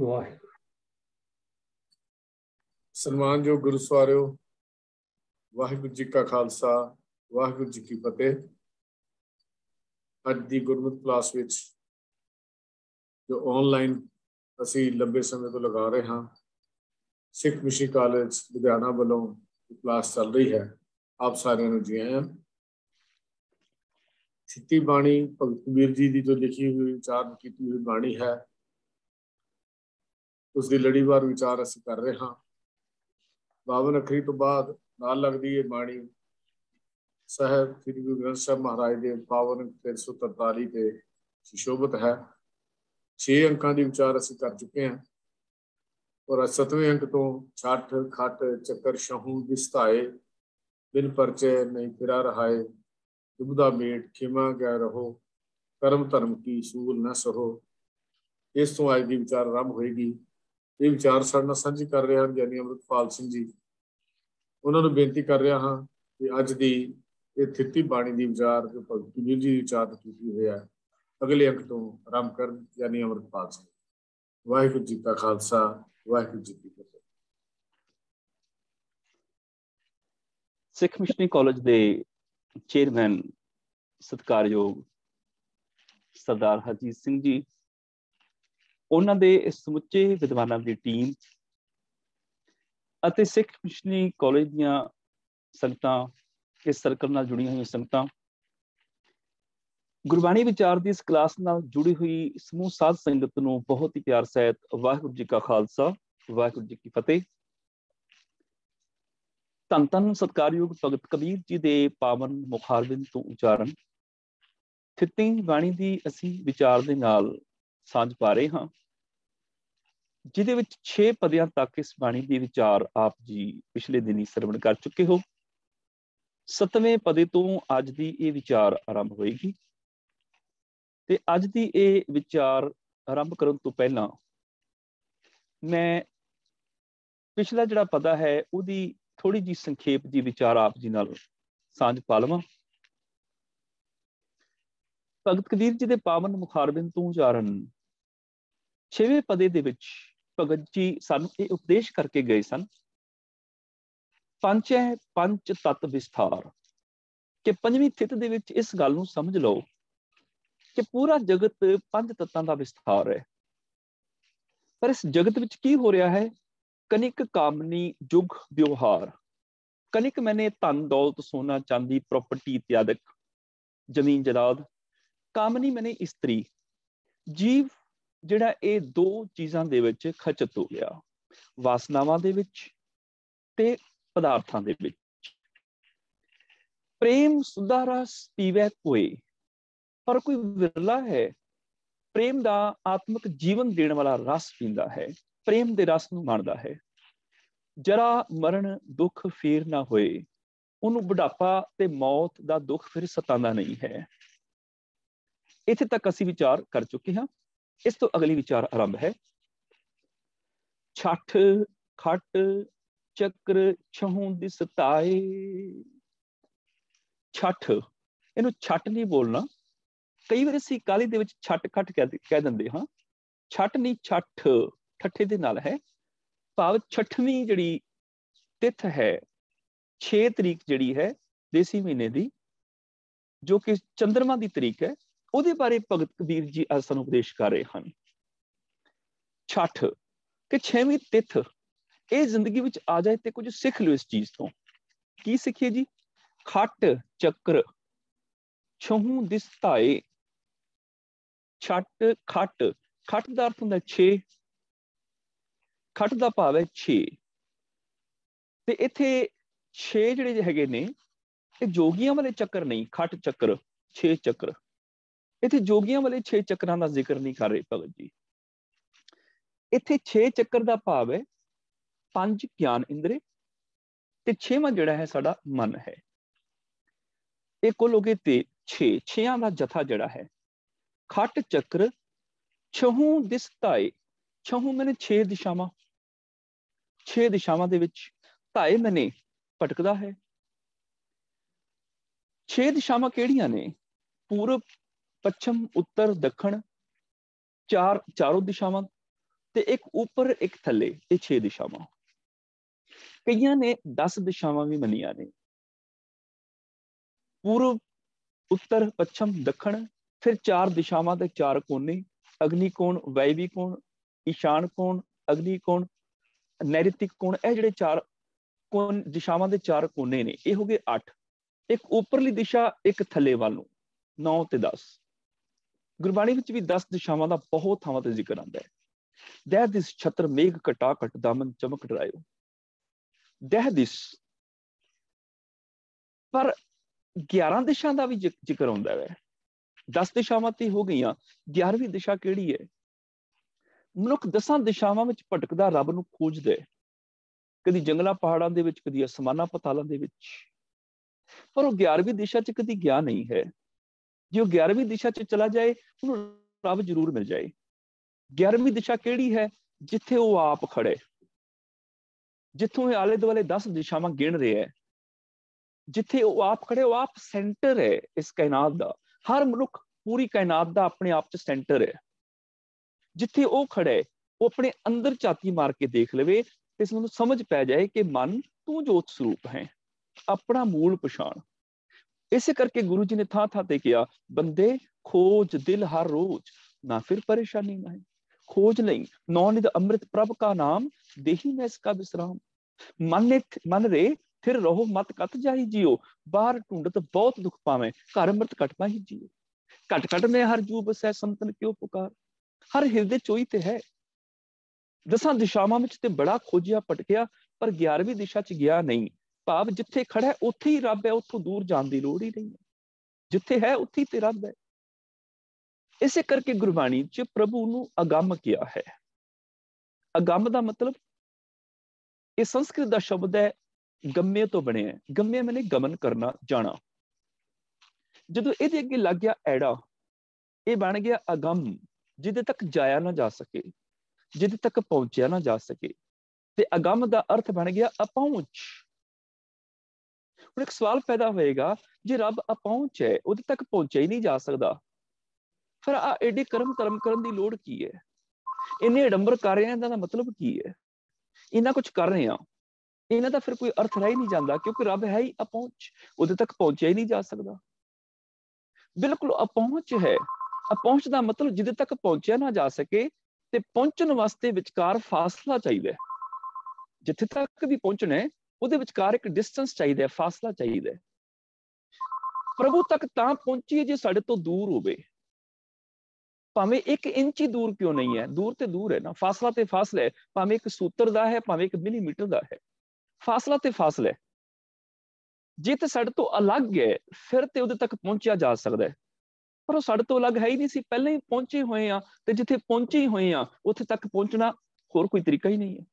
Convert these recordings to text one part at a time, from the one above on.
ਵਾਹਿਗੁਰੂ ਸਨਮਾਨਯੋਗ ਗੁਰੂ ਸਵਾਰਿਓ ਵਾਹਿਗੁਰੂ ਜੀ ਕਾ ਖਾਲਸਾ ਵਾਹਿਗੁਰੂ ਜੀ ਕੀ ਫਤਿਹ ਅੱਜ ਦੀ ਗੁਰਮਤਿ ਕਲਾਸ ਵਿੱਚ ਜੋ ਆਨਲਾਈਨ ਅਸੀਂ ਲੰਬੇ ਸਮੇਂ ਤੋਂ ਲਗਾ ਰਹੇ ਹਾਂ ਸਿੱਖ ਮਿਸ਼ਨ ਕਾਲਜ ਲੁਧਿਆਣਾ ਵੱਲੋਂ ਕਲਾਸ ਚੱਲ ਰਹੀ ਹੈ ਆਪ ਸਾਰਿਆਂ ਨੂੰ ਜੀ ਆਇਆਂ ਸਿੱਤੀ ਬਾਣੀ ਭਗਤ ਕਬੀਰ ਜੀ ਦੀ ਜੋ ਲਿਖੀ ਹੋਈ ਚਾਰਨ ਕੀਤੀ ਹੋਈ ਬਾਣੀ ਹੈ ਉਸ ਦੀ ਲੜੀਵਾਰ ਵਿਚਾਰ ਅਸੀਂ ਕਰ ਰਹੇ ਹਾਂ ਬਾਬਨ ਅਖਰੀ ਤੋਂ ਬਾਅਦ ਨਾਲ ਲੱਗਦੀ ਹੈ ਬਾਣੀ ਸਹਿਬ ਸ੍ਰੀ ਗੁਰੂ ਗ੍ਰੰਥ ਸਾਹਿਬ ਮਹਾਰਾਜ ਦੇ ਪਾਵਨ 343 ਤੇ ਸ਼ੋਭਤ ਹੈ 6 ਅੰਕਾਂ ਦੀ ਵਿਚਾਰ ਅਸੀਂ ਕਰ ਚੁੱਕੇ ਹਾਂ ਔਰ 7ਵੇਂ ਅੰਕ ਤੋਂ ਛੱਠ ਖੱਟ ਚੱਕਰ ਸ਼ਹੂ ਵਿਸਤਾਏ ਬਿਨ ਪਰਚੇ ਨਹੀਂ ਫਿਰਾ ਰਹਾਏ ਦੁਬਦਾ ਮੇਟ ਖਿਮਾ ਗੈ ਰਹੋ ਕਰਮ ਧਰਮ ਕੀ ਸੂਲ ਨਾ ਸਹੋ ਇਸ ਤੋਂ ਅੱਜ ਦੀ ਵਿਚਾਰ ਆਰੰਭ ਹੋਏਗੀ ਇਹ ਵਿਚਾਰ ਸਾਡੇ ਨਾਲ ਸਾਂਝੇ ਕਰ ਰਹੇ ਹਨ ਗਿਆਨੀ ਅਮਰਤਪਾਲ ਸਿੰਘ ਜੀ ਉਹਨਾਂ ਨੂੰ ਬੇਨਤੀ ਕਰ ਰਿਹਾ ਹਾਂ ਕਿ ਅੱਜ ਦੀ ਇਹ ਥਿੱਤੀ ਬਾਣੀ ਦੀ ਵਿਚਾਰ ਜੋ ਭਗਤ ਵੀਰ ਜੀ ਦੀ ਵਿਚਾਰ ਕੀਤੀ ਹੋਇਆ ਹੈ ਅਗਲੇ ਅੰਕ ਤੋਂ ਆਰੰਭ ਕਰਨ ਗਿਆਨੀ ਅਮਰਤਪਾਲ ਸਿੰਘ ਵਾਹਿਗੁਰੂ ਜੀ ਕਾ ਖਾਲਸਾ ਵਾਹਿਗੁਰੂ ਜੀ ਕੀ ਫਤਿਹ ਸਿੱਖ ਮਿਸ਼ਨਰੀ ਕਾਲਜ ਦੇ ਚੇਅਰਮੈਨ ਸਤਕਾਰਯੋਗ ਸਰਦਾਰ ਹਰਜੀਤ ਸਿੰਘ ਜੀ ਉਹਨਾਂ ਦੇ ਸਮੁੱਚੇ ਵਿਦਵਾਨਾਂ ਦੀ ਟੀਮ ਅਤੇ ਸਿੱਖ ਮਿਸ਼ਨਰੀ ਕਾਲਜ ਦੀਆਂ ਸੰਗਤਾਂ ਇਸ ਸਰਕਲ ਨਾਲ ਜੁੜੀਆਂ ਹੋਈਆਂ ਸੰਗਤਾਂ ਗੁਰਬਾਣੀ ਵਿਚਾਰ ਦੀ ਇਸ ਕਲਾਸ ਨਾਲ ਜੁੜੀ ਹੋਈ ਸਮੂਹ ਸਾਧ ਸੰਗਤ ਨੂੰ ਬਹੁਤ ਹੀ ਪਿਆਰ ਸਹਿਤ ਵਾਹਿਗੁਰੂ ਜੀ ਕਾ ਖਾਲਸਾ ਵਾਹਿਗੁਰੂ ਜੀ ਕੀ ਫਤਿਹ ਤਨ ਤਨ ਸਤਕਾਰਯੋਗ ਭਗਤ ਕਬੀਰ ਜੀ ਦੇ ਪਾਵਨ ਮੁਖਾਰਬਿੰਦ ਤੋਂ ਉਚਾਰਨ ਫਿੱਤੀ ਬਾਣੀ ਦੀ ਅਸੀਂ ਵਿਚਾਰ ਦੇ ਨਾਲ ਸਾਂਝ ਪਾ ਰਹੇ ਹਾਂ ਜਿਹਦੇ ਵਿੱਚ 6 ਪਦਿਆਂ ਤੱਕ ਇਸ ਬਾਣੀ ਦੇ ਵਿਚਾਰ ਆਪ ਜੀ ਪਿਛਲੇ ਦਿਨੀ ਸਰਵਣ ਕਰ ਚੁੱਕੇ ਹੋ 7ਵੇਂ ਪਦੇ ਤੋਂ ਅੱਜ ਦੀ ਇਹ ਵਿਚਾਰ ਆਰੰਭ ਹੋਏਗੀ ਤੇ ਅੱਜ ਦੀ ਇਹ ਵਿਚਾਰ ਆਰੰਭ ਕਰਨ ਤੋਂ ਪਹਿਲਾਂ ਮੈਂ ਪਿਛਲਾ ਜਿਹੜਾ ਪਦਾ ਹੈ ਉਹਦੀ ਥੋੜੀ ਜੀ ਸੰਖੇਪ ਜੀ ਵਿਚਾਰ ਆਪ ਜੀ ਨਾਲ ਸਾਂਝ ਪਾ ਲਵਾਂ ਭਗਤ ਕਬੀਰ ਜੀ ਦੇ ਪਾਵਨ ਮੁਖਾਰਬਿੰਦ ਤੋਂ ਉਚਾਰਨ 6ਵੇਂ ਪਦੇ ਦੇ ਵਿੱਚ ਭਗਤ ਜੀ ਸਾਨੂੰ ਇਹ ਉਪਦੇਸ਼ ਕਰਕੇ ਗਏ ਸਨ ਪੰਜ ਹੈ ਪੰਜ ਤਤ ਵਿਸਥਾਰ ਕਿ ਪੰਜਵੀਂ ਥਿਤ ਦੇ ਵਿੱਚ ਇਸ ਗੱਲ ਨੂੰ ਸਮਝ ਲਓ ਕਿ ਪੂਰਾ ਜਗਤ ਪੰਜ ਤਤਾਂ ਦਾ ਵਿਸਥਾਰ ਹੈ ਪਰ ਇਸ ਜਗਤ ਵਿੱਚ ਕੀ ਹੋ ਰਿਹਾ ਹੈ ਕਨਿਕ ਕਾਮਨੀ ਜੁਗ ਵਿਵਹਾਰ ਕਨਿਕ ਮੈਨੇ ਧਨ ਦੌਲਤ ਸੋਨਾ ਚਾਂਦੀ ਪ੍ਰਾਪਰਟੀ ਇਤਿਆਦਿਕ ਜ਼ਮੀਨ ਜਦਾਦ ਕਾਮਨੀ ਮੈਨੇ ਇਸਤਰੀ ਜੀਵ ਜਿਹੜਾ ਇਹ ਦੋ ਚੀਜ਼ਾਂ ਦੇ ਵਿੱਚ ਖਚਤ ਹੋ ਗਿਆ ਵਾਸਨਾਵਾਂ ਦੇ ਵਿੱਚ ਤੇ ਪਦਾਰਥਾਂ ਦੇ ਵਿੱਚ प्रेम सुधा रस पीवे कोई पर कोई विरला है प्रेम ਦਾ ਆਤਮਿਕ ਜੀਵਨ ਦੇਣ ਵਾਲਾ ਰਸ ਪੀਂਦਾ ਹੈ ਪ੍ਰੇਮ ਦੇ ਰਸ ਨੂੰ ਮਾਣਦਾ ਹੈ ਜਰਾ ਮਰਨ ਦੁੱਖ ਫੇਰ ਨਾ ਹੋਏ ਉਹਨੂੰ ਬੁਢਾਪਾ ਤੇ ਮੌਤ ਦਾ ਦੁੱਖ ਫਿਰ ਸਤਾਉਂਦਾ ਨਹੀਂ ਹੈ ਇੱਥੇ ਤੱਕ ਅਸੀਂ ਵਿਚਾਰ ਕਰ ਚੁੱਕੇ ਹਾਂ इस तो अगली विचार आरंभ है छठ खट चक्र छहू दिसताए ਛੱਠ ਇਹਨੂੰ ਛੱਟ ਨਹੀਂ ਬੋਲਣਾ ਕਈ ਵਾਰ ਅਸੀਂ ਕਾਲੀ ਦੇ ਵਿੱਚ ਛੱਟ ਖੱਟ ਕਹਿ ਦਿੰਦੇ ਹਾਂ ਛੱਟ ਨਹੀਂ ਛੱਠ ਠੱਠੇ ਦੇ ਨਾਲ ਹੈ ਭਾਵ ਛਠਵੀਂ ਜਿਹੜੀ ਤਿਥ ਹੈ 6 ਤਰੀਕ ਜਿਹੜੀ ਹੈ ਦੇਸੀ ਮਹੀਨੇ ਦੀ ਜੋ ਕਿ ਚੰ드ਰਮਾ ਦੀ ਤਰੀਕ ਹੈ ਉਹਦੇ ਬਾਰੇ ਭਗਤ ਕਬੀਰ ਜੀ ਅੱਜ ਸਾਨੂੰ ਉਪਦੇਸ਼ ਕਰ ਰਹੇ ਹਨ ਛੱਠ ਕਿ ਛੇਵੀਂ ਤਿਥ ਇਹ ਜ਼ਿੰਦਗੀ ਵਿੱਚ ਆ ਜਾਏ ਤੇ ਕੁਝ ਸਿੱਖ ਲਓ ਇਸ ਚੀਜ਼ ਤੋਂ ਕੀ ਸਿੱਖੀਏ ਜੀ ਖੱਟ ਚੱਕਰ ਛਹੂ ਦਿਸਤਾਏ ਛੱਟ ਖੱਟ ਖੱਟ ਦਾ ਅਰਥ ਹੁੰਦਾ 6 ਖੱਟ ਦਾ ਭਾਵ ਹੈ 6 ਤੇ ਇੱਥੇ 6 ਜਿਹੜੇ ਹੈਗੇ ਨੇ ਇਹ ਜੋਗੀਆਂ ਵਾਲੇ ਚੱਕਰ ਨਹੀਂ ਖੱਟ ਚੱਕਰ 6 ਚੱਕਰ ਇੱਥੇ ਜੋਗੀਆਂ ਵਾਲੇ 6 ਚੱਕਰਾਂ ਦਾ ਜ਼ਿਕਰ ਨਹੀਂ ਕਰ ਰਹੇ ਭਗਤ ਜੀ ਇੱਥੇ 6 ਚੱਕਰ ਦਾ ਭਾਵ ਹੈ ਪੰਜ ਗਿਆਨ ਇੰਦਰੀ ਤੇ 6ਵਾਂ ਜਿਹੜਾ ਹੈ ਸਾਡਾ ਮਨ ਹੈ ਇਹ ਕੁੱਲ ਹੋ ਗਏ ਤੇ 6 6ਾਂ ਦਾ ਜਥਾ ਜਿਹੜਾ ਹੈ ਖੱਟ ਚੱਕਰ ਛਹੂ ਦਿਸਤਾਏ ਛਹੂ ਮੈਨੇ 6 ਦਿਸ਼ਾਵਾਂ 6 ਦਿਸ਼ਾਵਾਂ ਦੇ ਵਿੱਚ ਧਾਏ ਮੈਨੇ ਭਟਕਦਾ ਹੈ 6 ਦਿਸ਼ਾਵਾਂ ਕਿਹੜੀਆਂ ਨੇ ਪੂਰਬ ਪੱਛਮ ਉੱਤਰ ਦੱਖਣ ਚਾਰ ਚਾਰੋਂ ਦਿਸ਼ਾਵਾਂ ਤੇ ਇੱਕ ਉੱਪਰ ਇੱਕ ਥੱਲੇ ਇਹ 6 ਦਿਸ਼ਾਵਾਂ ਕਈਆਂ ਨੇ 10 ਦਿਸ਼ਾਵਾਂ ਵੀ ਮੰਨੀਆਂ ਨੇ ਪੂਰਬ ਉੱਤਰ ਪੱਛਮ ਦੱਖਣ ਫਿਰ ਚਾਰ ਦਿਸ਼ਾਵਾਂ ਤੇ ਚਾਰ ਕੋਨੇ ਅਗਨੀ ਕੋਣ ਵੈਵੀ ਕੋਣ ਈਸ਼ਾਨ ਕੋਣ ਅਗਨੀ ਕੋਣ ਨੈਰਿਤਿਕ ਕੋਣ ਇਹ ਜਿਹੜੇ ਚਾਰ ਕੋਣ ਦਿਸ਼ਾਵਾਂ ਦੇ ਚਾਰ ਕੋਨੇ ਨੇ ਇਹ ਹੋ ਗਏ 8 ਇੱਕ ਉੱਪਰਲੀ ਦਿਸ਼ਾ ਇੱਕ ਥੱਲੇ ਵੱਲ ਨੂੰ 9 ਤੇ 10 ਗੁਰਬਾਣੀ ਵਿੱਚ ਵੀ 10 ਦਿਸ਼ਾਵਾਂ ਦਾ ਬਹੁਤ ਥਾਵਾਂ ਤੇ ਜ਼ਿਕਰ ਆਉਂਦਾ ਹੈ ਦਹਿ ਦਿਸ ਛਤਰ ਮੇਘ ਕਟਾ ਕਟ ਦਮਨ ਚਮਕ ਡਰਾਇਓ ਦਹਿ ਦਿਸ ਪਰ 11 ਦਿਸ਼ਾਂ ਦਾ ਵੀ ਜ਼ਿਕਰ ਆਉਂਦਾ ਹੈ 10 ਦਿਸ਼ਾਵਾਂ ਤੇ ਹੋ ਗਈਆਂ 11ਵੀਂ ਦਿਸ਼ਾ ਕਿਹੜੀ ਹੈ ਮਨੁੱਖ ਦਸਾਂ ਦਿਸ਼ਾਵਾਂ ਵਿੱਚ ਭਟਕਦਾ ਰੱਬ ਨੂੰ ਖੋਜਦਾ ਹੈ ਕਦੀ ਜੰਗਲਾਂ ਪਹਾੜਾਂ ਦੇ ਵਿੱਚ ਕਦੀ ਅਸਮਾਨਾਂ ਪਤਾਲਾਂ ਦੇ ਵਿੱਚ ਪਰ ਉਹ 11ਵੀਂ ਦਿਸ਼ਾ 'ਚ ਕਦੀ ਗਿਆ ਨਹੀਂ ਹੈ ਜੇ ਉਹ 11ਵੀਂ ਦਿਸ਼ਾ 'ਚ ਚਲਾ ਜਾਏ ਉਹਨੂੰ ਰੱਬ ਜ਼ਰੂਰ ਮਿਲ ਜਾਏ 11ਵੀਂ ਦਿਸ਼ਾ ਕਿਹੜੀ ਹੈ ਜਿੱਥੇ ਉਹ ਆਪ ਖੜੇ ਜਿੱਥੋਂ ਇਹ ਆਲੇ ਦੁਆਲੇ 10 ਦਿਸ਼ਾਵਾਂ ਗਿਣ ਰਿਹਾ ਹੈ ਜਿੱਥੇ ਉਹ ਆਪ ਖੜੇ ਉਹ ਆਪ ਸੈਂਟਰ ਹੈ ਇਸ ਕਾਇਨਾਤ ਦਾ ਹਰ ਮਨੁੱਖ ਪੂਰੀ ਕਾਇਨਾਤ ਦਾ ਆਪਣੇ ਆਪ 'ਚ ਸੈਂਟਰ ਹੈ ਜਿੱਥੇ ਉਹ ਖੜੇ ਉਹ ਆਪਣੇ ਅੰਦਰ ਝਾਤੀ ਮਾਰ ਕੇ ਦੇਖ ਲਵੇ ਤੇ ਇਸ ਨੂੰ ਸਮਝ ਪੈ ਜਾਏ ਕਿ ਮਨ ਤੂੰ ਜੋਤ ਸਰੂਪ ਹੈ ਆਪਣਾ ਮੂਲ ਪਛਾਣ ਇਸੇ करके गुरु जी ने ਥਾਂ ਥਾਂ ਤੇ ਕਿਹਾ ਬੰਦੇ ਖੋਜ ਦਿਲ ਹਰ ਰੋਜ਼ ਨਾ ਫਿਰ ਪਰੇਸ਼ਾਨੀ ਨਾ ਹੈ खोज नहीं नौ निध अमृत प्रभ का नाम दे में इसका विश्राम मन मन रे फिर रहो मत कत जा ही जियो बार ढूंढत बहुत दुख पावे घर अमृत कट पाही जियो कट कट ने हर जू बसै संतन क्यों पुकार हर हृदय चोई ते है दसा दिशावां बड़ा खोजिया पटकिया पर ग्यारहवीं दिशा च गया नहीं ਭਾਵ ਜਿੱਥੇ ਖੜਾ ਉੱਥੇ ਹੀ ਰੱਬ ਹੈ ਉੱਥੋਂ ਦੂਰ ਜਾਣ ਦੀ ਲੋੜ ਹੀ ਨਹੀਂ ਹੈ ਜਿੱਥੇ ਹੈ ਉੱਥੇ ਤੇ ਰੱਬ ਹੈ ਇਸੇ ਕਰਕੇ ਗੁਰਬਾਣੀ 'ਚ ਪ੍ਰਭੂ ਨੂੰ ਅਗੰਮ ਕਿਹਾ ਹੈ ਅਗੰਮ ਦਾ ਮਤਲਬ ਇਹ ਸੰਸਕ੍ਰਿਤ ਦਾ ਸ਼ਬਦ ਹੈ ਗੰਮੇ ਤੋਂ ਬਣਿਆ ਹੈ ਗੰਮੇ ਮੈਨੇ ਗਮਨ ਕਰਨਾ ਜਾਣਾ ਜਦੋਂ ਇਹਦੇ ਅੱਗੇ ਲੱਗ ਗਿਆ ਐੜਾ ਇਹ ਬਣ ਗਿਆ ਅਗੰਮ ਜਿੱਦੇ ਤੱਕ ਜਾਇਆ ਨਾ ਜਾ ਸਕੇ ਜਿੱਦੇ ਤੱਕ ਪਹੁੰਚਿਆ ਨਾ ਜਾ ਸਕੇ ਤੇ ਅਗੰਮ ਦਾ ਅਰਥ ਬਣ ਗਿਆ ਅਪਹੁੰਚ ਹੁਣ ਇੱਕ ਸਵਾਲ ਪੈਦਾ ਹੋਏਗਾ ਜੇ ਰੱਬ ਅਪਹੁੰਚ ਹੈ ਉਹਦੇ ਤੱਕ ਪਹੁੰਚਿਆ ਹੀ ਨਹੀਂ ਜਾ ਸਕਦਾ ਫਿਰ ਆ ਐਡੀ ਕਰਮ ਕਰਮ ਕਰਨ ਦੀ ਲੋੜ ਕੀ ਹੈ ਇੰਨੇ ਅਡੰਬਰ ਕਰ ਰਹੇ ਆ ਇਹਦਾ ਮਤਲਬ ਕੀ ਹੈ ਇਹਨਾਂ ਕੁਝ ਕਰ ਰਹੇ ਆ ਇਹਨਾਂ ਦਾ ਫਿਰ ਕੋਈ ਅਰਥ ਰਹਿ ਨਹੀਂ ਜਾਂਦਾ ਕਿਉਂਕਿ ਰੱਬ ਹੈ ਹੀ ਅਪਹੁੰਚ ਉਹਦੇ ਤੱਕ ਪਹੁੰਚਿਆ ਹੀ ਨਹੀਂ ਜਾ ਸਕਦਾ ਬਿਲਕੁਲ ਅਪਹੁੰਚ ਹੈ ਅਪਹੁੰਚ ਦਾ ਮਤਲਬ ਜਿਹਦੇ ਤੱਕ ਪਹੁੰਚਿਆ ਨਾ ਜਾ ਸਕੇ ਤੇ ਪਹੁੰਚਣ ਵਾਸਤੇ ਵਿਚਕਾਰ ਫਾਸਲਾ ਚਾਹੀਦਾ ਜਿੱਥੇ ਤੱਕ ਵੀ ਪਹੁੰਚਣਾ ਹੈ ਉਹਦੇ ਵਿਚਕਾਰ ਇੱਕ ਡਿਸਟੈਂਸ ਚਾਹੀਦਾ ਹੈ ਫਾਸਲਾ ਚਾਹੀਦਾ ਹੈ ਪ੍ਰਭੂ ਤੱਕ ਤਾਂ ਪਹੁੰਚੀਏ ਜੇ ਸਾਡੇ ਤੋਂ ਦੂਰ ਹੋਵੇ ਭਾਵੇਂ 1 ਇੰਚ ਹੀ ਦੂਰ ਕਿਉਂ ਨਹੀਂ ਹੈ ਦੂਰ ਤੇ ਦੂਰ ਹੈ ਨਾ ਫਾਸਲਾ ਤੇ ਫਾਸਲਾ ਹੈ ਭਾਵੇਂ ਇੱਕ ਸੂਤਰ ਦਾ ਹੈ ਭਾਵੇਂ ਇੱਕ ਮਿਲੀਮੀਟਰ ਦਾ ਹੈ ਫਾਸਲਾ ਤੇ ਫਾਸਲਾ ਹੈ ਜੇ ਤੇ ਸਾਡੇ ਤੋਂ ਅਲੱਗ ਹੈ ਫਿਰ ਤੇ ਉਹਦੇ ਤੱਕ ਪਹੁੰਚਿਆ ਜਾ ਸਕਦਾ ਹੈ ਪਰ ਉਹ ਸਾਡੇ ਤੋਂ ਅਲੱਗ ਹੈ ਹੀ ਨਹੀਂ ਸੀ ਪਹਿਲਾਂ ਹੀ ਪਹੁੰਚੇ ਹੋਏ ਆ ਤੇ ਜਿੱਥੇ ਪਹੁੰਚੇ ਹੋਏ ਆ ਉੱਥੇ ਤੱਕ ਪਹੁੰਚਣਾ ਹੋਰ ਕੋਈ ਤਰੀਕਾ ਹੀ ਨਹੀਂ ਹੈ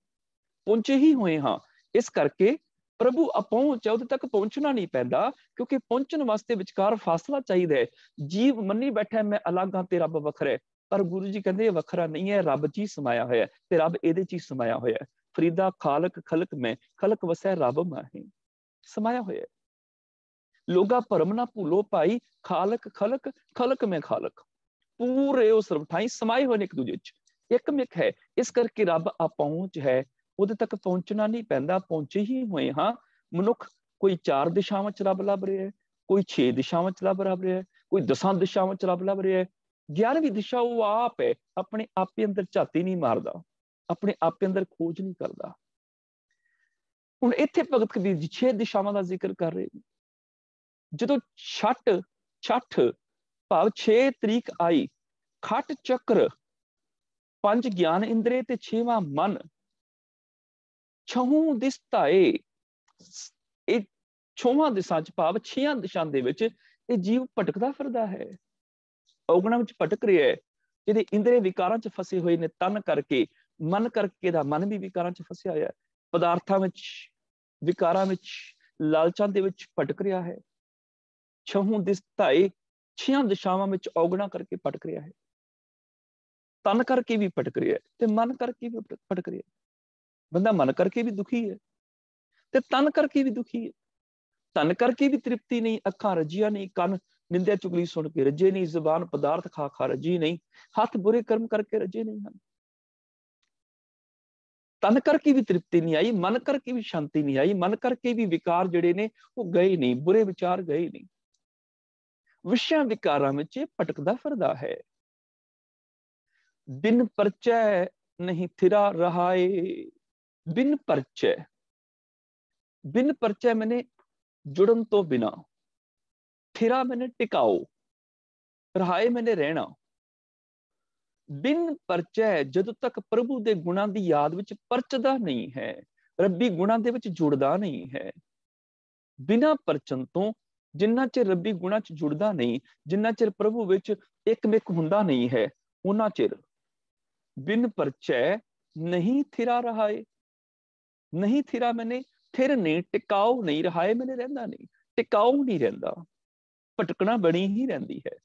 ਪਹੁੰਚੇ ਹੀ ਹੋਏ ਹਾਂ ਇਸ ਕਰਕੇ ਪ੍ਰਭੂ ਅਪਹੁੰਚ ਹੈ ਉਹਦੇ ਤੱਕ ਪਹੁੰਚਣਾ ਨਹੀਂ ਪੈਂਦਾ ਕਿਉਂਕਿ ਪਹੁੰਚਣ ਵਾਸਤੇ ਵਿਚਕਾਰ ਫਾਸਲਾ ਚਾਹੀਦਾ ਹੈ ਜੀਵ ਮੰਨੀ ਬੈਠਾ ਮੈਂ ਅਲੱਗ ਹਾਂ ਤੇ ਰੱਬ ਵੱਖਰਾ ਹੈ ਪਰ ਗੁਰੂ ਜੀ ਕਹਿੰਦੇ ਇਹ ਵੱਖਰਾ ਨਹੀਂ ਹੈ ਰੱਬ ਜੀ ਸਮਾਇਆ ਹੋਇਆ ਹੈ ਤੇ ਰੱਬ ਇਹਦੇ ਚ ਸਮਾਇਆ ਹੋਇਆ ਹੈ ਫਰੀਦਾ ਖਾਲਕ ਖਲਕ ਮੈਂ ਖਲਕ ਵਸੈ ਰੱਬ ਮਾਹੀ ਸਮਾਇਆ ਹੋਇਆ ਹੈ ਲੋਗਾ ਭਰਮ ਨਾ ਭੁੱਲੋ ਭਾਈ ਖਾਲਕ ਖਲਕ ਖਲਕ ਮੈਂ ਖਾਲਕ ਪੂਰੇ ਉਸ ਰਮਠਾਈ ਸਮਾਏ ਹੋਏ ਨੇ ਇੱਕ ਦੂਜੇ ਚ ਇੱਕਮਿਕ ਹੈ ਇਸ ਕਰਕੇ ਰੱਬ ਆਪਹੁੰਚ ਹੈ ਉਹਦੇ ਤੱਕ ਪਹੁੰਚਣਾ ਨਹੀਂ ਪੈਂਦਾ ਪਹੁੰਚੇ ਹੀ ਹੋਏ ਹਾਂ ਮਨੁੱਖ ਕੋਈ ਚਾਰ ਦਿਸ਼ਾਵਾਂ ਚ ਲੱਭ ਲੱਭ ਰਿਹਾ ਹੈ ਕੋਈ 6 ਦਿਸ਼ਾਵਾਂ ਚ ਲੱਭ ਰਿਹਾ ਹੈ ਕੋਈ ਦਸਾਂ ਦਿਸ਼ਾਵਾਂ ਚ ਲੱਭ ਲੱਭ ਰਿਹਾ ਹੈ 11ਵੀਂ ਦਿਸ਼ਾ ਉਹ ਆਪ ਹੈ ਆਪਣੇ ਆਪੇ ਅੰਦਰ ਝਾਤੀ ਨਹੀਂ ਮਾਰਦਾ ਆਪਣੇ ਆਪੇ ਅੰਦਰ ਖੋਜ ਨਹੀਂ ਕਰਦਾ ਹੁਣ ਇੱਥੇ ਭਗਤ ਕਬੀਰ ਜੀ 6 ਦਿਸ਼ਾਵਾਂ ਦਾ ਜ਼ਿਕਰ ਕਰ ਰਹੇ ਨੇ ਜਦੋਂ ਛੱਟ ਛੱਠ ਭਾਵ 6 ਤਰੀਕ ਆਈ ਖੱਟ ਚੱਕਰ ਪੰਜ ਗਿਆਨ ਇੰਦਰੀ ਤੇ ਛੇਵਾਂ ਮਨ ਛਹੂ ਦਿਸਤਾਏ ਇਹ ਛੋਵਾਂ ਦਿਸ਼ਾਂ ਚ ਭਾਵ ਛੀਆਂ ਦਿਸ਼ਾਂ ਦੇ ਵਿੱਚ ਇਹ ਜੀਵ ਭਟਕਦਾ ਫਿਰਦਾ ਹੈ ਔਗਣਾ ਵਿੱਚ ਭਟਕ ਰਿਹਾ ਹੈ ਜਿਹਦੇ ਇੰਦਰੀ ਵਿਕਾਰਾਂ ਚ ਫਸੇ ਹੋਏ ਨੇ ਤਨ ਕਰਕੇ ਮਨ ਕਰਕੇ ਦਾ ਮਨ ਵੀ ਵਿਕਾਰਾਂ ਚ ਫਸਿਆ ਹੋਇਆ ਹੈ ਪਦਾਰਥਾਂ ਵਿੱਚ ਵਿਕਾਰਾਂ ਵਿੱਚ ਲਾਲਚਾਂ ਦੇ ਵਿੱਚ ਭਟਕ ਰਿਹਾ ਹੈ ਛਹੂ ਦਿਸਤਾਏ ਛੀਆਂ ਦਿਸ਼ਾਵਾਂ ਵਿੱਚ ਔਗਣਾ ਕਰਕੇ ਭਟਕ ਰਿਹਾ ਹੈ ਤਨ ਕਰਕੇ ਵੀ ਭਟਕ ਰਿਹਾ ਹੈ ਤੇ ਮਨ ਕਰਕੇ ਵੀ ਭਟਕ ਰਿਹਾ ਹੈ बंदा मन करके भी दुखी है ਤੇ ਤਨ ਕਰਕੇ ਵੀ ਦੁਖੀ ਹੈ ਤਨ ਕਰਕੇ ਵੀ ਤ੍ਰਿਪਤੀ ਨਹੀਂ ਅੱਖਾਂ ਰਜੀਆਂ ਨਹੀਂ ਕੰਨ ਨਿੰਦਿਆ ਚੁਗਲੀ ਸੁਣ ਕੇ ਰਜੇ ਨਹੀਂ ਜ਼ੁਬਾਨ ਪਦਾਰਥ ਖਾ ਖਾ ਰਜੀ ਨਹੀਂ ਹੱਥ ਬੁਰੇ ਕਰਮ ਕਰਕੇ ਰਜੇ ਨਹੀਂ ਹਨ ਤਨ ਕਰਕੇ ਵੀ ਤ੍ਰਿਪਤੀ ਨਹੀਂ ਆਈ ਮਨ ਕਰਕੇ ਵੀ ਸ਼ਾਂਤੀ ਨਹੀਂ ਆਈ ਮਨ ਕਰਕੇ ਵੀ ਵਿਕਾਰ ਜਿਹੜੇ ਨੇ ਉਹ ਗਏ ਨਹੀਂ ਬੁਰੇ ਵਿਚਾਰ ਗਏ ਨਹੀਂ ਵਿਸ਼ਿਆਂ ਵਿਕਾਰਾਂ ਵਿੱਚ ਭਟਕਦਾ ਫਿਰਦਾ ਹੈ ਦਿਨ ਪਰਚੈ ਨਹੀਂ ਥਿਰਾ ਰਹਾਏ बिन परिचय बिन परिचय मैंने जुड़न तो बिना फिरा मैंने टिकाओ रहाए मैंने रहना ਬਿਨ ਪਰਚੈ ਜਦੋਂ ਤੱਕ ਪ੍ਰਭੂ ਦੇ ਗੁਣਾਂ ਦੀ ਯਾਦ ਵਿੱਚ ਪਰਚਦਾ ਨਹੀਂ ਹੈ ਰੱਬੀ ਗੁਣਾਂ ਦੇ ਵਿੱਚ ਜੁੜਦਾ ਨਹੀਂ ਹੈ ਬਿਨਾ ਪਰਚਨ ਤੋਂ ਜਿੰਨਾ ਚਿਰ ਰੱਬੀ ਗੁਣਾਂ 'ਚ ਜੁੜਦਾ ਨਹੀਂ ਜਿੰਨਾ ਚਿਰ ਪ੍ਰਭੂ ਵਿੱਚ ਇੱਕਮਿਕ ਹੁੰਦਾ ਨਹੀਂ ਹੈ ਉਹਨਾਂ ਚਿਰ ਬਿਨ ਪਰਚੈ ਨਹੀਂ ਥਿਰਾ ਰਹਾਏ ਨਹੀਂ ਥਿਰਾ ਮੈਨੇ ਥਿਰ ਨਹੀਂ ਟਿਕਾਉ ਨਹੀਂ ਰਹਾ ਹੈ ਮੈਨੇ ਰਹਿੰਦਾ ਨਹੀਂ ਟਿਕਾਉ ਨਹੀਂ ਰਹਿੰਦਾ ਭਟਕਣਾ ਬਣੀ ਹੀ ਰਹਿੰਦੀ ਹੈ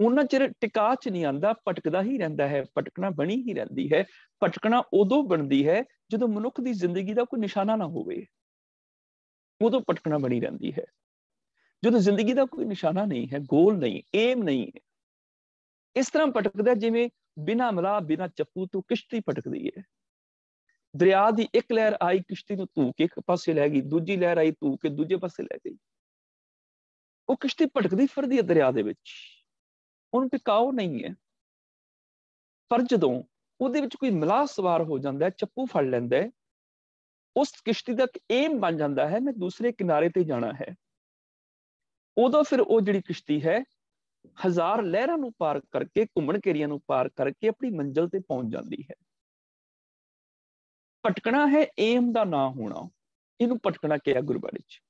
ਉਹਨਾਂ ਚਿਰ ਟਿਕਾ ਚ ਨਹੀਂ ਆਂਦਾ ਭਟਕਦਾ ਹੀ ਰਹਿੰਦਾ ਹੈ ਭਟਕਣਾ ਬਣੀ ਹੀ ਰਹਿੰਦੀ ਹੈ ਭਟਕਣਾ ਉਦੋਂ ਬਣਦੀ ਹੈ ਜਦੋਂ ਮਨੁੱਖ ਦੀ ਜ਼ਿੰਦਗੀ ਦਾ ਕੋਈ ਨਿਸ਼ਾਨਾ ਨਾ ਹੋਵੇ ਉਦੋਂ ਭਟਕਣਾ ਬਣੀ ਰਹਿੰਦੀ ਹੈ ਜਦੋਂ ਜ਼ਿੰਦਗੀ ਦਾ ਕੋਈ ਨਿਸ਼ਾਨਾ ਨਹੀਂ ਹੈ ਗੋਲ ਨਹੀਂ ਏਮ ਨਹੀਂ ਹੈ ਇਸ ਤਰ੍ਹਾਂ ਭਟਕਦਾ ਜਿਵੇਂ ਬਿਨਾ ਮਲਾ ਬਿਨਾ ਚੱਪੂ ਤੋਂ ਕਿਸ਼ਤੀ ਭਟਕਦੀ ਹੈ ਦਰਿਆ ਦੀ ਇੱਕ ਲਹਿਰ ਆਈ ਕਿਸ਼ਤੀ ਨੂੰ ਧੂ ਕੇ ਇੱਕ ਪਾਸੇ ਲੈ ਗਈ ਦੂਜੀ ਲਹਿਰ ਆਈ ਧੂ ਕੇ ਦੂਜੇ ਪਾਸੇ ਲੈ ਗਈ ਉਹ ਕਿਸ਼ਤੀ ਭਟਕਦੀ ਫਿਰਦੀ ਹੈ ਦਰਿਆ ਦੇ ਵਿੱਚ ਉਹਨੂੰ ਟਿਕਾਓ ਨਹੀਂ ਹੈ ਪਰ ਜਦੋਂ ਉਹਦੇ ਵਿੱਚ ਕੋਈ ਮਲਾਹ ਸਵਾਰ ਹੋ ਜਾਂਦਾ ਹੈ ਚੱਪੂ ਫੜ ਲੈਂਦਾ ਹੈ ਉਸ ਕਿਸ਼ਤੀ ਦਾ ਏਮ ਬਣ ਜਾਂਦਾ ਹੈ ਮੈਂ ਦੂਸਰੇ ਕਿਨਾਰੇ ਤੇ ਜਾਣਾ ਹੈ ਉਦੋਂ ਫਿਰ ਉਹ ਜਿਹੜੀ ਕਿਸ਼ਤੀ ਹੈ ਹਜ਼ਾਰ ਲਹਿਰਾਂ ਨੂੰ ਪਾਰ ਕਰਕੇ ਘੁੰਮਣ ਕੇਰੀਆਂ ਨੂੰ ਪਾਰ ਕਰਕੇ ਆਪਣੀ ਮੰਜ਼ਲ ਤੇ ਪਹੁੰਚ ਜਾਂਦੀ ਹੈ ਭਟਕਣਾ ਹੈ ਏਮ ਦਾ ਨਾ ਹੋਣਾ ਇਹਨੂੰ ਭਟਕਣਾ ਕਿਹਾ ਗੁਰਬਾਣੀ ਚ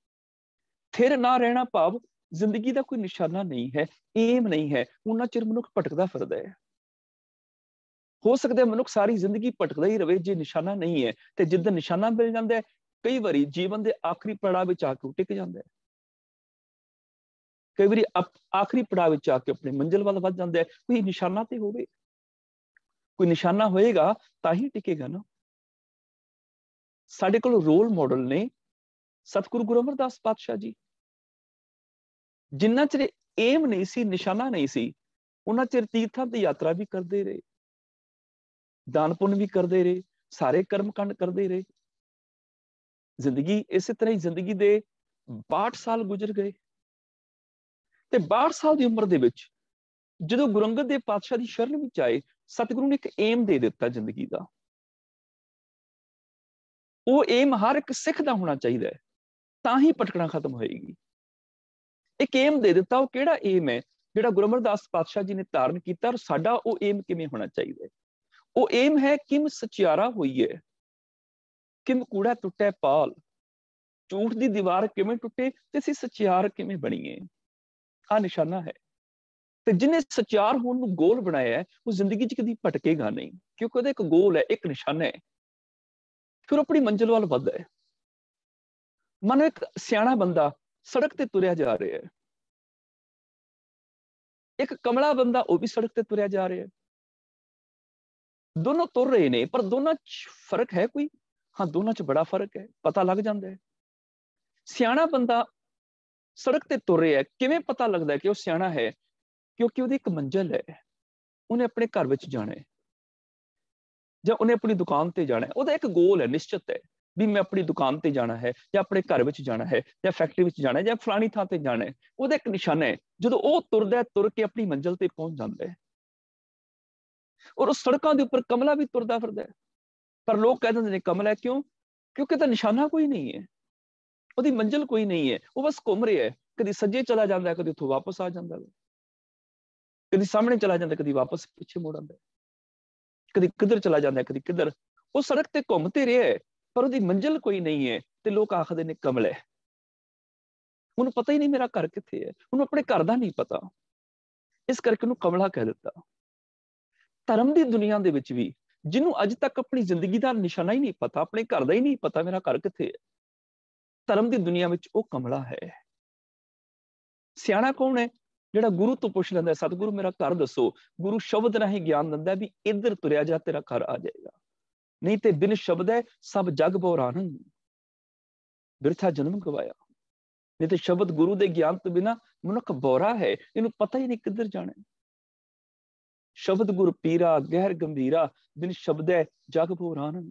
ਥਿਰ ਨਾ ਰਹਿਣਾ ਭਾਵ ਜ਼ਿੰਦਗੀ ਦਾ ਕੋਈ ਨਿਸ਼ਾਨਾ ਨਹੀਂ ਹੈ ਏਮ ਨਹੀਂ ਹੈ ਉਹਨਾਂ ਚਿਰ ਮਨੁੱਖ ਭਟਕਦਾ ਫਿਰਦਾ ਹੈ ਹੋ ਸਕਦਾ ਮਨੁੱਖ ਸਾਰੀ ਜ਼ਿੰਦਗੀ ਭਟਕਦਾ ਹੀ ਰਵੇ ਜੇ ਨਿਸ਼ਾਨਾ ਨਹੀਂ ਹੈ ਤੇ ਜਿੱਦ ਨਿਸ਼ਾਨਾ ਮਿਲ ਜਾਂਦਾ ਹੈ ਕਈ ਵਾਰੀ ਜੀਵਨ ਦੇ ਆਖਰੀ ਪੜਾਅ ਵਿੱਚ ਆ ਕੇ ਟਿਕ ਜਾਂਦਾ ਹੈ ਕਈ ਵਾਰੀ ਆਖਰੀ ਪੜਾਅ ਵਿੱਚ ਆ ਕੇ ਆਪਣੇ ਮੰਜ਼ਿਲ ਵੱਲ ਵੱਧ ਜਾਂਦਾ ਹੈ ਕੋਈ ਨਿਸ਼ਾਨਾ ਤੇ ਹੋਵੇ ਕੋਈ ਨਿਸ਼ਾਨਾ ਹੋਏਗਾ ਤਾਂ ਹੀ ਟਿਕੇਗਾ ਨਾ ਸਾਡੇ ਕੋਲ ਰੋਲ ਮਾਡਲ ਨੇ ਸਤਿਗੁਰੂ ਗੁਰੂ ਅਮਰਦਾਸ ਪਾਤਸ਼ਾਹ ਜੀ ਜਿੰਨਾ ਚਿਰ ਏਮ ਨਹੀਂ ਸੀ ਨਿਸ਼ਾਨਾ ਨਹੀਂ ਸੀ ਉਹਨਾਂ ਚਿਰ ਤੀਰਥਾਂ ਤੇ ਯਾਤਰਾ ਵੀ ਕਰਦੇ ਰਹੇ ਦਾਨ ਪੁੰਨ ਵੀ ਕਰਦੇ ਰਹੇ ਸਾਰੇ ਕਰਮ ਕੰਡ ਕਰਦੇ ਰਹੇ ਜ਼ਿੰਦਗੀ ਇਸੇ ਤਰ੍ਹਾਂ ਹੀ ਜ਼ਿੰਦਗੀ ਦੇ 62 ਸਾਲ ਗੁਜ਼ਰ ਗਏ ਤੇ 62 ਸਾਲ ਦੀ ਉਮਰ ਦੇ ਵਿੱਚ ਜਦੋਂ ਗੁਰੂ ਅੰਗਦ ਦੇਵ ਪਾਤਸ਼ਾਹ ਦੀ ਸ਼ਰਨ ਵਿੱਚ ਆਏ ਸਤਿਗੁਰੂ ਨੇ ਇੱਕ ਏਮ ਦੇ ਦਿੱਤਾ ਜ਼ਿੰਦਗੀ ਦਾ ਉਹ ਏਮ ਹਰ ਇੱਕ ਸਿੱਖ ਦਾ ਹੋਣਾ ਚਾਹੀਦਾ ਹੈ ਤਾਂ ਹੀ ਪਟਕਣਾ ਖਤਮ ਹੋਏਗੀ ਇੱਕ ਏਮ ਦੇ ਦਿੱਤਾ ਉਹ ਕਿਹੜਾ ਏਮ ਹੈ ਜਿਹੜਾ ਗੁਰੂ ਅਮਰਦਾਸ ਪਾਤਸ਼ਾਹ ਜੀ ਨੇ ਧਾਰਨ ਕੀਤਾ ਔਰ ਸਾਡਾ ਉਹ ਏਮ ਕਿਵੇਂ ਹੋਣਾ ਚਾਹੀਦਾ ਹੈ ਉਹ ਏਮ ਹੈ ਕਿਮ ਸਚਿਆਰਾ ਹੋਈਏ ਕਿਮ ਕੂੜਾ ਟੁੱਟੇ ਪਾਲ ਝੂਠ ਦੀ ਦੀਵਾਰ ਕਿਵੇਂ ਟੁੱਟੇ ਤੇ ਅਸੀਂ ਸਚਿਆਰ ਕਿਵੇਂ ਬਣੀਏ ਆ ਨਿਸ਼ਾਨਾ ਹੈ ਤੇ ਜਿਨੇ ਸਚਿਆਰ ਹੋਣ ਨੂੰ ਗੋਲ ਬਣਾਇਆ ਹੈ ਉਹ ਜ਼ਿੰਦਗੀ 'ਚ ਕਦੀ ਭਟਕੇਗਾ ਨਹੀਂ ਕਿਉਂਕਿ ਉਹਦਾ ਇੱਕ ਗੋਲ ਹੈ ਇੱਕ ਨਿਸ਼ਾਨਾ ਹੈ ਫਿਰ ਆਪਣੀ ਮੰਜ਼ਿਲ ਵੱਲ ਵੱਧਦਾ ਹੈ ਮਨ ਇੱਕ ਸਿਆਣਾ ਬੰਦਾ ਸੜਕ ਤੇ ਤੁਰਿਆ ਜਾ ਰਿਹਾ ਹੈ ਇੱਕ ਕਮਲਾ ਬੰਦਾ ਉਹ ਵੀ ਸੜਕ ਤੇ ਤੁਰਿਆ ਜਾ ਰਿਹਾ ਹੈ ਦੋਨੋਂ ਤੁਰ ਰਹੇ ਨੇ ਪਰ ਦੋਨਾਂ 'ਚ ਫਰਕ ਹੈ ਕੋਈ ਹਾਂ ਦੋਨਾਂ 'ਚ ਬੜਾ ਫਰਕ ਹੈ ਪਤਾ ਲੱਗ ਜਾਂਦਾ ਹੈ ਸਿਆਣਾ ਬੰਦਾ ਸੜਕ ਤੇ ਤੁਰ ਰਿਹਾ ਹੈ ਕਿਵੇਂ ਪਤਾ ਲੱਗਦਾ ਕਿ ਉਹ ਸਿਆਣਾ ਹੈ ਕਿਉਂਕਿ ਉਹਦੀ ਇੱਕ ਮੰਜ਼ਲ ਹੈ ਉਹਨੇ ਆਪਣੇ ਘਰ ਵਿੱਚ ਜਾਣਾ ਹੈ ਜਾਂ ਉਹਨੇ ਆਪਣੀ ਦੁਕਾਨ ਤੇ ਜਾਣਾ ਹੈ ਉਹਦਾ ਇੱਕ ਗੋਲ ਹੈ ਨਿਸ਼ਚਿਤ ਹੈ ਵੀ ਮੈਂ ਆਪਣੀ ਦੁਕਾਨ ਤੇ ਜਾਣਾ ਹੈ ਜਾਂ ਆਪਣੇ ਘਰ ਵਿੱਚ ਜਾਣਾ ਹੈ ਜਾਂ ਫੈਕਟਰੀ ਵਿੱਚ ਜਾਣਾ ਹੈ ਜਾਂ ਫਲਾਣੀ ਥਾਂ ਤੇ ਜਾਣਾ ਹੈ ਉਹਦਾ ਇੱਕ ਨਿਸ਼ਾਨਾ ਹੈ ਜਦੋਂ ਉਹ ਤੁਰਦਾ ਹੈ ਤੁਰ ਕੇ ਆਪਣੀ ਮੰਜ਼ਿਲ ਤੇ ਪਹੁੰਚ ਜਾਂਦਾ ਹੈ ਔਰ ਉਸ ਸੜਕਾਂ ਦੇ ਉੱਪਰ ਕਮਲਾ ਵੀ ਤੁਰਦਾ ਫਿਰਦਾ ਹੈ ਪਰ ਲੋਕ ਕਹਿ ਦਿੰਦੇ ਨੇ ਕਮਲਾ ਕਿਉਂ ਕਿਉਂਕਿ ਤਾਂ ਨਿਸ਼ਾਨਾ ਕੋਈ ਨਹੀਂ ਹੈ ਉਹਦੀ ਮੰਜ਼ਿਲ ਕੋਈ ਨਹੀਂ ਹੈ ਉਹ ਬਸ ਘੁੰਮ ਰਿਹਾ ਹੈ ਕਦੀ ਸੱਜੇ ਚਲਾ ਜਾਂਦਾ ਹੈ ਕਦੀ ਉੱਥੋਂ ਵਾਪਸ ਆ ਜਾਂਦਾ ਹੈ ਕਦੀ ਸਾਹਮਣੇ ਚਲਾ ਜਾਂਦਾ ਕਦੀ ਵਾਪਸ ਪਿੱਛੇ ਮੁੜ ਆਉਂਦਾ ਹੈ ਕਦੀ ਕਿੱਧਰ ਚਲਾ ਜਾਂਦਾ ਕਦੀ ਕਿੱਧਰ ਉਹ ਸੜਕ ਤੇ ਘੁੰਮ ਤੇ ਰਿਹਾ ਹੈ ਪਰ ਉਹਦੀ ਮੰਜ਼ਿਲ ਕੋਈ ਨਹੀਂ ਹੈ ਤੇ ਲੋਕ ਆਖਦੇ ਨੇ ਕਮਲੇ ਉਹਨੂੰ ਪਤਾ ਹੀ ਨਹੀਂ ਮੇਰਾ ਘਰ ਕਿੱਥੇ ਹੈ ਉਹਨੂੰ ਆਪਣੇ ਘਰ ਦਾ ਨਹੀਂ ਪਤਾ ਇਸ ਕਰਕੇ ਉਹਨੂੰ ਕਮਲਾ ਕਹਿ ਦਿੱਤਾ ਧਰਮ ਦੀ ਦੁਨੀਆ ਦੇ ਵਿੱਚ ਵੀ ਜਿਹਨੂੰ ਅੱਜ ਤੱਕ ਆਪਣੀ ਜ਼ਿੰਦਗੀ ਦਾ ਨਿਸ਼ਾਨਾ ਹੀ ਨਹੀਂ ਪਤਾ ਆਪਣੇ ਘਰ ਦਾ ਹੀ ਨਹੀਂ ਪਤਾ ਮੇਰਾ ਘਰ ਕਿੱਥੇ ਹੈ ਧਰਮ ਦੀ ਦੁਨੀਆ ਵਿੱਚ ਉਹ ਕਮਲਾ ਹੈ ਸਿਆਣਾ ਕੌਣ ਹੈ ਜਿਹੜਾ ਗੁਰੂ ਤੋਂ ਪੁੱਛ ਲੈਂਦਾ ਸਤਿਗੁਰੂ ਮੇਰਾ ਘਰ ਦੱਸੋ ਗੁਰੂ ਸ਼ਬਦ ਰਾਹੀਂ ਗਿਆਨ ਦਿੰਦਾ ਵੀ ਇੱਧਰ ਤੁਰਿਆ ਜਾ ਤੇਰਾ ਘਰ ਆ ਜਾਏਗਾ ਨਹੀਂ ਤੇ ਬਿਨ ਸ਼ਬਦ ਹੈ ਸਭ ਜਗ ਬੋਰਾਨ ਬਿਰਥਾ ਜਨਮ ਗਵਾਇਆ ਨਹੀਂ ਤੇ ਸ਼ਬਦ ਗੁਰੂ ਦੇ ਗਿਆਨ ਤੋਂ ਬਿਨਾ ਮਨੁੱਖ ਬੋਰਾ ਹੈ ਇਹਨੂੰ ਪਤਾ ਹੀ ਨਹੀਂ ਕਿੱਧਰ ਜਾਣਾ ਸ਼ਬਦ ਗੁਰ ਪੀਰਾ ਗਹਿਰ ਗੰਭੀਰਾ ਬਿਨ ਸ਼ਬਦ ਹੈ ਜਗ ਬੋਰਾਨ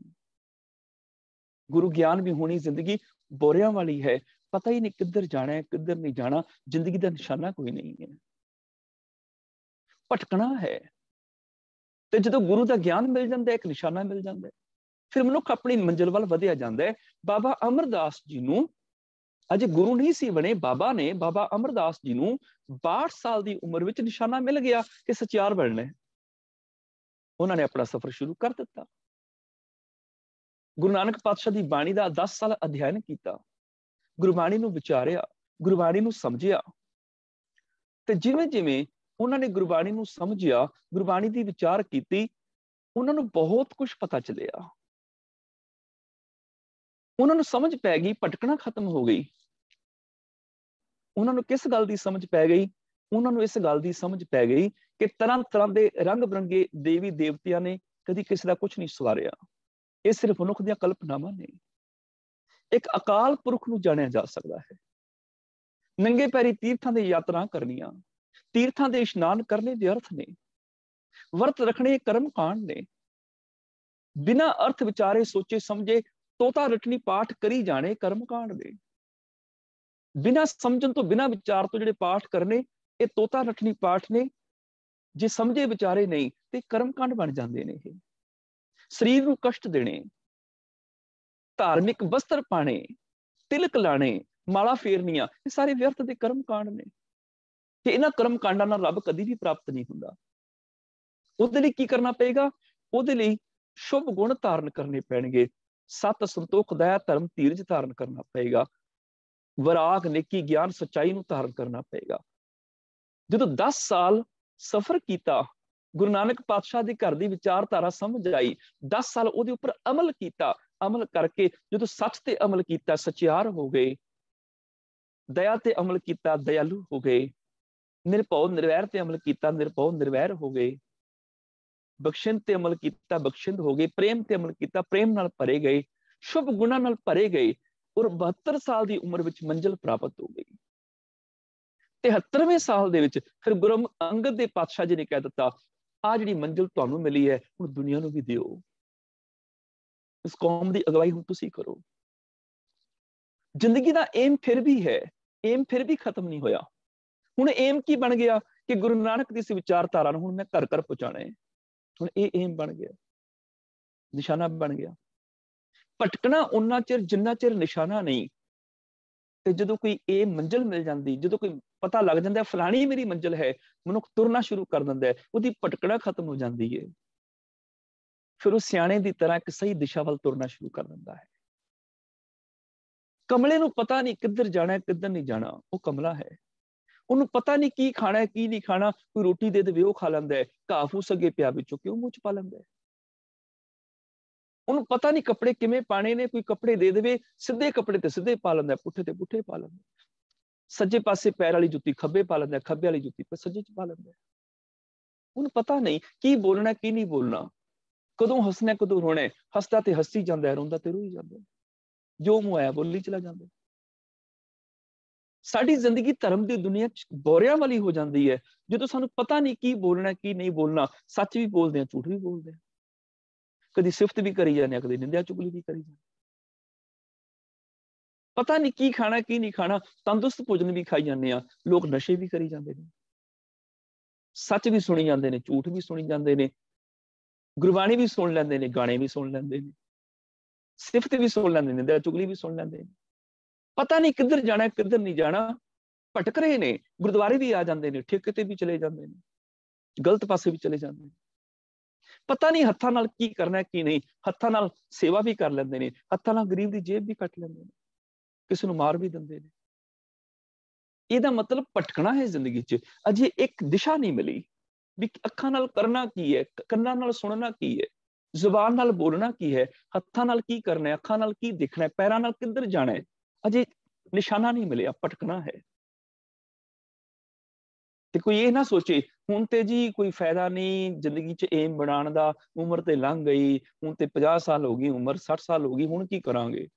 ਗੁਰੂ ਗਿਆਨ ਵੀ ਹੋਣੀ ਜ਼ਿੰਦਗੀ ਬੋਰਿਆਂ ਵਾਲੀ ਹੈ ਪਤਾ ਹੀ ਨਹੀਂ ਕਿੱਧਰ ਜਾਣਾ ਹੈ ਕਿੱਧਰ ਨਹੀਂ ਜਾਣਾ ਜ਼ਿੰਦਗੀ ਦਾ ਨਿਸ਼ਾਨਾ ਕੋਈ ਨਹੀਂ ਹੈ ਭਟਕਣਾ ਹੈ ਤੇ ਜਦੋਂ ਗੁਰੂ ਦਾ ਗਿਆਨ ਮਿਲ ਜਾਂਦਾ ਇੱਕ ਨਿਸ਼ਾਨਾ ਮਿਲ ਜਾਂਦਾ ਫਿਰ ਮਨੁੱਖ ਆਪਣੀ ਮੰਜ਼ਿਲ ਵੱਲ ਵਧਿਆ ਜਾਂਦਾ ਹੈ ਬਾਬਾ ਅਮਰਦਾਸ ਜੀ ਨੂੰ ਅਜੇ ਗੁਰੂ ਨਹੀਂ ਸੀ ਬਣੇ ਬਾਬਾ ਨੇ ਬਾਬਾ ਅਮਰਦਾਸ ਜੀ ਨੂੰ 62 ਸਾਲ ਦੀ ਉਮਰ ਵਿੱਚ ਨਿਸ਼ਾਨਾ ਮਿਲ ਗਿਆ ਕਿ ਸਚਿਆਰ ਬਣਨਾ ਉਹਨਾਂ ਨੇ ਆਪਣਾ ਸਫ਼ਰ ਸ਼ੁਰੂ ਕਰ ਦਿੱਤਾ ਗੁਰੂ ਨਾਨਕ ਪਾਤਸ਼ਾਹ ਦੀ ਬਾਣੀ ਦਾ 10 ਸਾਲ ਅਧਿਐਨ ਕੀਤਾ ਗੁਰਬਾਣੀ ਨੂੰ ਵਿਚਾਰਿਆ ਗੁਰਬਾਣੀ ਨੂੰ ਸਮਝਿਆ ਤੇ ਜਿਵੇਂ ਜਿਵੇਂ ਉਹਨਾਂ ਨੇ ਗੁਰਬਾਣੀ ਨੂੰ ਸਮਝਿਆ ਗੁਰਬਾਣੀ ਦੀ ਵਿਚਾਰ ਕੀਤੀ ਉਹਨਾਂ ਨੂੰ ਬਹੁਤ ਕੁਝ ਪਤਾ ਚੱਲਿਆ ਉਹਨਾਂ ਨੂੰ ਸਮਝ ਪੈ ਗਈ ਭਟਕਣਾ ਖਤਮ ਹੋ ਗਈ ਉਹਨਾਂ ਨੂੰ ਕਿਸ ਗੱਲ ਦੀ ਸਮਝ ਪੈ ਗਈ ਉਹਨਾਂ ਨੂੰ ਇਸ ਗੱਲ ਦੀ ਸਮਝ ਪੈ ਗਈ ਕਿ ਤਰ੍ਹਾਂ ਤਰ੍ਹਾਂ ਦੇ ਰੰਗ ਬਰੰਗੇ ਦੇਵੀ ਦੇਵਤਿਆਂ ਨੇ ਕਦੀ ਕਿਸੇ ਦਾ ਕੁਝ ਨਹੀਂ ਸਵਾਰਿਆ ਇਹ ਸਿਰਫ ਮਨੁੱਖ ਦੀਆਂ ਕਲਪਨਾਵਾਂ ਨੇ ਇੱਕ ਅਕਾਲ ਪੁਰਖ ਨੂੰ ਜਾਣਿਆ ਜਾ ਸਕਦਾ ਹੈ ਨੰਗੇ ਪੈਰੀ ਤੀਰਥਾਂ ਦੀ ਯਾਤਰਾ ਕਰਨੀਆਂ ਤੀਰਥਾਂ ਦੇ ਇਸ਼ਨਾਨ ਕਰਨੇ ਦੇ ਅਰਥ ਨੇ ਵਰਤ ਰੱਖਣੇ ਕਰਮ ਕਾਂਡ ਨੇ ਬਿਨਾ ਅਰਥ ਵਿਚਾਰੇ ਸੋਚੇ ਸਮਝੇ ਤੋਤਾ ਰਟਣੀ ਪਾਠ ਕਰੀ ਜਾਣੇ ਕਰਮ ਕਾਂਡ ਦੇ ਬਿਨਾ ਸਮਝਣ ਤੋਂ ਬਿਨਾ ਵਿਚਾਰ ਤੋਂ ਜਿਹੜੇ ਪਾਠ ਕਰਨੇ ਇਹ ਤੋਤਾ ਰਟਣੀ ਪਾਠ ਨੇ ਜੇ ਸਮਝੇ ਵਿਚਾਰੇ ਨਹੀਂ ਤੇ ਕਰਮ ਕਾਂਡ ਬਣ ਜਾਂਦੇ ਨੇ ਇਹ ਸਰੀਰ ਨੂੰ ਕਸ਼ਟ ਦੇਣੇ ਧਾਰਮਿਕ ਵਸਤਰ ਪਾਣੇ ਤਿਲਕ ਲਾਣੇ ਮਾਲਾ ਫੇਰਨੀਆਂ ਇਹ ਸਾਰੇ ਵਿਅਰਥ ਦੇ ਕਰਮ ਕਾਂਡ ਨੇ ਤੇ ਇਹਨਾਂ ਕਰਮ ਕਾਂਡਾਂ ਨਾਲ ਰੱਬ ਕਦੀ ਵੀ ਪ੍ਰਾਪਤ ਨਹੀਂ ਹੁੰਦਾ ਉਹਦੇ ਲਈ ਕੀ ਕਰਨਾ ਪਏਗਾ ਉਹਦੇ ਲਈ ਸ਼ੁਭ ਗੁਣ ਧਾਰਨ ਕਰਨੇ ਪੈਣਗੇ ਸਤ ਸੰਤੋਖ ਦਇਆ ਧਰਮ ਧੀਰਜ ਧਾਰਨ ਕਰਨਾ ਪਏਗਾ ਵਿਰਾਗ ਨੇਕੀ ਗਿਆਨ ਸਚਾਈ ਨੂੰ ਧਾਰਨ ਕਰਨਾ ਪਏਗਾ ਜਦੋਂ 10 ਸਾਲ ਸਫ਼ਰ ਕੀਤਾ ਗੁਰੂ ਨਾਨਕ ਪਾਤਸ਼ਾਹ ਦੇ ਘਰ ਦੀ ਵਿਚਾਰਧਾਰਾ ਸਮਝ ਆਈ 10 ਸਾਲ ਉਹਦੇ ਉੱਪਰ ਅਮਲ ਕੀਤਾ ਅਮਲ ਕਰਕੇ ਜਦੋਂ ਸੱਚ ਤੇ ਅਮਲ ਕੀਤਾ ਸਚਿਆਰ ਹੋ ਗਏ ਦਇਆ ਤੇ ਅਮਲ ਕੀਤਾ ਦਇਆਲੂ ਹੋ ਗਏ ਨਿਰਭਉ ਨਿਰਵੈਰ ਤੇ ਅਮਲ ਕੀਤਾ ਨਿਰਭਉ ਨਿਰਵੈਰ ਹੋ ਗਏ ਬਖਸ਼ਣ ਤੇ ਅਮਲ ਕੀਤਾ ਬਖਸ਼ਿੰਦ ਹੋ ਗਏ ਪ੍ਰੇਮ ਤੇ ਅਮਲ ਕੀਤਾ ਪ੍ਰੇਮ ਨਾਲ ਭਰੇ ਗਏ ਸ਼ੁਭ ਗੁਣਾ ਨਾਲ ਭਰੇ ਗਏ ਔਰ 72 ਸਾਲ ਦੀ ਉਮਰ ਵਿੱਚ ਮੰਜ਼ਲ ਪ੍ਰਾਪਤ ਹੋ ਗਈ 73ਵੇਂ ਸਾਲ ਦੇ ਵਿੱਚ ਫਿਰ ਗੁਰੂ ਅੰਗਦ ਦੇ ਪਾਤਸ਼ਾਹ ਜੀ ਨੇ ਕਹਿ ਦਿੱਤਾ ਆ ਜਿਹੜੀ ਮੰਜ਼ਲ ਤੁਹਾਨੂੰ ਮਿਲੀ ਹੈ ਹੁਣ ਦੁਨੀਆ ਨੂੰ ਵੀ ਦਿਓ ਇਸ ਕੌਮ ਦੀ ਅਗਵਾਈ ਹੁਣ ਤੁਸੀਂ ਕਰੋ ਜ਼ਿੰਦਗੀ ਦਾ ਏਮ ਫਿਰ ਵੀ ਹੈ ਏਮ ਫਿਰ ਵੀ ਖਤਮ ਨਹੀਂ ਹੋਇਆ ਹੁਣ ਏਮ ਕੀ ਬਣ ਗਿਆ ਕਿ ਗੁਰੂ ਨਾਨਕ ਦੀ ਇਸ ਵਿਚਾਰਧਾਰਾ ਨੂੰ ਹੁਣ ਮੈਂ ਘਰ ਘਰ ਪਹੁੰਚਾਣਾ ਹੈ ਹੁਣ ਇਹ ਏਮ ਬਣ ਗਿਆ ਨਿਸ਼ਾਨਾ ਬਣ ਗਿਆ ਭਟਕਣਾ ਉਹਨਾਂ ਚਿਰ ਜਿੰਨਾ ਚਿਰ ਨਿਸ਼ਾਨਾ ਨਹੀਂ ਤੇ ਜਦੋਂ ਕੋਈ ਇਹ ਮੰਜ਼ਲ ਮਿਲ ਜਾਂਦੀ ਜਦੋਂ ਕੋਈ ਪਤਾ ਲੱਗ ਜਾਂਦਾ ਫਲਾਣੀ ਮੇਰੀ ਮੰਜ਼ਲ ਹੈ ਮਨੁੱਖ ਤੁਰਨਾ ਸ਼ੁਰੂ ਕਰ ਦਿੰਦਾ ਹੈ ਉਹਦੀ ਭਟਕੜਾ ਖਤਮ ਹੋ ਜਾਂਦੀ ਹੈ ਫਿਰ ਉਹ ਸਿਆਣੇ ਦੀ ਤਰ੍ਹਾਂ ਇੱਕ ਸਹੀ ਦਿਸ਼ਾ ਵੱਲ ਤੁਰਨਾ ਸ਼ੁਰੂ ਕਰ ਦਿੰਦਾ ਹੈ ਕਮਲੇ ਨੂੰ ਪਤਾ ਨਹੀਂ ਕਿੱਧਰ ਜਾਣਾ ਕਿੱਧਰ ਨਹੀਂ ਜਾਣਾ ਉਹ ਕਮਲਾ ਹੈ ਉਹਨੂੰ ਪਤਾ ਨਹੀਂ ਕੀ ਖਾਣਾ ਹੈ ਕੀ ਨਹੀਂ ਖਾਣਾ ਕੋਈ ਰੋਟੀ ਦੇ ਦੇਵੇ ਉਹ ਖਾ ਲੈਂਦਾ ਹੈ ਘਾਹ ਫੂਸ ਅੱਗੇ ਪਿਆ ਵਿੱਚੋਂ ਕਿਉਂ ਮੂੰਹ ਚ ਪਾ ਲੈਂਦਾ ਹੈ ਉਹਨੂੰ ਪਤਾ ਨਹੀਂ ਕੱਪੜੇ ਕਿਵੇਂ ਪਾਣੇ ਨੇ ਕੋਈ ਕੱਪੜੇ ਦੇ ਦੇਵੇ ਸਿੱਧੇ ਕੱਪੜੇ ਤੇ ਸਿੱਧੇ ਪਾ ਲੈਂਦਾ ਪੁੱਠੇ ਤੇ ਪੁੱਠੇ ਪਾ ਲੈਂਦਾ ਸੱਜੇ ਪਾਸੇ ਪੈਰ ਵਾਲੀ ਜੁੱਤੀ ਖੱਬੇ ਪਾ ਲੈਂਦਾ ਖੱਬੇ ਵਾਲੀ ਜੁੱਤੀ ਪਰ ਸੱਜੇ ਚ ਪਾ ਲੈਂਦਾ ਉਹਨੂੰ ਪਤਾ ਨਹੀਂ ਕੀ ਬੋਲਣਾ ਕੀ ਨਹੀਂ ਬੋਲਣਾ ਕਦੋਂ ਹੱਸਣਾ ਕਦੋਂ ਰੋਣਾ ਹੱਸਦਾ ਤੇ ਹੱਸੀ ਜਾਂਦਾ ਰੋਂਦਾ ਤੇ ਰੋਈ ਜਾਂਦਾ ਜੋ ਮੂੰਹ ਆਇਆ ਬੋਲੀ ਚਲਾ ਜਾਂਦਾ ਸਾਡੀ ਜ਼ਿੰਦਗੀ ਧਰਮ ਦੀ ਦੁਨੀਆ ਚ ਗੋਰਿਆਂ ਵਾਲੀ ਹੋ ਜਾਂਦੀ ਹੈ ਜਦੋਂ ਸਾਨੂੰ ਪਤਾ ਨਹੀਂ ਕੀ ਬੋਲਣਾ ਕੀ ਨਹੀਂ ਬੋਲਣਾ ਸੱਚ ਵੀ ਬੋਲਦੇ ਆ ਝੂਠ ਵੀ ਬੋਲਦੇ ਆ ਕਦੀ ਸਿਫਤ ਵੀ ਕਰੀ ਜਾਂਦੇ ਆ ਕਦੀ ਨਿੰਦਿਆ ਚੁਗਲੀ ਵੀ ਕਰੀ ਜਾਂਦੇ ਪਤਾ ਨਹੀਂ ਕੀ ਖਾਣਾ ਕੀ ਨਹੀਂ ਖਾਣਾ ਤੰਦਰੁਸਤ ਭੋਜਨ ਵੀ ਖਾਈ ਜਾਂਦੇ ਆ ਲੋਕ ਨਸ਼ੇ ਵੀ ਕਰੀ ਜਾਂਦੇ ਨੇ ਸੱਚ ਵੀ ਸੁਣੀ ਜਾਂਦੇ ਨੇ ਝੂਠ ਵੀ ਸੁਣੀ ਜਾਂਦੇ ਨੇ ਗੁਰਬਾਣੀ ਵੀ ਸੁਣ ਲੈਂਦੇ ਨੇ ਗਾਣੇ ਵੀ ਸੁਣ ਲੈਂਦੇ ਨੇ ਸਿਫਤ ਵੀ ਸੁਣ ਲੈਂਦੇ ਨੇ ਦਾ ਚੁਗਲੀ ਵੀ ਸੁਣ ਲੈਂਦੇ ਨੇ ਪਤਾ ਨਹੀਂ ਕਿੱਧਰ ਜਾਣਾ ਕਿੱਧਰ ਨਹੀਂ ਜਾਣਾ ਭਟਕ ਰਹੇ ਨੇ ਗੁਰਦੁਆਰੇ ਵੀ ਆ ਜਾਂਦੇ ਨੇ ਠੇਕੇ ਤੇ ਵੀ ਚਲੇ ਜਾਂਦੇ ਨੇ ਗਲਤ ਪਾਸੇ ਵੀ ਚਲੇ ਜਾਂਦੇ ਨੇ ਪਤਾ ਨਹੀਂ ਹੱਥਾਂ ਨਾਲ ਕੀ ਕਰਨਾ ਹੈ ਕੀ ਨਹੀਂ ਹੱਥਾਂ ਨਾਲ ਸੇਵਾ ਵੀ ਕਰ ਲੈਂਦੇ ਨੇ ਹੱਥਾਂ ਨਾਲ ਗਰੀਬ ਦੀ ਜੇਬ ਵੀ ਕੱਟ ਲੈਂਦੇ ਨੇ ਕਿਸੇ ਨੂੰ ਮਾਰ ਵੀ ਦਿੰਦੇ ਨੇ ਇਹਦਾ ਮਤਲਬ ਭਟਕਣਾ ਹੈ ਜ਼ਿੰਦਗੀ 'ਚ ਅਜੇ ਇੱਕ ਦਿਸ਼ਾ ਨਹੀਂ ਮਿਲੀ ਵੀ ਅੱਖਾਂ ਨਾਲ ਕਰਨਾ ਕੀ ਹੈ ਕੰਨਾਂ ਨਾਲ ਸੁਣਨਾ ਕੀ ਹੈ ਜ਼ੁਬਾਨ ਨਾਲ ਬੋਲਣਾ ਕੀ ਹੈ ਹੱਥਾਂ ਨਾਲ ਕੀ ਕਰਨਾ ਹੈ ਅੱਖਾਂ ਨਾਲ ਕੀ ਦੇਖਣਾ ਹੈ ਪੈਰਾਂ ਨਾਲ ਕਿੱਧਰ ਜਾਣਾ ਹੈ ਅਜੇ ਨਿਸ਼ਾਨਾ ਨਹੀਂ ਮਿਲਿਆ ਪਟਕਣਾ ਹੈ ਤੇ ਕੋਈ ਇਹ ਨਾ ਸੋਚੇ ਹੁਣ ਤੇ ਜੀ ਕੋਈ ਫਾਇਦਾ ਨਹੀਂ ਜ਼ਿੰਦਗੀ 'ਚ ਏਮ ਬਣਾਉਣ ਦਾ ਉਮਰ ਤੇ ਲੰਘ ਗਈ ਹੁਣ ਤੇ 50 ਸਾਲ ਹੋ ਗਈ ਉਮਰ 60 ਸਾਲ ਹੋ ਗਈ ਹੁਣ ਕੀ ਕਰਾਂਗੇ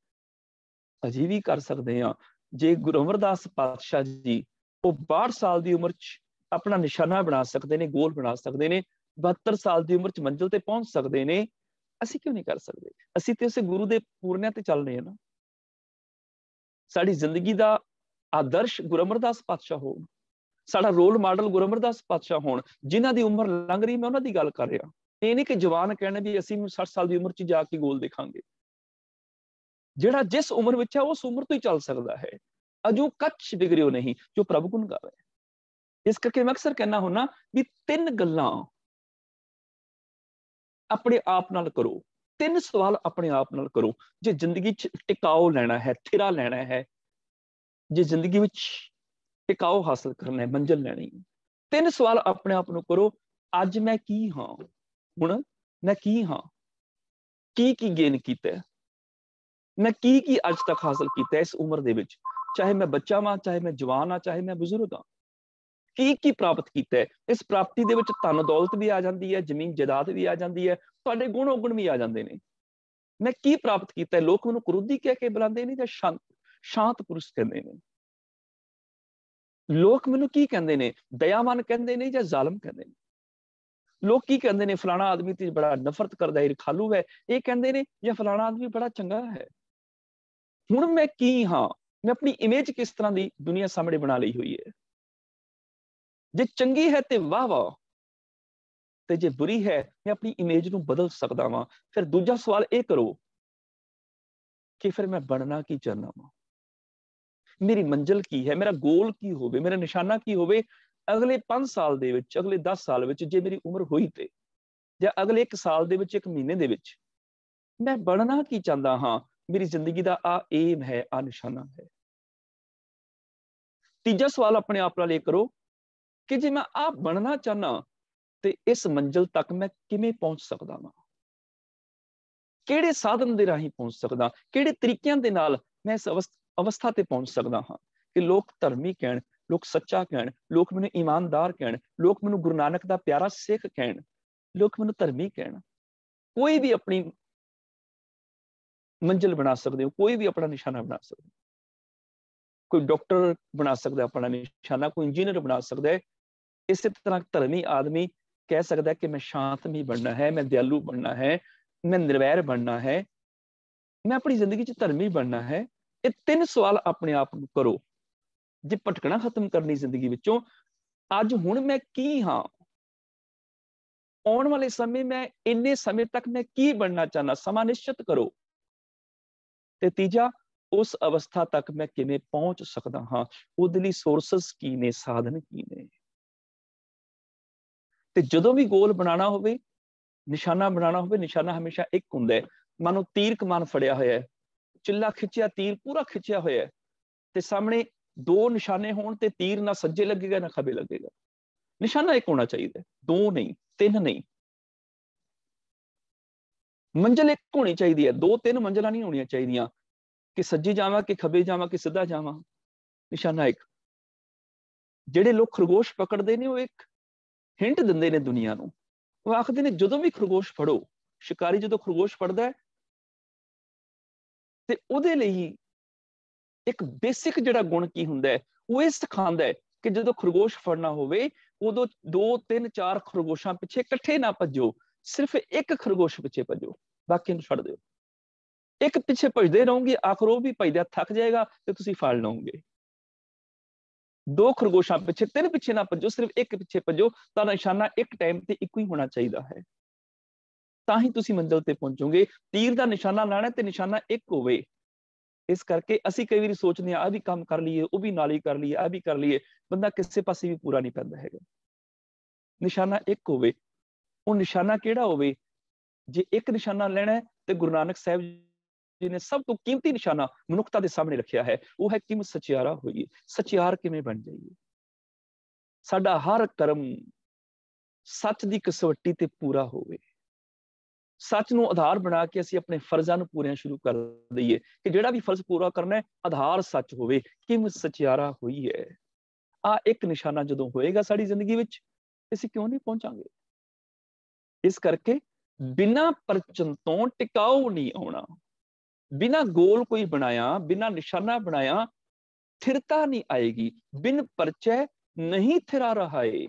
ਅਜੇ ਵੀ ਕਰ ਸਕਦੇ ਆ ਜੇ ਗੁਰੂ ਅਮਰਦਾਸ ਪਾਤਸ਼ਾਹ ਜੀ ਉਹ 62 ਸਾਲ ਦੀ ਉਮਰ 'ਚ ਆਪਣਾ ਨਿਸ਼ਾਨਾ ਬਣਾ ਸਕਦੇ ਨੇ ਗੋਲ ਬਣਾ ਸਕਦੇ ਨੇ 72 ਸਾਲ ਦੀ ਉਮਰ 'ਚ ਮੰਜ਼ਿਲ ਤੇ ਪਹੁੰਚ ਸਕਦੇ ਨੇ ਅਸੀਂ ਕਿਉਂ ਨਹੀਂ ਕਰ ਸਕਦੇ ਅਸੀਂ ਤੇ ਉਸੇ ਗੁਰੂ ਦੇ ਪੂਰਨਿਆਂ ਤੇ ਚੱਲ ਰਹੇ ਹਾਂ ਨਾ ਸਾਡੀ ਜ਼ਿੰਦਗੀ ਦਾ ਆਦਰਸ਼ ਗੁਰੂ ਅਮਰਦਾਸ ਪਾਤਸ਼ਾਹ ਹੋਣ ਸਾਡਾ ਰੋਲ ਮਾਡਲ ਗੁਰੂ ਅਮਰਦਾਸ ਪਾਤਸ਼ਾਹ ਹੋਣ ਜਿਨ੍ਹਾਂ ਦੀ ਉਮਰ ਲੰਘ ਰਹੀ ਮੈਂ ਉਹਨਾਂ ਦੀ ਗੱਲ ਕਰ ਰਿਹਾ ਇਹ ਨਹੀਂ ਕਿ ਜਵਾਨ ਕਹਿਣ ਵੀ ਅਸੀਂ 60 ਸਾਲ ਦੀ ਉਮਰ 'ਚ ਜਾ ਕੇ ਗੋਲ ਦੇਖਾਂਗੇ ਜਿਹੜਾ ਜਿਸ ਉਮਰ ਵਿੱਚ ਹੈ ਉਸ ਉਮਰ ਤੋਂ ਹੀ ਚੱਲ ਸਕਦਾ ਹੈ ਅਜੋ ਕੱਚ ਬਿਗੜਿਓ ਨਹੀਂ ਜੋ ਪ੍ਰਭੂ ਗੁਣ ਗਾਵੇ ਇਸ ਕਰਕੇ ਮੈਂ ਅਕਸਰ ਕਹਿਣਾ ਹੁੰਨਾ ਵੀ ਤਿੰਨ ਗੱਲਾਂ ਆਪਣੇ ਆਪ ਨਾਲ ਕਰੋ ਤਿੰਨ ਸਵਾਲ ਆਪਣੇ ਆਪ ਨਾਲ ਕਰੋ ਜੇ ਜ਼ਿੰਦਗੀ 'ਚ ਟਿਕਾਓ ਲੈਣਾ ਹੈ ਥਿਰਾ ਲੈਣਾ ਹੈ ਜੇ ਜ਼ਿੰਦਗੀ ਵਿੱਚ ਟਿਕਾਓ ਹਾਸਲ ਕਰਨਾ ਹੈ ਮੰਜ਼ਿਲ ਲੈਣੀ ਹੈ ਤਿੰਨ ਸਵਾਲ ਆਪਣੇ ਆਪ ਨੂੰ ਕਰੋ ਅੱਜ ਮੈਂ ਕੀ ਹਾਂ ਹੁਣ ਮੈਂ ਕੀ ਹਾਂ ਕੀ ਕੀ ਗੇਨ ਕੀਤਾ ਮੈਂ ਕੀ ਕੀ ਅੱਜ ਤੱਕ ਹਾਸਲ ਕੀਤਾ ਇਸ ਉਮਰ ਦੇ ਵਿੱਚ ਚਾਹੇ ਮੈਂ ਬੱਚਾ ਹਾਂ ਚਾਹੇ ਮੈਂ ਜਵਾਨ ਹਾਂ ਚਾਹੇ ਮੈਂ ਬਜ਼ੁਰਗ ਹਾਂ ਹਕੀਕ ਕੀ ਪ੍ਰਾਪਤ ਕੀਤਾ ਹੈ ਇਸ ਪ੍ਰਾਪਤੀ ਦੇ ਵਿੱਚ ਧਨ ਦੌਲਤ ਵੀ ਆ ਜਾਂਦੀ ਹੈ ਜ਼ਮੀਨ ਜਾਇਦਾਦ ਵੀ ਆ ਜਾਂਦੀ ਹੈ ਤੁਹਾਡੇ ਗੁਣ ਔਗਣ ਵੀ ਆ ਜਾਂਦੇ ਨੇ ਮੈਂ ਕੀ ਪ੍ਰਾਪਤ ਕੀਤਾ ਲੋਕ ਮੈਨੂੰ ਕਰੋਧੀ ਕਹਿ ਕੇ ਬੁਲਾਉਂਦੇ ਨੇ ਜਾਂ ਸ਼ਾਂਤ ਸ਼ਾਂਤ ਪੁਰਸ਼ ਕਹਿੰਦੇ ਨੇ ਲੋਕ ਮੈਨੂੰ ਕੀ ਕਹਿੰਦੇ ਨੇ ਦਇਆਵਾਨ ਕਹਿੰਦੇ ਨੇ ਜਾਂ ਜ਼ਾਲਮ ਕਹਿੰਦੇ ਨੇ ਲੋਕ ਕੀ ਕਹਿੰਦੇ ਨੇ ਫਲਾਣਾ ਆਦਮੀ ਤੇ ਬੜਾ ਨਫ਼ਰਤ ਕਰਦਾ ਹੈ ਖਾਲੂ ਹੈ ਇਹ ਕਹਿੰਦੇ ਨੇ ਜਾਂ ਫਲਾਣਾ ਆਦਮੀ ਬੜਾ ਚੰਗਾ ਹੈ ਹੁਣ ਮੈਂ ਕੀ ਹਾਂ ਮੈਂ ਆਪਣੀ ਇਮੇਜ ਕਿਸ ਤਰ੍ਹਾਂ ਦੀ ਦੁਨੀਆ ਸਾਹਮਣੇ ਬਣਾ ਲਈ ਹੋਈ ਹੈ ਜੇ ਚੰਗੀ ਹੈ ਤੇ ਵਾਹ ਵਾਹ ਤੇ ਜੇ ਬੁਰੀ ਹੈ ਮੈਂ ਆਪਣੀ ਇਮੇਜ ਨੂੰ ਬਦਲ ਸਕਦਾ ਵਾਂ ਫਿਰ ਦੂਜਾ ਸਵਾਲ ਇਹ ਕਰੋ ਕਿ ਫਿਰ ਮੈਂ ਬਣਨਾ ਕੀ ਚਾਹਨਾ ਵਾਂ ਮੇਰੀ ਮੰਜ਼ਿਲ ਕੀ ਹੈ ਮੇਰਾ ਗੋਲ ਕੀ ਹੋਵੇ ਮੇਰਾ ਨਿਸ਼ਾਨਾ ਕੀ ਹੋਵੇ ਅਗਲੇ 5 ਸਾਲ ਦੇ ਵਿੱਚ ਅਗਲੇ 10 ਸਾਲ ਵਿੱਚ ਜੇ ਮੇਰੀ ਉਮਰ ਹੋਈ ਤੇ ਜਾਂ ਅਗਲੇ 1 ਸਾਲ ਦੇ ਵਿੱਚ 1 ਮਹੀਨੇ ਦੇ ਵਿੱਚ ਮੈਂ ਬਣਨਾ ਕੀ ਚਾਹੁੰਦਾ ਹਾਂ ਮੇਰੀ ਜ਼ਿੰਦਗੀ ਦਾ ਆ ਏਮ ਹੈ ਆ ਨਿਸ਼ਾਨਾ ਹੈ ਤੀਜਾ ਸਵਾਲ ਆਪਣੇ ਆਪ ਨਾਲ ਇਹ ਕਰੋ ਕਿ ਜੇ ਮੈਂ ਆ ਬਣਨਾ ਚਾਹਨਾ ਤੇ ਇਸ ਮੰਜ਼ਲ ਤੱਕ ਮੈਂ ਕਿਵੇਂ ਪਹੁੰਚ ਸਕਦਾ ਹਾਂ ਕਿਹੜੇ ਸਾਧਨ ਦੇ ਰਾਹੀਂ ਪਹੁੰਚ ਸਕਦਾ ਕਿਹੜੇ ਤਰੀਕਿਆਂ ਦੇ ਨਾਲ ਮੈਂ ਇਸ ਅਵਸਥਾ ਤੇ ਪਹੁੰਚ ਸਕਦਾ ਹਾਂ ਕਿ ਲੋਕ ਧਰਮੀ ਕਹਿਣ ਲੋਕ ਸੱਚਾ ਕਹਿਣ ਲੋਕ ਮੈਨੂੰ ਇਮਾਨਦਾਰ ਕਹਿਣ ਲੋਕ ਮੈਨੂੰ ਗੁਰੂ ਨਾਨਕ ਦਾ ਪਿਆਰਾ ਸਿੱਖ ਕਹਿਣ ਲੋਕ ਮੈਨੂੰ ਧਰਮੀ ਕਹਿਣ ਕੋਈ ਵੀ ਆਪਣੀ ਮੰਜ਼ਿਲ ਬਣਾ ਸਕਦੇ ਹੋ ਕੋਈ ਵੀ ਆਪਣਾ ਨਿਸ਼ਾਨਾ ਬਣਾ ਸਕਦੇ ਕੋਈ ਡਾਕਟਰ ਬਣਾ ਸਕਦਾ ਆਪਣਾ ਨਿਸ਼ਾਨਾ ਕੋਈ ਇੰਜੀਨੀਅਰ ਬਣਾ ਸਕਦਾ ਹੈ इस तरह धर्मी आदमी कह सकता है कि मैं शांतमी बनना है मैं दयालु बनना है मैं निर्वैर बनना है मैं अपनी जिंदगी धर्मी बनना है ये तीन सवाल अपने आप करो जो भटकना खत्म करनी जिंदगी अज हूँ मैं कि हाँ आने वाले समय मैं इन्ने समय तक मैं की बनना चाहना समा निश्चित करो ते तीजा उस अवस्था तक मैं किमें पहुंच सकता हाँ उदली सोर्सिस की ने साधन की ने ਤੇ ਜਦੋਂ ਵੀ ਗੋਲ ਬਣਾਉਣਾ ਹੋਵੇ ਨਿਸ਼ਾਨਾ ਬਣਾਉਣਾ ਹੋਵੇ ਨਿਸ਼ਾਨਾ ਹਮੇਸ਼ਾ ਇੱਕ ਹੁੰਦਾ ਹੈ ਮਾਨੋ ਤੀਰ ਕਮਾਨ ਫੜਿਆ ਹੋਇਆ ਹੈ ਚਿੱਲਾ ਖਿੱਚਿਆ ਤੀਰ ਪੂਰਾ ਖਿੱਚਿਆ ਹੋਇਆ ਹੈ ਤੇ ਸਾਹਮਣੇ ਦੋ ਨਿਸ਼ਾਨੇ ਹੋਣ ਤੇ ਤੀਰ ਨਾ ਸੱਜੇ ਲੱਗੇਗਾ ਨਾ ਖੱਬੇ ਲੱਗੇਗਾ ਨਿਸ਼ਾਨਾ ਇੱਕ ਹੋਣਾ ਚਾਹੀਦਾ ਦੋ ਨਹੀਂ ਤਿੰਨ ਨਹੀਂ ਮੰਜ਼ਲ ਇੱਕ ਹੋਣੀ ਚਾਹੀਦੀ ਹੈ ਦੋ ਤਿੰਨ ਮੰਜ਼ਲਾਂ ਨਹੀਂ ਹੋਣੀਆਂ ਚਾਹੀਦੀਆਂ ਕਿ ਸੱਜੇ ਜਾਵਾਂ ਕਿ ਖੱਬੇ ਜਾਵਾਂ ਕਿ ਸਿੱਧਾ ਜਾਵਾਂ ਨਿਸ਼ਾਨਾ ਇੱਕ ਜਿਹੜੇ ਲੋਕ ਖਰਗੋਸ਼ ਪਕੜਦੇ ਨੇ ਉਹ ਇੱਕ ਹਿੰਟ ਦਿੰਦੇ ਨੇ ਦੁਨੀਆ ਨੂੰ ਉਹ ਆਖਦੇ ਨੇ ਜਦੋਂ ਵੀ ਖਰਗੋਸ਼ ਫੜੋ ਸ਼ਿਕਾਰੀ ਜਦੋਂ ਖਰਗੋਸ਼ ਫੜਦਾ ਹੈ ਤੇ ਉਹਦੇ ਲਈ ਇੱਕ ਬੇਸਿਕ ਜਿਹੜਾ ਗੁਣ ਕੀ ਹੁੰਦਾ ਹੈ ਉਹ ਇਹ ਸਿਖਾਉਂਦਾ ਹੈ ਕਿ ਜਦੋਂ ਖਰਗੋਸ਼ ਫੜਨਾ ਹੋਵੇ ਉਦੋਂ 2 3 4 ਖਰਗੋਸ਼ਾਂ ਪਿੱਛੇ ਇਕੱਠੇ ਨਾ ਭੱਜੋ ਸਿਰਫ ਇੱਕ ਖਰਗੋਸ਼ ਪਿੱਛੇ ਭੱਜੋ ਬਾਕੀ ਨੂੰ ਛੱਡ ਦਿਓ ਇੱਕ ਪਿੱਛੇ ਭਜਦੇ ਰਹੋਗੇ ਆਖਰ ਉਹ ਵੀ ਭਜਦਾ ਥੱਕ ਜਾਏਗਾ ਤੇ ਤੁਸੀਂ ਫੜ ਲਓਗੇ ਦੋ ਖਰਗੋਸ਼ਾਂ ਪਿੱਛੇ ਤਿੰਨ ਪਿੱਛੇ ਨਾ ਭੱਜੋ ਸਿਰਫ ਇੱਕ ਪਿੱਛੇ ਭੱਜੋ ਤਾਂ ਨਿਸ਼ਾਨਾ ਇੱਕ ਟਾਈਮ ਤੇ ਇੱਕੋ ਹੀ ਹੋਣਾ ਚਾਹੀਦਾ ਹੈ ਤਾਂ ਹੀ ਤੁਸੀਂ ਮੰਜ਼ਿਲ ਤੇ ਪਹੁੰਚੋਗੇ ਤੀਰ ਦਾ ਨਿਸ਼ਾਨਾ ਲਾਣਾ ਤੇ ਨਿਸ਼ਾਨਾ ਇੱਕ ਹੋਵੇ ਇਸ ਕਰਕੇ ਅਸੀਂ ਕਈ ਵਾਰੀ ਸੋਚਦੇ ਆ ਆ ਵੀ ਕੰਮ ਕਰ ਲਈਏ ਉਹ ਵੀ ਨਾਲ ਹੀ ਕਰ ਲਈਏ ਆ ਵੀ ਕਰ ਲਈਏ ਬੰਦਾ ਕਿਸੇ ਪਾਸੇ ਵੀ ਪੂਰਾ ਨਹੀਂ ਪੈਂਦਾ ਹੈਗਾ ਨਿਸ਼ਾਨਾ ਇੱਕ ਹੋਵੇ ਉਹ ਨਿਸ਼ਾਨਾ ਕਿਹੜਾ ਹੋਵੇ ਜੇ ਇੱਕ ਨਿਸ਼ਾਨਾ ਲੈਣਾ ਤੇ ਗੁਰੂ ਨਾਨਕ ਸਾਹਿਬ ਜੀ ਨੇ ਸਭ ਤੋਂ ਕੀਮਤੀ ਨਿਸ਼ਾਨਾ ਮਨੁੱਖਤਾ ਦੇ ਸਾਹਮਣੇ ਰੱਖਿਆ ਹੈ ਉਹ ਹੈ ਕਿ ਮ ਸਚਿਆਰਾ ਹੋਈਏ ਸਚਿਆਰ ਕਿਵੇਂ ਬਣ ਜਾਈਏ ਸਾਡਾ ਹਰ ਕਰਮ ਸੱਚ ਦੀ ਕਸਵੱਟੀ ਤੇ ਪੂਰਾ ਹੋਵੇ ਸੱਚ ਨੂੰ ਆਧਾਰ ਬਣਾ ਕੇ ਅਸੀਂ ਆਪਣੇ ਫਰਜ਼ਾਂ ਨੂੰ ਪੂਰਿਆਂ ਸ਼ੁਰੂ ਕਰ ਦਈਏ ਕਿ ਜਿਹੜਾ ਵੀ ਫਰਜ਼ ਪੂਰਾ ਕਰਨਾ ਹੈ ਆਧਾਰ ਸੱਚ ਹੋਵੇ ਕਿ ਮ ਸਚਿਆਰਾ ਹੋਈ ਹੈ ਆ ਇੱਕ ਨਿਸ਼ਾਨਾ ਜਦੋਂ ਹੋਏਗਾ ਸਾਡੀ ਜ਼ਿੰਦਗੀ ਵਿੱਚ ਅਸੀਂ ਕਿਉਂ ਨਹੀਂ ਪਹੁੰਚਾਂਗੇ ਇਸ ਕਰਕੇ ਬਿਨਾ ਪਰਚਨ ਤੋਂ ਟਿਕਾਉ ਨਹੀਂ ਆਉਣਾ बिना गोल कोई बनाया बिना निशाना बनाया थिरता नहीं आएगी बिन परिचय नहीं थिरा रहा है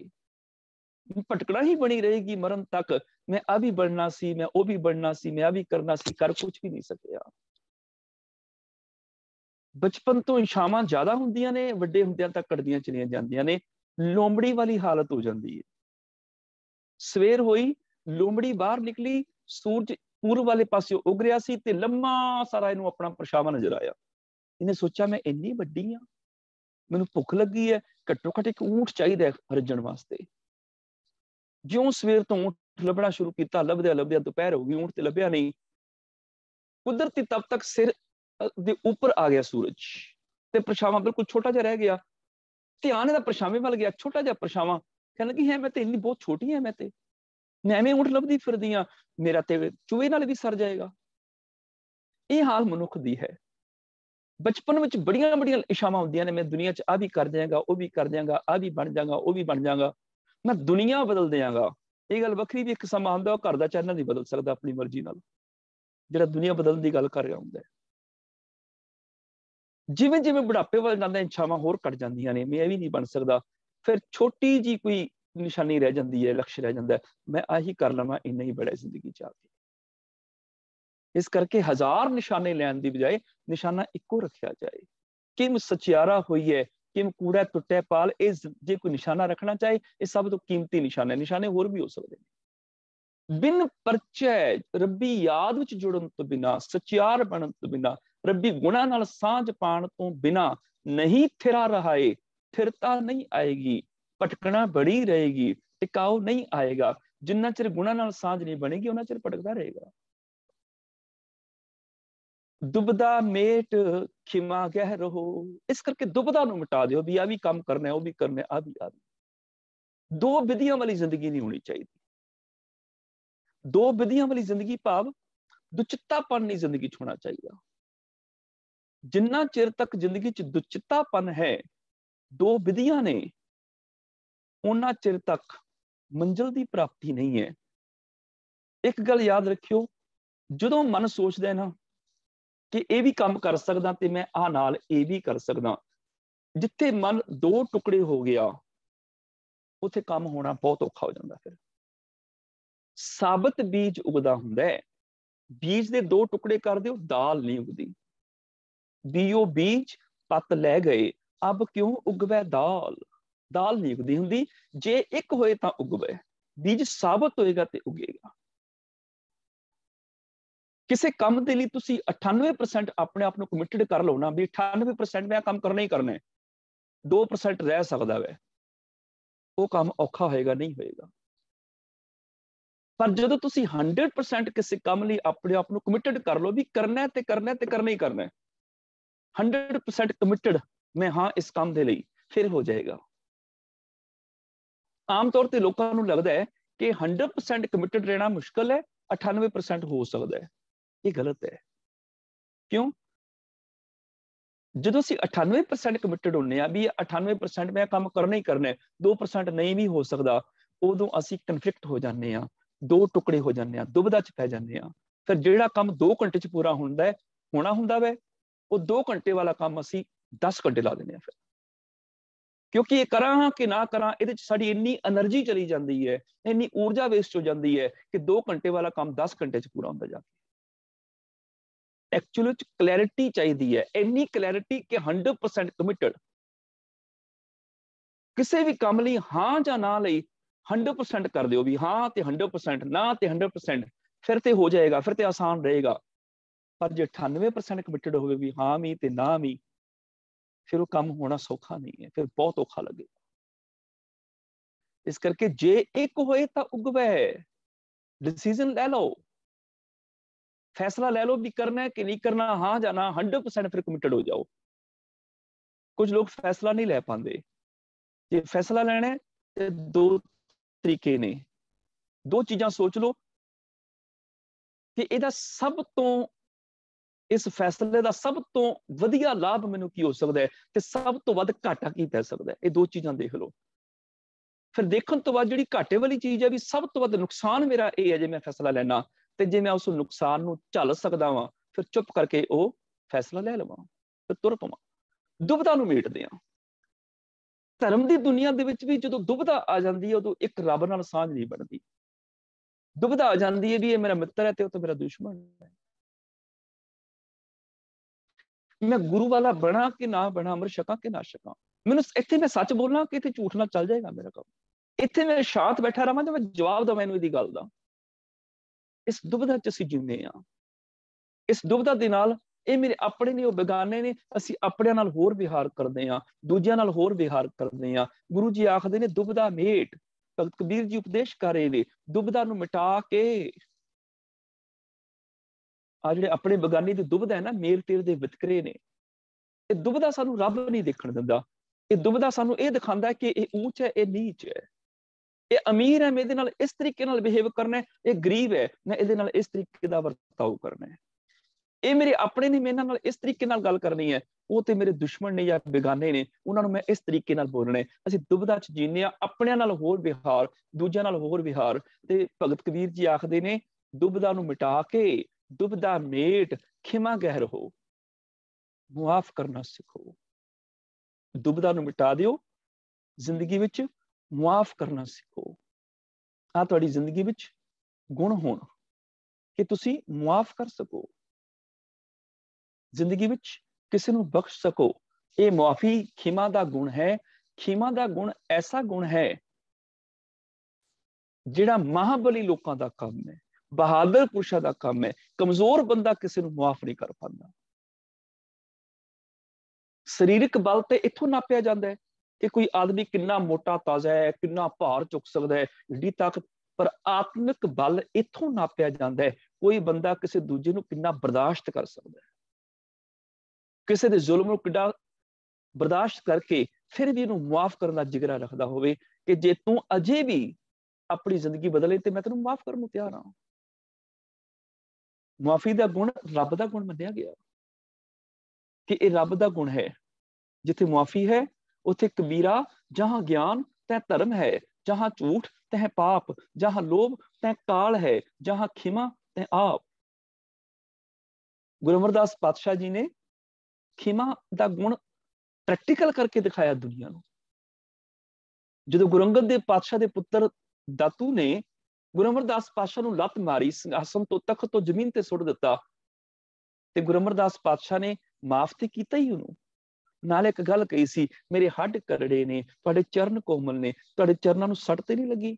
भटकड़ा ही बनी रहेगी मरण तक मैं आ बढ़ना सी मैं वो भी बढ़ना सी मैं आ करना सी कर कुछ भी नहीं सकिया बचपन तो ਇਸ਼ਾਵਾਂ ज्यादा ਹੁੰਦੀਆਂ ने ਵੱਡੇ ਹੁੰਦਿਆਂ तक ਕੜਦੀਆਂ चलिया ਜਾਂਦੀਆਂ लोमड़ी वाली हालत हो जाती है सवेर ਸਵੇਰ ਹੋਈ ਲੋਮੜੀ ਬਾਹਰ ਨਿਕਲੀ ਪੂਰਬ ਵਾਲੇ ਪਾਸਿਓਂ ਉਗ ਰਿਹਾ ਸੀ ਤੇ ਲੰਮਾ ਸਾਰਾ ਇਹਨੂੰ ਆਪਣਾ ਪਰਛਾਵਾਂ ਨਜ਼ਰ ਆਇਆ ਇਹਨੇ ਸੋਚਿਆ ਮੈਂ ਇੰਨੀ ਵੱਡੀ ਆ ਮੈਨੂੰ ਭੁੱਖ ਲੱਗੀ ਹੈ ਘੱਟੋ ਘੱਟ ਇੱਕ ਊਂਠ ਚਾਹੀਦਾ ਹਰਜਣ ਵਾਸਤੇ ਜਿਉਂ ਸਵੇਰ ਤੋਂ ਊਂਠ ਲੱਭਣਾ ਸ਼ੁਰੂ ਕੀਤਾ ਲੱਭਦਿਆ ਲੱਭਦਿਆ ਦੁਪਹਿਰ ਹੋ ਗਈ ਊਂਠ ਤੇ ਲੱਭਿਆ ਨਹੀਂ ਕੁਦਰਤੀ ਤਬ ਤੱਕ ਸਿਰ ਦੇ ਉੱਪਰ ਆ ਗਿਆ ਸੂਰਜ ਤੇ ਪਰਛਾਵਾਂ ਬਿਲਕੁਲ ਛੋਟਾ ਜਿਹਾ ਰਹਿ ਗਿਆ ਧਿਆਨ ਇਹਦਾ ਪਰਛਾਵੇਂ ਵੱਲ ਗਿਆ ਛੋਟਾ ਜਿਹਾ ਪਰਛਾਵਾਂ ਕਹਿਣ ਲੱਗੀ ਹੈ ਮੈਂ ਤੇ ਇੰਨੀ ਬਹੁਤ ਛੋਟੀ ਹੈ ਮੈਂ ਤੇ ਮੈਂ ਐਵੇਂ ਉਂਠ ਲੱਭਦੀ ਫਿਰਦੀ ਆ ਮੇਰਾ ਤੇ ਚੂਹੇ ਨਾਲ ਵੀ ਸਰ ਜਾਏਗਾ ਇਹ ਹਾਲ ਮਨੁੱਖ ਦੀ ਹੈ ਬਚਪਨ ਵਿੱਚ ਬੜੀਆਂ ਬੜੀਆਂ ਇਸ਼ਾਵਾਂ ਹੁੰਦੀਆਂ ਨੇ ਮੈਂ ਦੁਨੀਆ 'ਚ ਆ ਵੀ ਕਰ ਦਿਆਂਗਾ ਉਹ ਵੀ ਕਰ ਦਿਆਂਗਾ ਆ ਵੀ ਬਣ ਜਾਗਾ ਉਹ ਵੀ ਬਣ ਜਾਗਾ ਮੈਂ ਦੁਨੀਆ ਬਦਲ ਦਿਆਂਗਾ ਇਹ ਗੱਲ ਵੱਖਰੀ ਵੀ ਇੱਕ ਸਮਾਂ ਹੁੰਦਾ ਉਹ ਘਰ ਦਾ ਚੈਨਲ ਨਹੀਂ ਬਦਲ ਸਕਦਾ ਆਪਣੀ ਮਰਜ਼ੀ ਨਾਲ ਜਿਹੜਾ ਦੁਨੀਆ ਬਦਲਣ ਦੀ ਗੱਲ ਕਰ ਰਿਹਾ ਹੁੰਦਾ ਹੈ ਜਿਵੇਂ ਜਿਵੇਂ ਬੁਢਾਪੇ ਵੱਲ ਜਾਂਦਾ ਇੱਛਾਵਾਂ ਹੋਰ ਘਟ ਜਾਂਦੀਆਂ ਨੇ ਮੈਂ ਇਹ ਵੀ ਨਹੀਂ ਬਣ ਸਕਦਾ ਫਿਰ ਛੋਟੀ ਜੀ ਕੋਈ ਨਿਸ਼ਾਨੀ ਰਹਿ ਜਾਂਦੀ ਹੈ ਲਕਸ਼ ਰਹਿ ਜਾਂਦਾ ਮੈਂ ਆਹੀ ਕਰ ਲਵਾਂ ਇੰਨਾ ਹੀ ਬੜਾ ਜ਼ਿੰਦਗੀ ਚ ਆ ਕੇ ਇਸ ਕਰਕੇ ਹਜ਼ਾਰ ਨਿਸ਼ਾਨੇ ਲੈਣ ਦੀ ਬਜਾਏ ਨਿਸ਼ਾਨਾ ਇੱਕੋ ਰੱਖਿਆ ਜਾਏ ਕਿਮ ਸਚਿਆਰਾ ਹੋਈ ਹੈ ਕਿਮ ਕੂੜਾ ਟੁੱਟੇ ਪਾਲ ਇਹ ਜੇ ਕੋਈ ਨਿਸ਼ਾਨਾ ਰੱਖਣਾ ਚਾਹੇ ਇਹ ਸਭ ਤੋਂ ਕੀਮਤੀ ਨਿਸ਼ਾਨਾ ਹੈ ਨਿਸ਼ਾਨੇ ਹੋਰ ਵੀ ਹੋ ਸਕਦੇ ਨੇ ਬਿਨ ਪਰਚੈ ਰੱਬੀ ਯਾਦ ਵਿੱਚ ਜੁੜਨ ਤੋਂ ਬਿਨਾ ਸਚਿਆਰ ਬਣਨ ਤੋਂ ਬਿਨਾ ਰੱਬੀ ਗੁਣਾ ਨਾਲ ਸਾਂਝ ਪਾਣ ਤੋਂ ਬਿਨਾ ਨਹੀਂ ਥਿਰਾ ਰਹਾਏ ਥਿਰਤਾ ਨਹੀਂ ਆਏਗੀ ਭਟਕਣਾ ਬੜੀ ਰਹੇਗੀ ਟਿਕਾਉ ਨਹੀਂ ਆਏਗਾ ਜਿੰਨਾ ਚਿਰ ਗੁਣਾ ਨਾਲ ਸਾਂਝ ਨਹੀਂ ਬਣੇਗੀ ਉਹਨਾਂ ਚਿਰ ਭਟਕਦਾ ਰਹੇਗਾ ਦੁਬਦਾ ਮੇਟ ਖਿਮਾ ਗਹਿ ਰਹੋ ਇਸ ਕਰਕੇ ਦੁਬਦਾ ਨੂੰ ਮਿਟਾ ਦਿਓ ਵੀ ਆ ਵੀ ਕੰਮ ਕਰਨਾ ਉਹ ਵੀ ਕਰਨਾ ਆ ਵੀ ਆ ਵੀ ਦੋ ਵਿਧੀਆਂ ਵਾਲੀ ਜ਼ਿੰਦਗੀ ਨਹੀਂ ਹੋਣੀ ਚਾਹੀਦੀ ਦੋ ਵਿਧੀਆਂ ਵਾਲੀ ਜ਼ਿੰਦਗੀ ਭਾਵ ਦੁਚਿੱਤਾਪਨ ਨਹੀਂ ਜ਼ਿੰਦਗੀ 'ਚ ਹੋਣਾ ਚਾਹੀਦਾ ਜਿੰਨਾ ਚਿਰ ਤੱਕ ਜ਼ਿੰਦਗੀ 'ਚ ਦੁਚਿੱਤਾਪਨ ਹੈ ਦੋ ਵਿਧੀਆਂ ਨੇ ਉਹਨਾਂ ਚਿਰ ਤੱਕ ਮੰਜ਼ਲ ਦੀ ਪ੍ਰਾਪਤੀ ਨਹੀਂ ਹੈ ਇੱਕ ਗੱਲ ਯਾਦ ਰੱਖਿਓ ਜਦੋਂ ਮਨ ਸੋਚਦਾ ਹੈ ਨਾ ਕਿ ਇਹ ਵੀ ਕੰਮ ਕਰ ਸਕਦਾ ਤੇ ਮੈਂ ਆ ਨਾਲ ਇਹ ਵੀ ਕਰ ਸਕਦਾ ਜਿੱਥੇ ਮਨ ਦੋ ਟੁਕੜੇ ਹੋ ਗਿਆ ਉਥੇ ਕੰਮ ਹੋਣਾ ਬਹੁਤ ਔਖਾ ਹੋ ਜਾਂਦਾ ਫਿਰ ਸਾਬਤ ਬੀਜ ਉਗਦਾ ਹੁੰਦਾ ਹੈ ਬੀਜ ਦੇ ਦੋ ਟੁਕੜੇ ਕਰ ਦਿਓ ਦਾਲ ਨਹੀਂ ਉਗਦੀ ਬੀਓ ਬੀਜ ਪੱਤ ਲੈ ਗਏ ਅਬ ਕਿਉਂ ਉਗਵੇ ਦਾਲ ਦਾਲ ਨਹੀਂ ਉਗਦੀ ਹੁੰਦੀ ਜੇ ਇੱਕ ਹੋਏ ਤਾਂ ਉਗਵੇ ਬੀਜ ਸਾਬਤ ਹੋਏਗਾ ਤੇ ਉਗੇਗਾ ਕਿਸੇ ਕੰਮ ਦੇ ਲਈ ਤੁਸੀਂ 98% ਆਪਣੇ ਆਪ ਨੂੰ ਕਮਿਟਡ ਕਰ ਲਓ ਨਾ ਵੀ 98% ਮੈਂ ਕੰਮ ਕਰਨਾ ਹੀ ਕਰਨਾ ਹੈ 2% ਰਹਿ ਸਕਦਾ ਵੈ ਉਹ ਕੰਮ ਔਖਾ ਹੋਏਗਾ ਨਹੀਂ ਹੋਏਗਾ ਪਰ ਜਦੋਂ ਤੁਸੀਂ 100% ਕਿਸੇ ਕੰਮ ਲਈ ਆਪਣੇ ਆਪ ਨੂੰ ਕਮਿਟਡ ਕਰ ਲਓ ਵੀ ਕਰਨਾ ਹੈ ਤੇ ਕਰਨਾ ਹੈ ਤੇ ਕਰਨਾ ਹੀ ਕਰਨਾ ਹੈ 100% ਕਮਿਟਡ ਮੈਂ ਹਾਂ ਇਸ ਕੰਮ ਦੇ ਲਈ ਫਿਰ ਹੋ ਜਾਏਗਾ ਆਮ ਤੌਰ ਤੇ ਲੋਕਾਂ ਨੂੰ ਲੱਗਦਾ ਹੈ ਕਿ 100% ਕਮਿਟਡ ਰਹਿਣਾ ਮੁਸ਼ਕਲ ਹੈ 98% ਹੋ ਸਕਦਾ ਹੈ ਇਹ ਗਲਤ ਹੈ ਕਿਉਂ ਜਦੋਂ ਅਸੀਂ 98% ਕਮਿਟਡ ਹੁੰਨੇ ਆ ਵੀ 98% ਮੈਂ ਕੰਮ ਕਰਨਾ ਹੀ ਕਰਨਾ ਹੈ 2% ਨਹੀਂ ਵੀ ਹੋ ਸਕਦਾ ਉਦੋਂ ਅਸੀਂ ਕਨਫਲਿਕਟ ਹੋ ਜਾਂਦੇ ਆ ਦੋ ਟੁਕੜੇ ਹੋ ਜਾਂਦੇ ਆ ਦੁਬਦਾ ਚ ਪੈ ਜਾਂਦੇ ਆ ਫਿਰ ਜਿਹੜਾ ਕੰਮ 2 ਘੰਟੇ ਚ ਪੂਰਾ ਹੁੰਦਾ ਹੈ ਹੋਣਾ ਹੁੰਦਾ ਵੈ ਉਹ 2 ਘੰਟੇ ਵਾਲਾ ਕੰਮ ਅਸੀਂ 10 ਘੰਟੇ ਲਾ ਦਿੰਦੇ ਆ ਫਿਰ ਕਿਉਂਕਿ ਇਹ ਕਰਾਂ ਕਿ ਨਾ ਕਰਾਂ ਇਹਦੇ ਚ ਸਾਡੀ ਇੰਨੀ એનર્ਜੀ ਚਲੀ ਜਾਂਦੀ ਹੈ ਇੰਨੀ ਊਰਜਾ ਵੇਸਟ ਹੋ ਜਾਂਦੀ ਹੈ ਕਿ 2 ਘੰਟੇ ਵਾਲਾ ਕੰਮ 10 ਘੰਟੇ ਚ ਪੂਰਾ ਹੁੰਦਾ ਜਾਂਦਾ ਐਕਚੁਅਲੀ ਚ ਕਲੈਰਿਟੀ ਚਾਹੀਦੀ ਹੈ ਇੰਨੀ ਕਲੈਰਿਟੀ ਕਿ 100% ਕਮਿਟਡ ਕਿਸੇ ਵੀ ਕੰਮ ਲਈ ਹਾਂ ਜਾਂ ਨਾ ਲਈ 100% ਕਰ ਦਿਓ ਵੀ ਹਾਂ ਤੇ 100% ਨਾ ਤੇ 100% ਫਿਰ ਤੇ ਹੋ ਜਾਏਗਾ ਫਿਰ ਤੇ ਆਸਾਨ ਰਹੇਗਾ ਪਰ ਜੇ 98% ਕਮਿਟਡ ਹੋਵੇ ਵੀ ਹਾਂ ਵੀ ਤੇ ਨਾ ਵੀ फिर ਉਹ ਕੰਮ ਹੋਣਾ ਸੌਖਾ ਨਹੀਂ ਹੈ ਫਿਰ ਬਹੁਤ ਔਖਾ ਲੱਗੇਗਾ ਇਸ ਕਰਕੇ ਜੇ ਇੱਕ ਹੋਏ ਤਾਂ ਉਗਵੇ ਡਿਸੀਜਨ ਲੈ ਲਓ फैसला ले लो भी करना है कि नहीं करना हाँ जाना हंड्रेड परसेंट फिर कमिटेड हो जाओ कुछ लोग फैसला नहीं ले पाते ये फैसला लेना है दो तरीके ने दो चीजा सोच लो कि यदा सब तो ਇਸ ਫੈਸਲੇ ਦਾ ਸਭ ਤੋਂ ਵਧੀਆ ਲਾਭ ਮੈਨੂੰ ਕੀ ਹੋ ਸਕਦਾ ਹੈ ਤੇ ਸਭ ਤੋਂ ਵੱਧ ਘਾਟਾ ਕੀ ਪੈ ਸਕਦਾ ਹੈ ਇਹ ਦੋ ਚੀਜ਼ਾਂ ਦੇਖ ਲਓ ਫਿਰ ਦੇਖਣ ਤੋਂ ਬਾਅਦ ਜਿਹੜੀ ਘਾਟੇ ਵਾਲੀ ਚੀਜ਼ ਹੈ ਵੀ ਸਭ ਤੋਂ ਵੱਧ ਨੁਕਸਾਨ ਮੇਰਾ ਇਹ ਹੈ ਜੇ ਮੈਂ ਫੈਸਲਾ ਲੈਣਾ ਤੇ ਜੇ ਮੈਂ ਉਸ ਨੁਕਸਾਨ ਨੂੰ ਝੱਲ ਸਕਦਾ ਵਾਂ ਫਿਰ ਚੁੱਪ ਕਰਕੇ ਉਹ ਫੈਸਲਾ ਲੈ ਲਵਾਂ ਫਿਰ ਤੁਰ ਪਵਾਂ ਦੁਬਤਾ ਨੂੰ ਮੀਟਦੇ ਆਂ ਧਰਮ ਦੀ ਦੁਨੀਆ ਦੇ ਵਿੱਚ ਵੀ ਜਦੋਂ ਦੁਬਤਾ ਆ ਜਾਂਦੀ ਹੈ ਉਦੋਂ ਇੱਕ ਰੱਬ ਨਾਲ ਸਾਂਝ ਨਹੀਂ ਬਣਦੀ ਦੁਬਤਾ ਆ ਜਾਂਦੀ ਹੈ ਵੀ ਇਹ ਮੇਰਾ ਮਿੱਤਰ ਹੈ ਤੇ ਉਹ ਤਾਂ ਮੇਰਾ ਦੁਸ਼ਮਣ ਹੈ ਮੈਂ ਗੁਰੂ ਵਾਲਾ ਬਣਾ ਕਿ ਨਾ ਬਣਾ ਅਮਰ ਸ਼ਕਾਂ ਕਿ ਨਾ ਸ਼ਕਾਂ ਮੈਨੂੰ ਇੱਥੇ ਮੈਂ ਸੱਚ ਬੋਲਾਂ ਕਿ ਇੱਥੇ ਝੂਠ ਨਾ ਚੱਲ ਜਾਏਗਾ ਮੇਰਾ ਕੰਮ ਇੱਥੇ ਮੈਂ ਸ਼ਾਂਤ ਬੈਠਾ ਰਹਾ ਮੈਂ ਤੇ ਮੈਂ ਜਵਾਬ ਦਵਾਂ ਮੈਨੂੰ ਇਹਦੀ ਗੱਲ ਦਾ ਇਸ ਦੁਬਧਾ ਚ ਅਸੀਂ ਜਿਉਂਦੇ ਆ ਇਸ ਦੁਬਧਾ ਦੇ ਨਾਲ ਇਹ ਮੇਰੇ ਆਪਣੇ ਨੇ ਉਹ ਬੇਗਾਨੇ ਨੇ ਅਸੀਂ ਆਪਣਿਆਂ ਨਾਲ ਹੋਰ ਵਿਹਾਰ ਕਰਦੇ ਆ ਦੂਜਿਆਂ ਨਾਲ ਹੋਰ ਵਿਹਾਰ ਕਰਦੇ ਆ ਗੁਰੂ ਜੀ ਆਖਦੇ ਨੇ ਦੁਬਧਾ ਮੇਟ ਭਗਤ ਕਬੀਰ ਜੀ ਉਪਦੇਸ਼ ਕਰ ਰਹੇ ਨੇ ਦੁਬਧਾ ਨੂੰ ਮਿਟਾ ਕੇ ਆ ਜਿਹੜੇ ਆਪਣੇ ਬਗਾਨੀ ਦੀ ਦੁਬਦਾ ਹੈ ਨਾ ਮੇਰ ਤੇਰ ਦੇ ਵਿਤਕਰੇ ਨੇ ਇਹ ਦੁਬਦਾ ਸਾਨੂੰ ਰੱਬ ਨਹੀਂ ਦੇਖਣ ਦਿੰਦਾ ਇਹ ਦੁਬਦਾ ਸਾਨੂੰ ਇਹ ਦਿਖਾਉਂਦਾ ਕਿ ਇਹ ਉੱਚ ਹੈ ਇਹ ਨੀਚ ਹੈ ਇਹ ਅਮੀਰ ਹੈ ਮੈਂ ਇਹਦੇ ਨਾਲ ਇਸ ਤਰੀਕੇ ਨਾਲ ਬਿਹੇਵ ਕਰਨਾ ਹੈ ਇਹ ਗਰੀਬ ਹੈ ਮੈਂ ਇਹਦੇ ਨਾਲ ਇਸ ਤਰੀਕੇ ਦਾ ਵਰਤਾਓ ਕਰਨਾ ਹੈ ਇਹ ਮੇਰੇ ਆਪਣੇ ਨੇ ਮੇਰੇ ਨਾਲ ਇਸ ਤਰੀਕੇ ਨਾਲ ਗੱਲ ਕਰਨੀ ਹੈ ਉਹ ਤੇ ਮੇਰੇ ਦੁਸ਼ਮਣ ਨੇ ਜਾਂ ਬੇਗਾਨੇ ਨੇ ਉਹਨਾਂ ਨੂੰ ਮੈਂ ਇਸ ਤਰੀਕੇ ਨਾਲ ਬੋਲਣਾ ਹੈ ਅਸੀਂ ਦੁਬਦਾ ਚ ਜੀਨੇ ਆ ਆਪਣਿਆਂ ਨਾਲ ਹੋਰ ਵਿਹਾਰ ਦੂਜਿਆਂ ਨਾਲ ਹੋਰ ਵਿਹਾਰ ਤੇ ਭਗਤ ਕਬੀਰ ਜੀ ਆਖਦੇ ਨੇ ਦੁਬਦਾ ਨੂੰ ਮਿਟਾ ਕੇ दुबदा मेट खिमा गहर हो मुआफ करना सीखो दुबदा मिटा दियो जिंदगी मुआफ करना सीखो आड़ी जिंदगी गुण हो कि तुम मुआफ कर सको जिंदगी किसी को बख्श सको ये मुआफी खिमा का गुण है खिमा का गुण ऐसा गुण है जोड़ा महाबली लोगों का काम है ਬਹਾਦਰ ਪੁਰਸ਼ਾ ਦਾ ਕੰਮ ਹੈ ਕਮਜ਼ੋਰ ਬੰਦਾ ਕਿਸੇ ਨੂੰ ਮਾਫ ਨਹੀਂ ਕਰ ਪਾਉਂਦਾ ਸਰੀਰਕ ਬਲ ਤੇ ਇੱਥੋਂ ਨਾਪਿਆ ਜਾਂਦਾ ਹੈ ਕਿ ਕੋਈ ਆਦਮੀ ਕਿੰਨਾ ਮੋਟਾ ਤਾਜ਼ਾ ਹੈ ਕਿੰਨਾ ਭਾਰ ਚੁੱਕ ਸਕਦਾ ਹੈ ਢੀ ਤੱਕ ਪਰ ਆਤਮਿਕ ਬਲ ਇੱਥੋਂ ਨਾਪਿਆ ਜਾਂਦਾ ਹੈ ਕੋਈ ਬੰਦਾ ਕਿਸੇ ਦੂਜੇ ਨੂੰ ਕਿੰਨਾ ਬਰਦਾਸ਼ਤ ਕਰ ਸਕਦਾ ਹੈ ਕਿਸੇ ਦੇ ਜ਼ੁਲਮ ਨੂੰ ਕਿੱਡਾ ਬਰਦਾਸ਼ਤ ਕਰਕੇ ਫਿਰ ਵੀ ਉਹਨੂੰ ਮਾਫ ਕਰਨ ਦਾ ਜਿਗਰਾ ਰੱਖਦਾ ਹੋਵੇ ਕਿ ਜੇ ਤੂੰ ਅਜੇ ਵੀ ਆਪਣੀ ਜ਼ਿੰਦਗੀ ਬਦਲੇ ਤੇ ਮੈਂ ਤੈਨੂੰ ਮਾਫ ਕਰਨ ਨੂੰ ਤਿਆਰ ਹਾਂ ਮੁਆਫੀ ਦਾ ਗੁਣ ਰੱਬ ਦਾ ਗੁਣ ਮੰਨਿਆ ਗਿਆ ਕਿ ਇਹ ਰੱਬ ਦਾ ਗੁਣ ਹੈ ਜਿੱਥੇ ਮੁਆਫੀ ਹੈ ਉਥੇ ਕਬੀਰਾ ਜਹਾਂ ਗਿਆਨ ਤੈ ਧਰਮ ਹੈ ਜਹਾਂ ਝੂਠ ਤੈ ਪਾਪ ਜਹਾਂ ਲੋਭ ਤੈ ਕਾਲ ਹੈ ਜਹਾਂ ਖਿਮਾ ਤੈ ਆਪ गुरु अमरदास पातशाह जी ने ਖਿਮਾ ਦਾ ਗੁਣ ਪ੍ਰੈਕਟੀਕਲ ਕਰਕੇ ਦਿਖਾਇਆ ਦੁਨੀਆ ਨੂੰ ਜਦੋਂ ਗੁਰੂ ਅੰਗਦ ਦੇਵ ਪਾਤਸ਼ਾਹ ਦੇ ਪੁੱਤਰ ਦਾਤੂ ਨੇ ਗੁਰੂ ਅਮਰਦਾਸ ਪਾਤਸ਼ਾਹ ਨੂੰ ਲੱਤ ਮਾਰੀ ਸਿੰਘਾਸਨ ਤੋਂ ਤਖਤ ਤੋਂ ਜ਼ਮੀਨ ਤੇ ਸੁੱਟ ਦਿੱਤਾ ਤੇ ਗੁਰੂ ਅਮਰਦਾਸ ਪਾਤਸ਼ਾਹ ਨੇ ਮਾਫ ਤੇ ਕੀਤਾ ਹੀ ਉਹਨੂੰ ਨਾਲ ਇੱਕ ਗੱਲ ਕਹੀ ਸੀ ਮੇਰੇ ਹੱਡ ਕਰੜੇ ਨੇ ਤੁਹਾਡੇ ਚਰਨ ਕੋਮਲ ਨੇ ਤੁਹਾਡੇ ਚਰਨਾਂ ਨੂੰ ਸੱਟ ਤੇ ਨਹੀਂ ਲੱਗੀ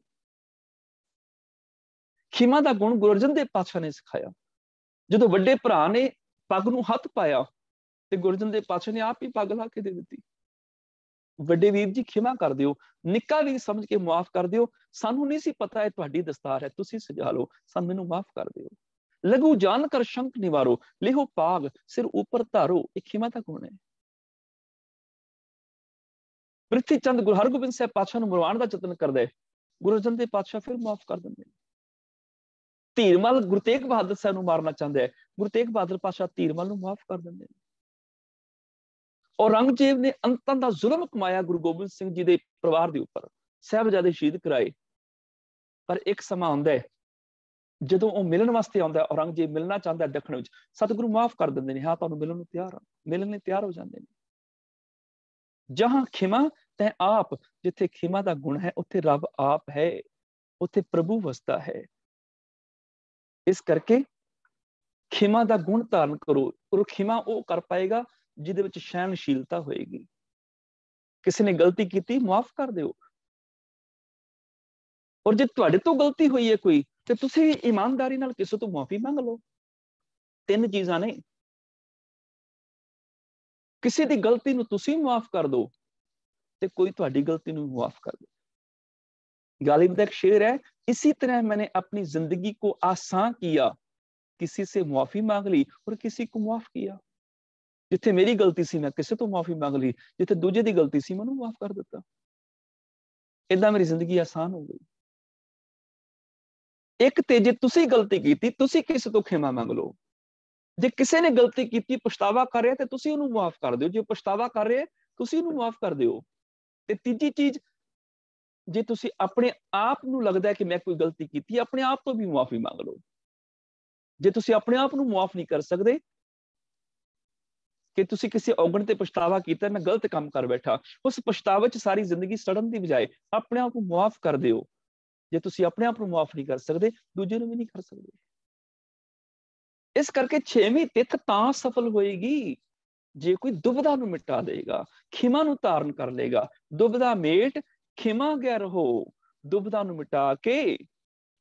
ਖਿਮਾ ਦਾ ਗੁਣ ਗੁਰੂ ਅਰਜਨ ਦੇਵ ਪਾਤਸ਼ਾਹ ਨੇ ਸਿਖਾਇਆ ਜਦੋਂ ਵੱਡੇ ਭਰਾ ਨੇ ਪੱਗ ਨੂੰ ਹੱਥ ਪਾਇਆ ਤੇ ਗੁਰੂ ਅਰਜਨ ਦੇਵ ਪਾਤਸ਼ਾਹ ਨੇ ਆਪ ਹੀ ਪੱਗ ਲਾ ਕੇ ਦੇ ਦਿੱਤੀ ਵੱਡੇ ਵੀਰ ਜੀ ਖਿਮਾ ਕਰ ਦਿਓ ਨਿੱਕਾ ਵੀਰ ਸਮਝ ਕੇ ਮਾਫ ਕਰ ਦਿਓ ਸਾਨੂੰ ਨਹੀਂ ਸੀ ਪਤਾ ਇਹ ਤੁਹਾਡੀ ਦਸਤਾਰ ਹੈ ਤੁਸੀਂ ਸਜਾ ਲਓ ਸਾਨੂੰ ਮੈਨੂੰ ਮਾਫ ਕਰ ਦਿਓ ਲਗੂ ਜਾਣ ਕਰ ਸ਼ੰਕ ਨਿਵਾਰੋ ਲਿਹੋ ਪਾਗ ਸਿਰ ਉੱਪਰ ਧਾਰੋ ਇਹ ਖਿਮਾ ਤਾਂ ਕੋਣ ਹੈ ਪ੍ਰਿਥੀ ਚੰਦ ਗੁਰੂ ਹਰਗੋਬਿੰਦ ਸਾਹਿਬ ਪਾਤਸ਼ਾਹ ਨੂੰ ਮਰਵਾਉਣ ਦਾ ਯਤਨ ਕਰਦੇ ਗੁਰੂ ਅਰਜਨ ਦੇਵ ਪਾਤਸ਼ਾਹ ਫਿਰ ਮਾਫ ਕਰ ਦਿੰਦੇ ਧੀਰਮਲ ਗੁਰੂ ਤੇਗ ਬਹਾਦਰ ਸਾਹਿਬ ਨੂੰ ਮਾਰਨਾ ਚਾਹੁੰਦਾ ਹੈ ਗੁਰੂ ਤੇਗ ਬਹਾਦਰ ਪਾਤਸ਼ਾਹ ਧੀਰਮਲ ਨੂੰ ਮਾਫ ਕਰ ਦਿੰਦੇ ਨੇ ਔਰੰਗਜ਼ੇਬ ਨੇ ਅੰਤਾਂ ਦਾ ਜ਼ੁਲਮ ਕਮਾਇਆ ਗੁਰੂ ਗੋਬਿੰਦ ਸਿੰਘ ਜੀ ਦੇ ਪਰਿਵਾਰ ਦੇ ਉੱਪਰ ਸਹਿਬਜ਼ਾਦੇ ਸ਼ਹੀਦ ਕਰਾਏ ਪਰ ਇੱਕ ਸਮਾਂ ਆਉਂਦਾ ਹੈ ਜਦੋਂ ਉਹ ਮਿਲਣ ਵਾਸਤੇ ਆਉਂਦਾ ਔਰੰਗਜ਼ੇਬ ਮਿਲਣਾ ਚਾਹੁੰਦਾ ਦੱਖਣ ਵਿੱਚ ਸਤਿਗੁਰੂ ਮਾਫ ਕਰ ਦਿੰਦੇ ਨੇ ਹਾਂ ਤੁਹਾਨੂੰ ਮਿਲਣ ਨੂੰ ਤਿਆਰ ਹਾਂ ਮਿਲਣ ਲਈ ਤਿਆਰ ਹੋ ਜਾਂਦੇ ਨੇ ਜਹਾਂ ਖਿਮਾ ਤੈ ਆਪ ਜਿੱਥੇ ਖਿਮਾ ਦਾ ਗੁਣ ਹੈ ਉੱਥੇ ਰੱਬ ਆਪ ਹੈ ਉੱਥੇ ਪ੍ਰਭੂ ਵਸਦਾ ਹੈ ਇਸ ਕਰਕੇ ਖਿਮਾ ਦਾ ਗੁਣ ਧਾਰਨ ਕਰੋ ਔਰ ਖਿਮਾ ਉਹ ਕਰ ਪਾਏਗਾ ਜਿਹਦੇ ਵਿੱਚ ਸਹਿਣਸ਼ੀਲਤਾ ਹੋਏਗੀ ਕਿਸੇ ਨੇ ਗਲਤੀ ਕੀਤੀ ਮਾਫ ਕਰ ਦਿਓ ਔਰ ਜੇ ਤੁਹਾਡੇ ਤੋਂ ਗਲਤੀ ਹੋਈ ਹੈ ਕੋਈ ਤੇ ਤੁਸੀਂ ਇਮਾਨਦਾਰੀ ਨਾਲ ਕਿਸੇ ਤੋਂ ਮਾਫੀ ਮੰਗ ਲਓ ਤਿੰਨ ਚੀਜ਼ਾਂ ਨੇ ਕਿਸੇ ਦੀ ਗਲਤੀ ਨੂੰ ਤੁਸੀਂ ਮਾਫ ਕਰ ਦਿਓ ਤੇ ਕੋਈ ਤੁਹਾਡੀ गलती ਨੂੰ माफ कर दे गालिब का एक शेर है इसी तरह मैंने अपनी जिंदगी को आसान किया किसी से माफी मांग ली और किसी को माफ किया ਜਿੱਥੇ ਮੇਰੀ ਗਲਤੀ ਸੀ ਮੈਂ ਕਿਸੇ ਤੋਂ ਮਾਫੀ ਮੰਗ ਲਈ ਜਿੱਥੇ ਦੂਜੇ ਦੀ ਗਲਤੀ ਸੀ ਮੈਂ ਉਹਨੂੰ ਮਾਫ ਕਰ ਦਿੱਤਾ ਇਦਾਂ ਮੇਰੀ ਜ਼ਿੰਦਗੀ ਆਸਾਨ ਹੋ ਗਈ ਇੱਕ ਤੇ ਜੇ ਤੁਸੀਂ ਗਲਤੀ ਕੀਤੀ ਤੁਸੀਂ ਕਿਸੇ ਤੋਂ ਖਿਮਾ ਮੰਗ ਲਓ ਜੇ ਕਿਸੇ ਨੇ ਗਲਤੀ ਕੀਤੀ ਪਛਤਾਵਾ ਕਰ ਰਿਹਾ ਤੇ ਤੁਸੀਂ ਉਹਨੂੰ ਮਾਫ ਕਰ ਦਿਓ ਜੇ ਪਛਤਾਵਾ ਕਰ ਰਿਹਾ ਤੁਸੀਂ ਉਹਨੂੰ ਮਾਫ ਕਰ ਦਿਓ ਤੇ ਤੀਜੀ ਚੀਜ਼ ਜੇ ਤੁਸੀਂ ਆਪਣੇ ਆਪ ਨੂੰ ਲੱਗਦਾ ਕਿ ਮੈਂ ਕੋਈ ਗਲਤੀ ਕੀਤੀ ਆਪਣੇ ਆਪ ਤੋਂ ਵੀ ਮਾਫੀ ਮੰਗ ਲਓ ਜੇ ਤੁਸੀਂ ਆਪਣੇ ਆਪ ਨੂੰ ਮਾਫ ਨਹੀਂ ਕਰ ਸਕਦੇ ਕਿ ਤੁਸੀਂ ਕਿਸੇ ਔਗਣ ਤੇ ਪਛਤਾਵਾ ਕੀਤਾ ਮੈਂ ਗਲਤ ਕੰਮ ਕਰ ਬੈਠਾ ਉਸ ਪਛਤਾਵੇ 'ਚ ਸਾਰੀ ਜ਼ਿੰਦਗੀ ਸੜਨ ਦੀ ਬਜਾਏ ਆਪਣੇ ਆਪ ਨੂੰ ਮਾਫ ਕਰ ਦਿਓ ਜੇ ਤੁਸੀਂ ਆਪਣੇ ਆਪ ਨੂੰ ਮਾਫ ਨਹੀਂ ਕਰ ਸਕਦੇ ਦੂਜੇ ਨੂੰ ਵੀ ਨਹੀਂ ਕਰ ਸਕਦੇ ਇਸ ਕਰਕੇ 6ਵੀਂ ਤਿੱਥ ਤਾਂ ਸਫਲ ਹੋਏਗੀ ਜੇ ਕੋਈ ਦੁਬਦਾ ਨੂੰ ਮਿਟਾ ਦੇਗਾ ਖਿਮਾ ਨੂੰ ਧਾਰਨ ਕਰ ਲੇਗਾ ਦੁਬਦਾ ਮੇਟ ਖਿਮਾ ਗਿਆ ਰਹੋ ਦੁਬਦਾ ਨੂੰ ਮਿਟਾ ਕੇ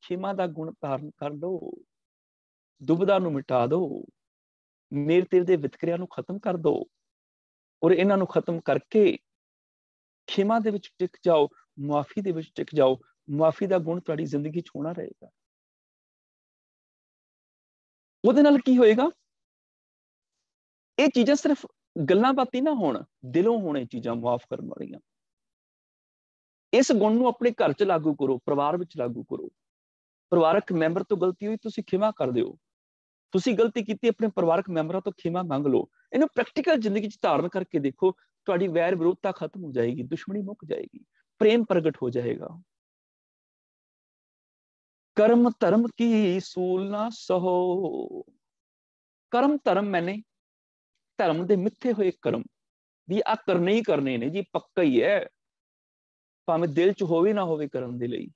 ਖਿਮਾ ਦਾ ਗੁਣ ਧਾਰਨ ਕਰ ਲੋ ਦੁਬਦਾ ਨੂੰ ਮਿਟਾ ਦੋ ਮੇਰ ਤੇਰ ਦੇ ਵਿਤਕਰਿਆਂ ਨੂੰ ਖਤਮ ਕਰ ਦਿਓ ਔਰ ਇਹਨਾਂ ਨੂੰ ਖਤਮ ਕਰਕੇ ਖਿਮਾ ਦੇ ਵਿੱਚ ਟਿਕ ਜਾਓ ਮੁਆਫੀ ਦੇ ਵਿੱਚ ਟਿਕ ਜਾਓ ਮੁਆਫੀ ਦਾ ਗੁਣ ਤੁਹਾਡੀ ਜ਼ਿੰਦਗੀ 'ਚ ਹੋਣਾ ਰਹੇਗਾ ਉਹਦੇ ਨਾਲ ਕੀ ਹੋਏਗਾ ਇਹ ਚੀਜ਼ਾਂ ਸਿਰਫ ਗੱਲਾਂ ਬਾਤੀ ਨਾ ਹੋਣ ਦਿਲੋਂ ਹੋਣੇ ਚੀਜ਼ਾਂ ਮਾਫ ਕਰਨ ਵਾਲੀਆਂ ਇਸ ਗੁਣ ਨੂੰ ਆਪਣੇ ਘਰ 'ਚ ਲਾਗੂ ਕਰੋ ਪਰਿਵਾਰ ਵਿੱਚ ਲਾਗੂ ਕਰੋ ਪਰਿਵਾਰਕ ਮੈਂਬਰ ਤੋਂ ਗਲਤੀ ਹੋਈ ਤੁਸੀਂ ਖਿਮਾ ਕਰ ਦਿਓ ਤੁਸੀਂ ਗਲਤੀ ਕੀਤੀ ਆਪਣੇ ਪਰਿਵਾਰਕ ਮੈਂਬਰਾਂ ਤੋਂ ਖਿਮਾ ਮੰਗ ਲਓ ਇਹਨੂੰ ਪ੍ਰੈਕਟੀਕਲ ਜ਼ਿੰਦਗੀ 'ਚ ਧਾਰਨ ਕਰਕੇ ਦੇਖੋ ਤੁਹਾਡੀ ਵੈਰ ਵਿਰੋਧਤਾ ਖਤਮ ਹੋ ਜਾਏਗੀ ਦੁਸ਼ਮਣੀ ਮੁੱਕ ਜਾਏਗੀ प्रेम प्रकट हो जाएगा कर्म धर्म की सूल ना सहो कर्म धर्म मैंने धर्म दे मिथे हुए कर्म भी आ करने ही करने ने जी पक्का ही है भावे दिल च होवे ना होवे करम दे ਲਈ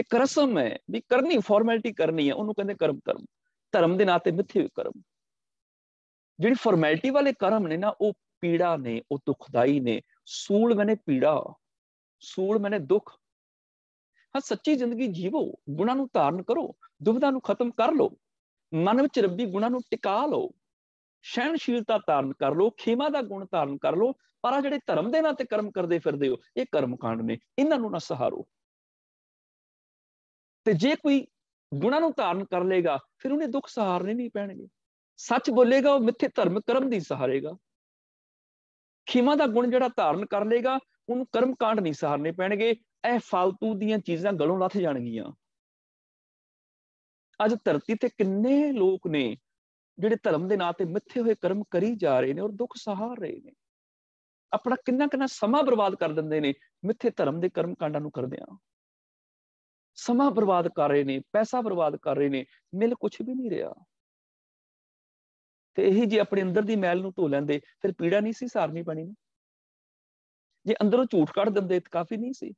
ਇਹ ਕਰਸਮ ਹੈ ਵੀ ਕਰਨੀ ਫਾਰਮੈਲਿਟੀ ਕਰਨੀ ਹੈ ਉਹਨੂੰ ਕਹਿੰਦੇ ਕਰਮ ਧਰਮ ਧਰਮ ਦੇ ਨਾਂ ਤੇ ਮਿੱਥੇ ਹੋਏ ਕਰਮ ਜਿਹੜੀ ਫਾਰਮੈਲਿਟੀ ਵਾਲੇ ਕਰਮ ਨੇ ਨਾ ਉਹ ਪੀੜਾ ਨੇ ਉਹ ਦੁਖਦਾਈ ਨੇ ਸੂਲ ਮੈਨੇ ਪੀੜਾ ਸੂਲ ਮੈਨੇ ਦੁੱਖ ਹਾਂ ਸੱਚੀ ਜ਼ਿੰਦਗੀ ਜੀਵੋ ਗੁਣਾ ਨੂੰ ਧਾਰਨ ਕਰੋ ਦੁਬਿਧਾ ਨੂੰ ਖਤਮ ਕਰ ਲਓ ਮਨ ਵਿੱਚ ਰੱਬੀ ਗੁਣਾ ਨੂੰ ਟਿਕਾ ਲਓ ਸਹਿਣਸ਼ੀਲਤਾ ਧਾਰਨ ਕਰ ਲਓ ਖੇਮਾ ਦਾ ਗੁਣ ਧਾਰਨ ਕਰ ਲਓ ਪਰ ਆ ਜਿਹੜੇ ਧਰਮ ਦੇ ਨਾਂ ਤੇ ਕਰਮ ਕਰਦੇ ਫਿਰਦੇ ਹੋ ਇਹ ਕਰਮ ਕਾਂਡ ਨੇ ਇਹਨਾਂ ਨੂੰ ਨਾ ਸਹਾਰੋ ਤੇ ਜੇ ਕੋਈ ਗੁਣਾਂ ਨੂੰ ਧਾਰਨ ਕਰ ਲੇਗਾ ਫਿਰ ਉਹਨੇ ਦੁੱਖ ਸਹਾਰਨੇ ਨਹੀਂ ਪੈਣਗੇ ਸੱਚ ਬੋਲੇਗਾ ਉਹ ਮਿੱਥੇ ਧਰਮ ਕਰਮ ਦੀ ਸਹਾਰੇਗਾ ਖਿਮਾ ਦਾ ਗੁਣ ਜਿਹੜਾ ਧਾਰਨ ਕਰ ਲੇਗਾ ਉਹਨੂੰ ਕਰਮ ਕਾਂਡ ਨਹੀਂ ਸਹਾਰਨੇ ਪੈਣਗੇ ਇਹ ਫालतू ਦੀਆਂ ਚੀਜ਼ਾਂ ਗਲੋਂ ਲੱਥ ਜਾਣਗੀਆਂ ਅੱਜ ਧਰਤੀ ਤੇ ਕਿੰਨੇ ਲੋਕ ਨੇ ਜਿਹੜੇ ਧਰਮ ਦੇ ਨਾਂ ਤੇ ਮਿੱਥੇ ਹੋਏ ਕਰਮ ਕਰੀ ਜਾ ਰਹੇ ਨੇ ਔਰ ਦੁੱਖ ਸਹਾਰ ਰਹੇ ਨੇ ਆਪਣਾ ਕਿੰਨਾ ਕਿੰਨਾ ਸਮਾਂ ਬਰਬਾਦ ਕਰ ਦਿੰਦੇ ਨੇ ਮਿੱਥੇ ਧਰਮ ਦੇ ਕਰਮ ਕਾਂਡਾਂ ਨੂੰ ਕਰਦੇ ਆ ਸਮਾਂ ਬਰਬਾਦ ਕਰ ਰਹੇ ਨੇ ਪੈਸਾ ਬਰਬਾਦ ਕਰ ਰਹੇ ਨੇ ਮਿਲ ਕੁਝ ਵੀ ਨਹੀਂ ਰਿਹਾ ਤੇ ਇਹੀ ਜੇ ਆਪਣੇ ਅੰਦਰ ਦੀ ਮੈਲ ਨੂੰ ਧੋ ਲੈਂਦੇ ਫਿਰ ਪੀੜਾ ਨਹੀਂ ਸੀ ਸਾਰਨੀ ਪੈਣੀ ਨਾ ਜੇ ਅੰਦਰੋਂ ਝੂਠ ਕੱਢ ਦਿੰਦੇ ਤਾਂ ਕਾਫੀ ਨਹੀਂ ਸੀ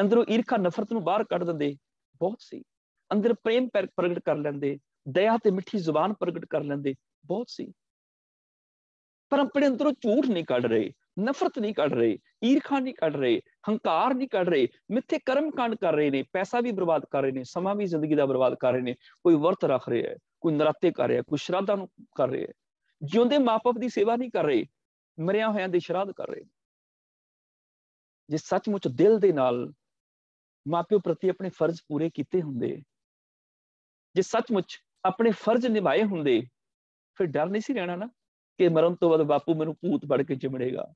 ਅੰਦਰੋਂ ਈਰਖਾ ਨਫ਼ਰਤ ਨੂੰ ਬਾਹਰ ਕੱਢ ਦਿੰਦੇ ਬਹੁਤ ਸੀ ਅੰਦਰ ਪ੍ਰੇਮ ਪ੍ਰਗਟ ਕਰ ਲੈਂਦੇ ਦਇਆ ਤੇ ਮਿੱਠੀ ਜ਼ੁਬਾਨ ਪ੍ਰਗਟ ਕਰ ਲੈਂਦੇ ਬਹੁਤ ਸੀ ਪਰ ਆਪਣੇ ਅੰਦਰੋਂ ਝੂਠ ਨਹੀਂ ਕੱਢ ਰਹੇ ਨਫ਼ਰਤ ਨਹੀਂ ਕੱਢ ਰਹੇ ਈਰਖਾ ਨਹੀਂ ਕੱਢ ਰਹੇ ਹੰਕਾਰ ਨਹੀਂ ਕੱਢ ਰਹੇ ਮਿੱਥੇ ਕਰਮ ਕਾਂਡ ਕਰ ਰਹੇ ਨੇ ਪੈਸਾ ਵੀ ਬਰਬਾਦ ਕਰ ਰਹੇ ਨੇ ਸਮਾਂ ਵੀ ਜ਼ਿੰਦਗੀ ਦਾ ਬਰਬਾਦ ਕਰ ਰਹੇ ਨੇ ਕੋਈ ਵਰਤ ਰੱਖ ਰਿਹਾ ਹੈ ਕੋਈ ਨਰਾਤੇ ਕਰ ਰਿਹਾ ਕੋਈ ਸ਼ਰਾਧਾਂ ਨੂੰ ਕਰ ਰਿਹਾ ਜਿਉਂਦੇ ਮਾਪਪ ਦੀ ਸੇਵਾ ਨਹੀਂ ਕਰ ਰਹੇ ਮਰਿਆ ਹੋਇਆਂ ਦੀ ਸ਼ਰਾਧ ਕਰ ਰਹੇ ਜੇ ਸੱਚਮੁੱਚ ਦਿਲ ਦੇ ਨਾਲ ਮਾਪਿਓ ਪ੍ਰਤੀ ਆਪਣੇ ਫਰਜ਼ ਪੂਰੇ ਕੀਤੇ ਹੁੰਦੇ ਜੇ ਸੱਚਮੁੱਚ ਆਪਣੇ ਫਰਜ਼ ਨਿਭਾਏ ਹੁੰਦੇ ਫਿਰ ਡਰ ਨਹੀਂ ਸੀ ਰਹਿਣਾ ਨਾ ਕਿ ਮਰਨ ਤੋਂ ਬਾਅਦ ਬਾਪੂ ਮੈਨੂੰ ਭੂਤ ਬੜ ਕੇ ਚਿਮੜੇਗਾ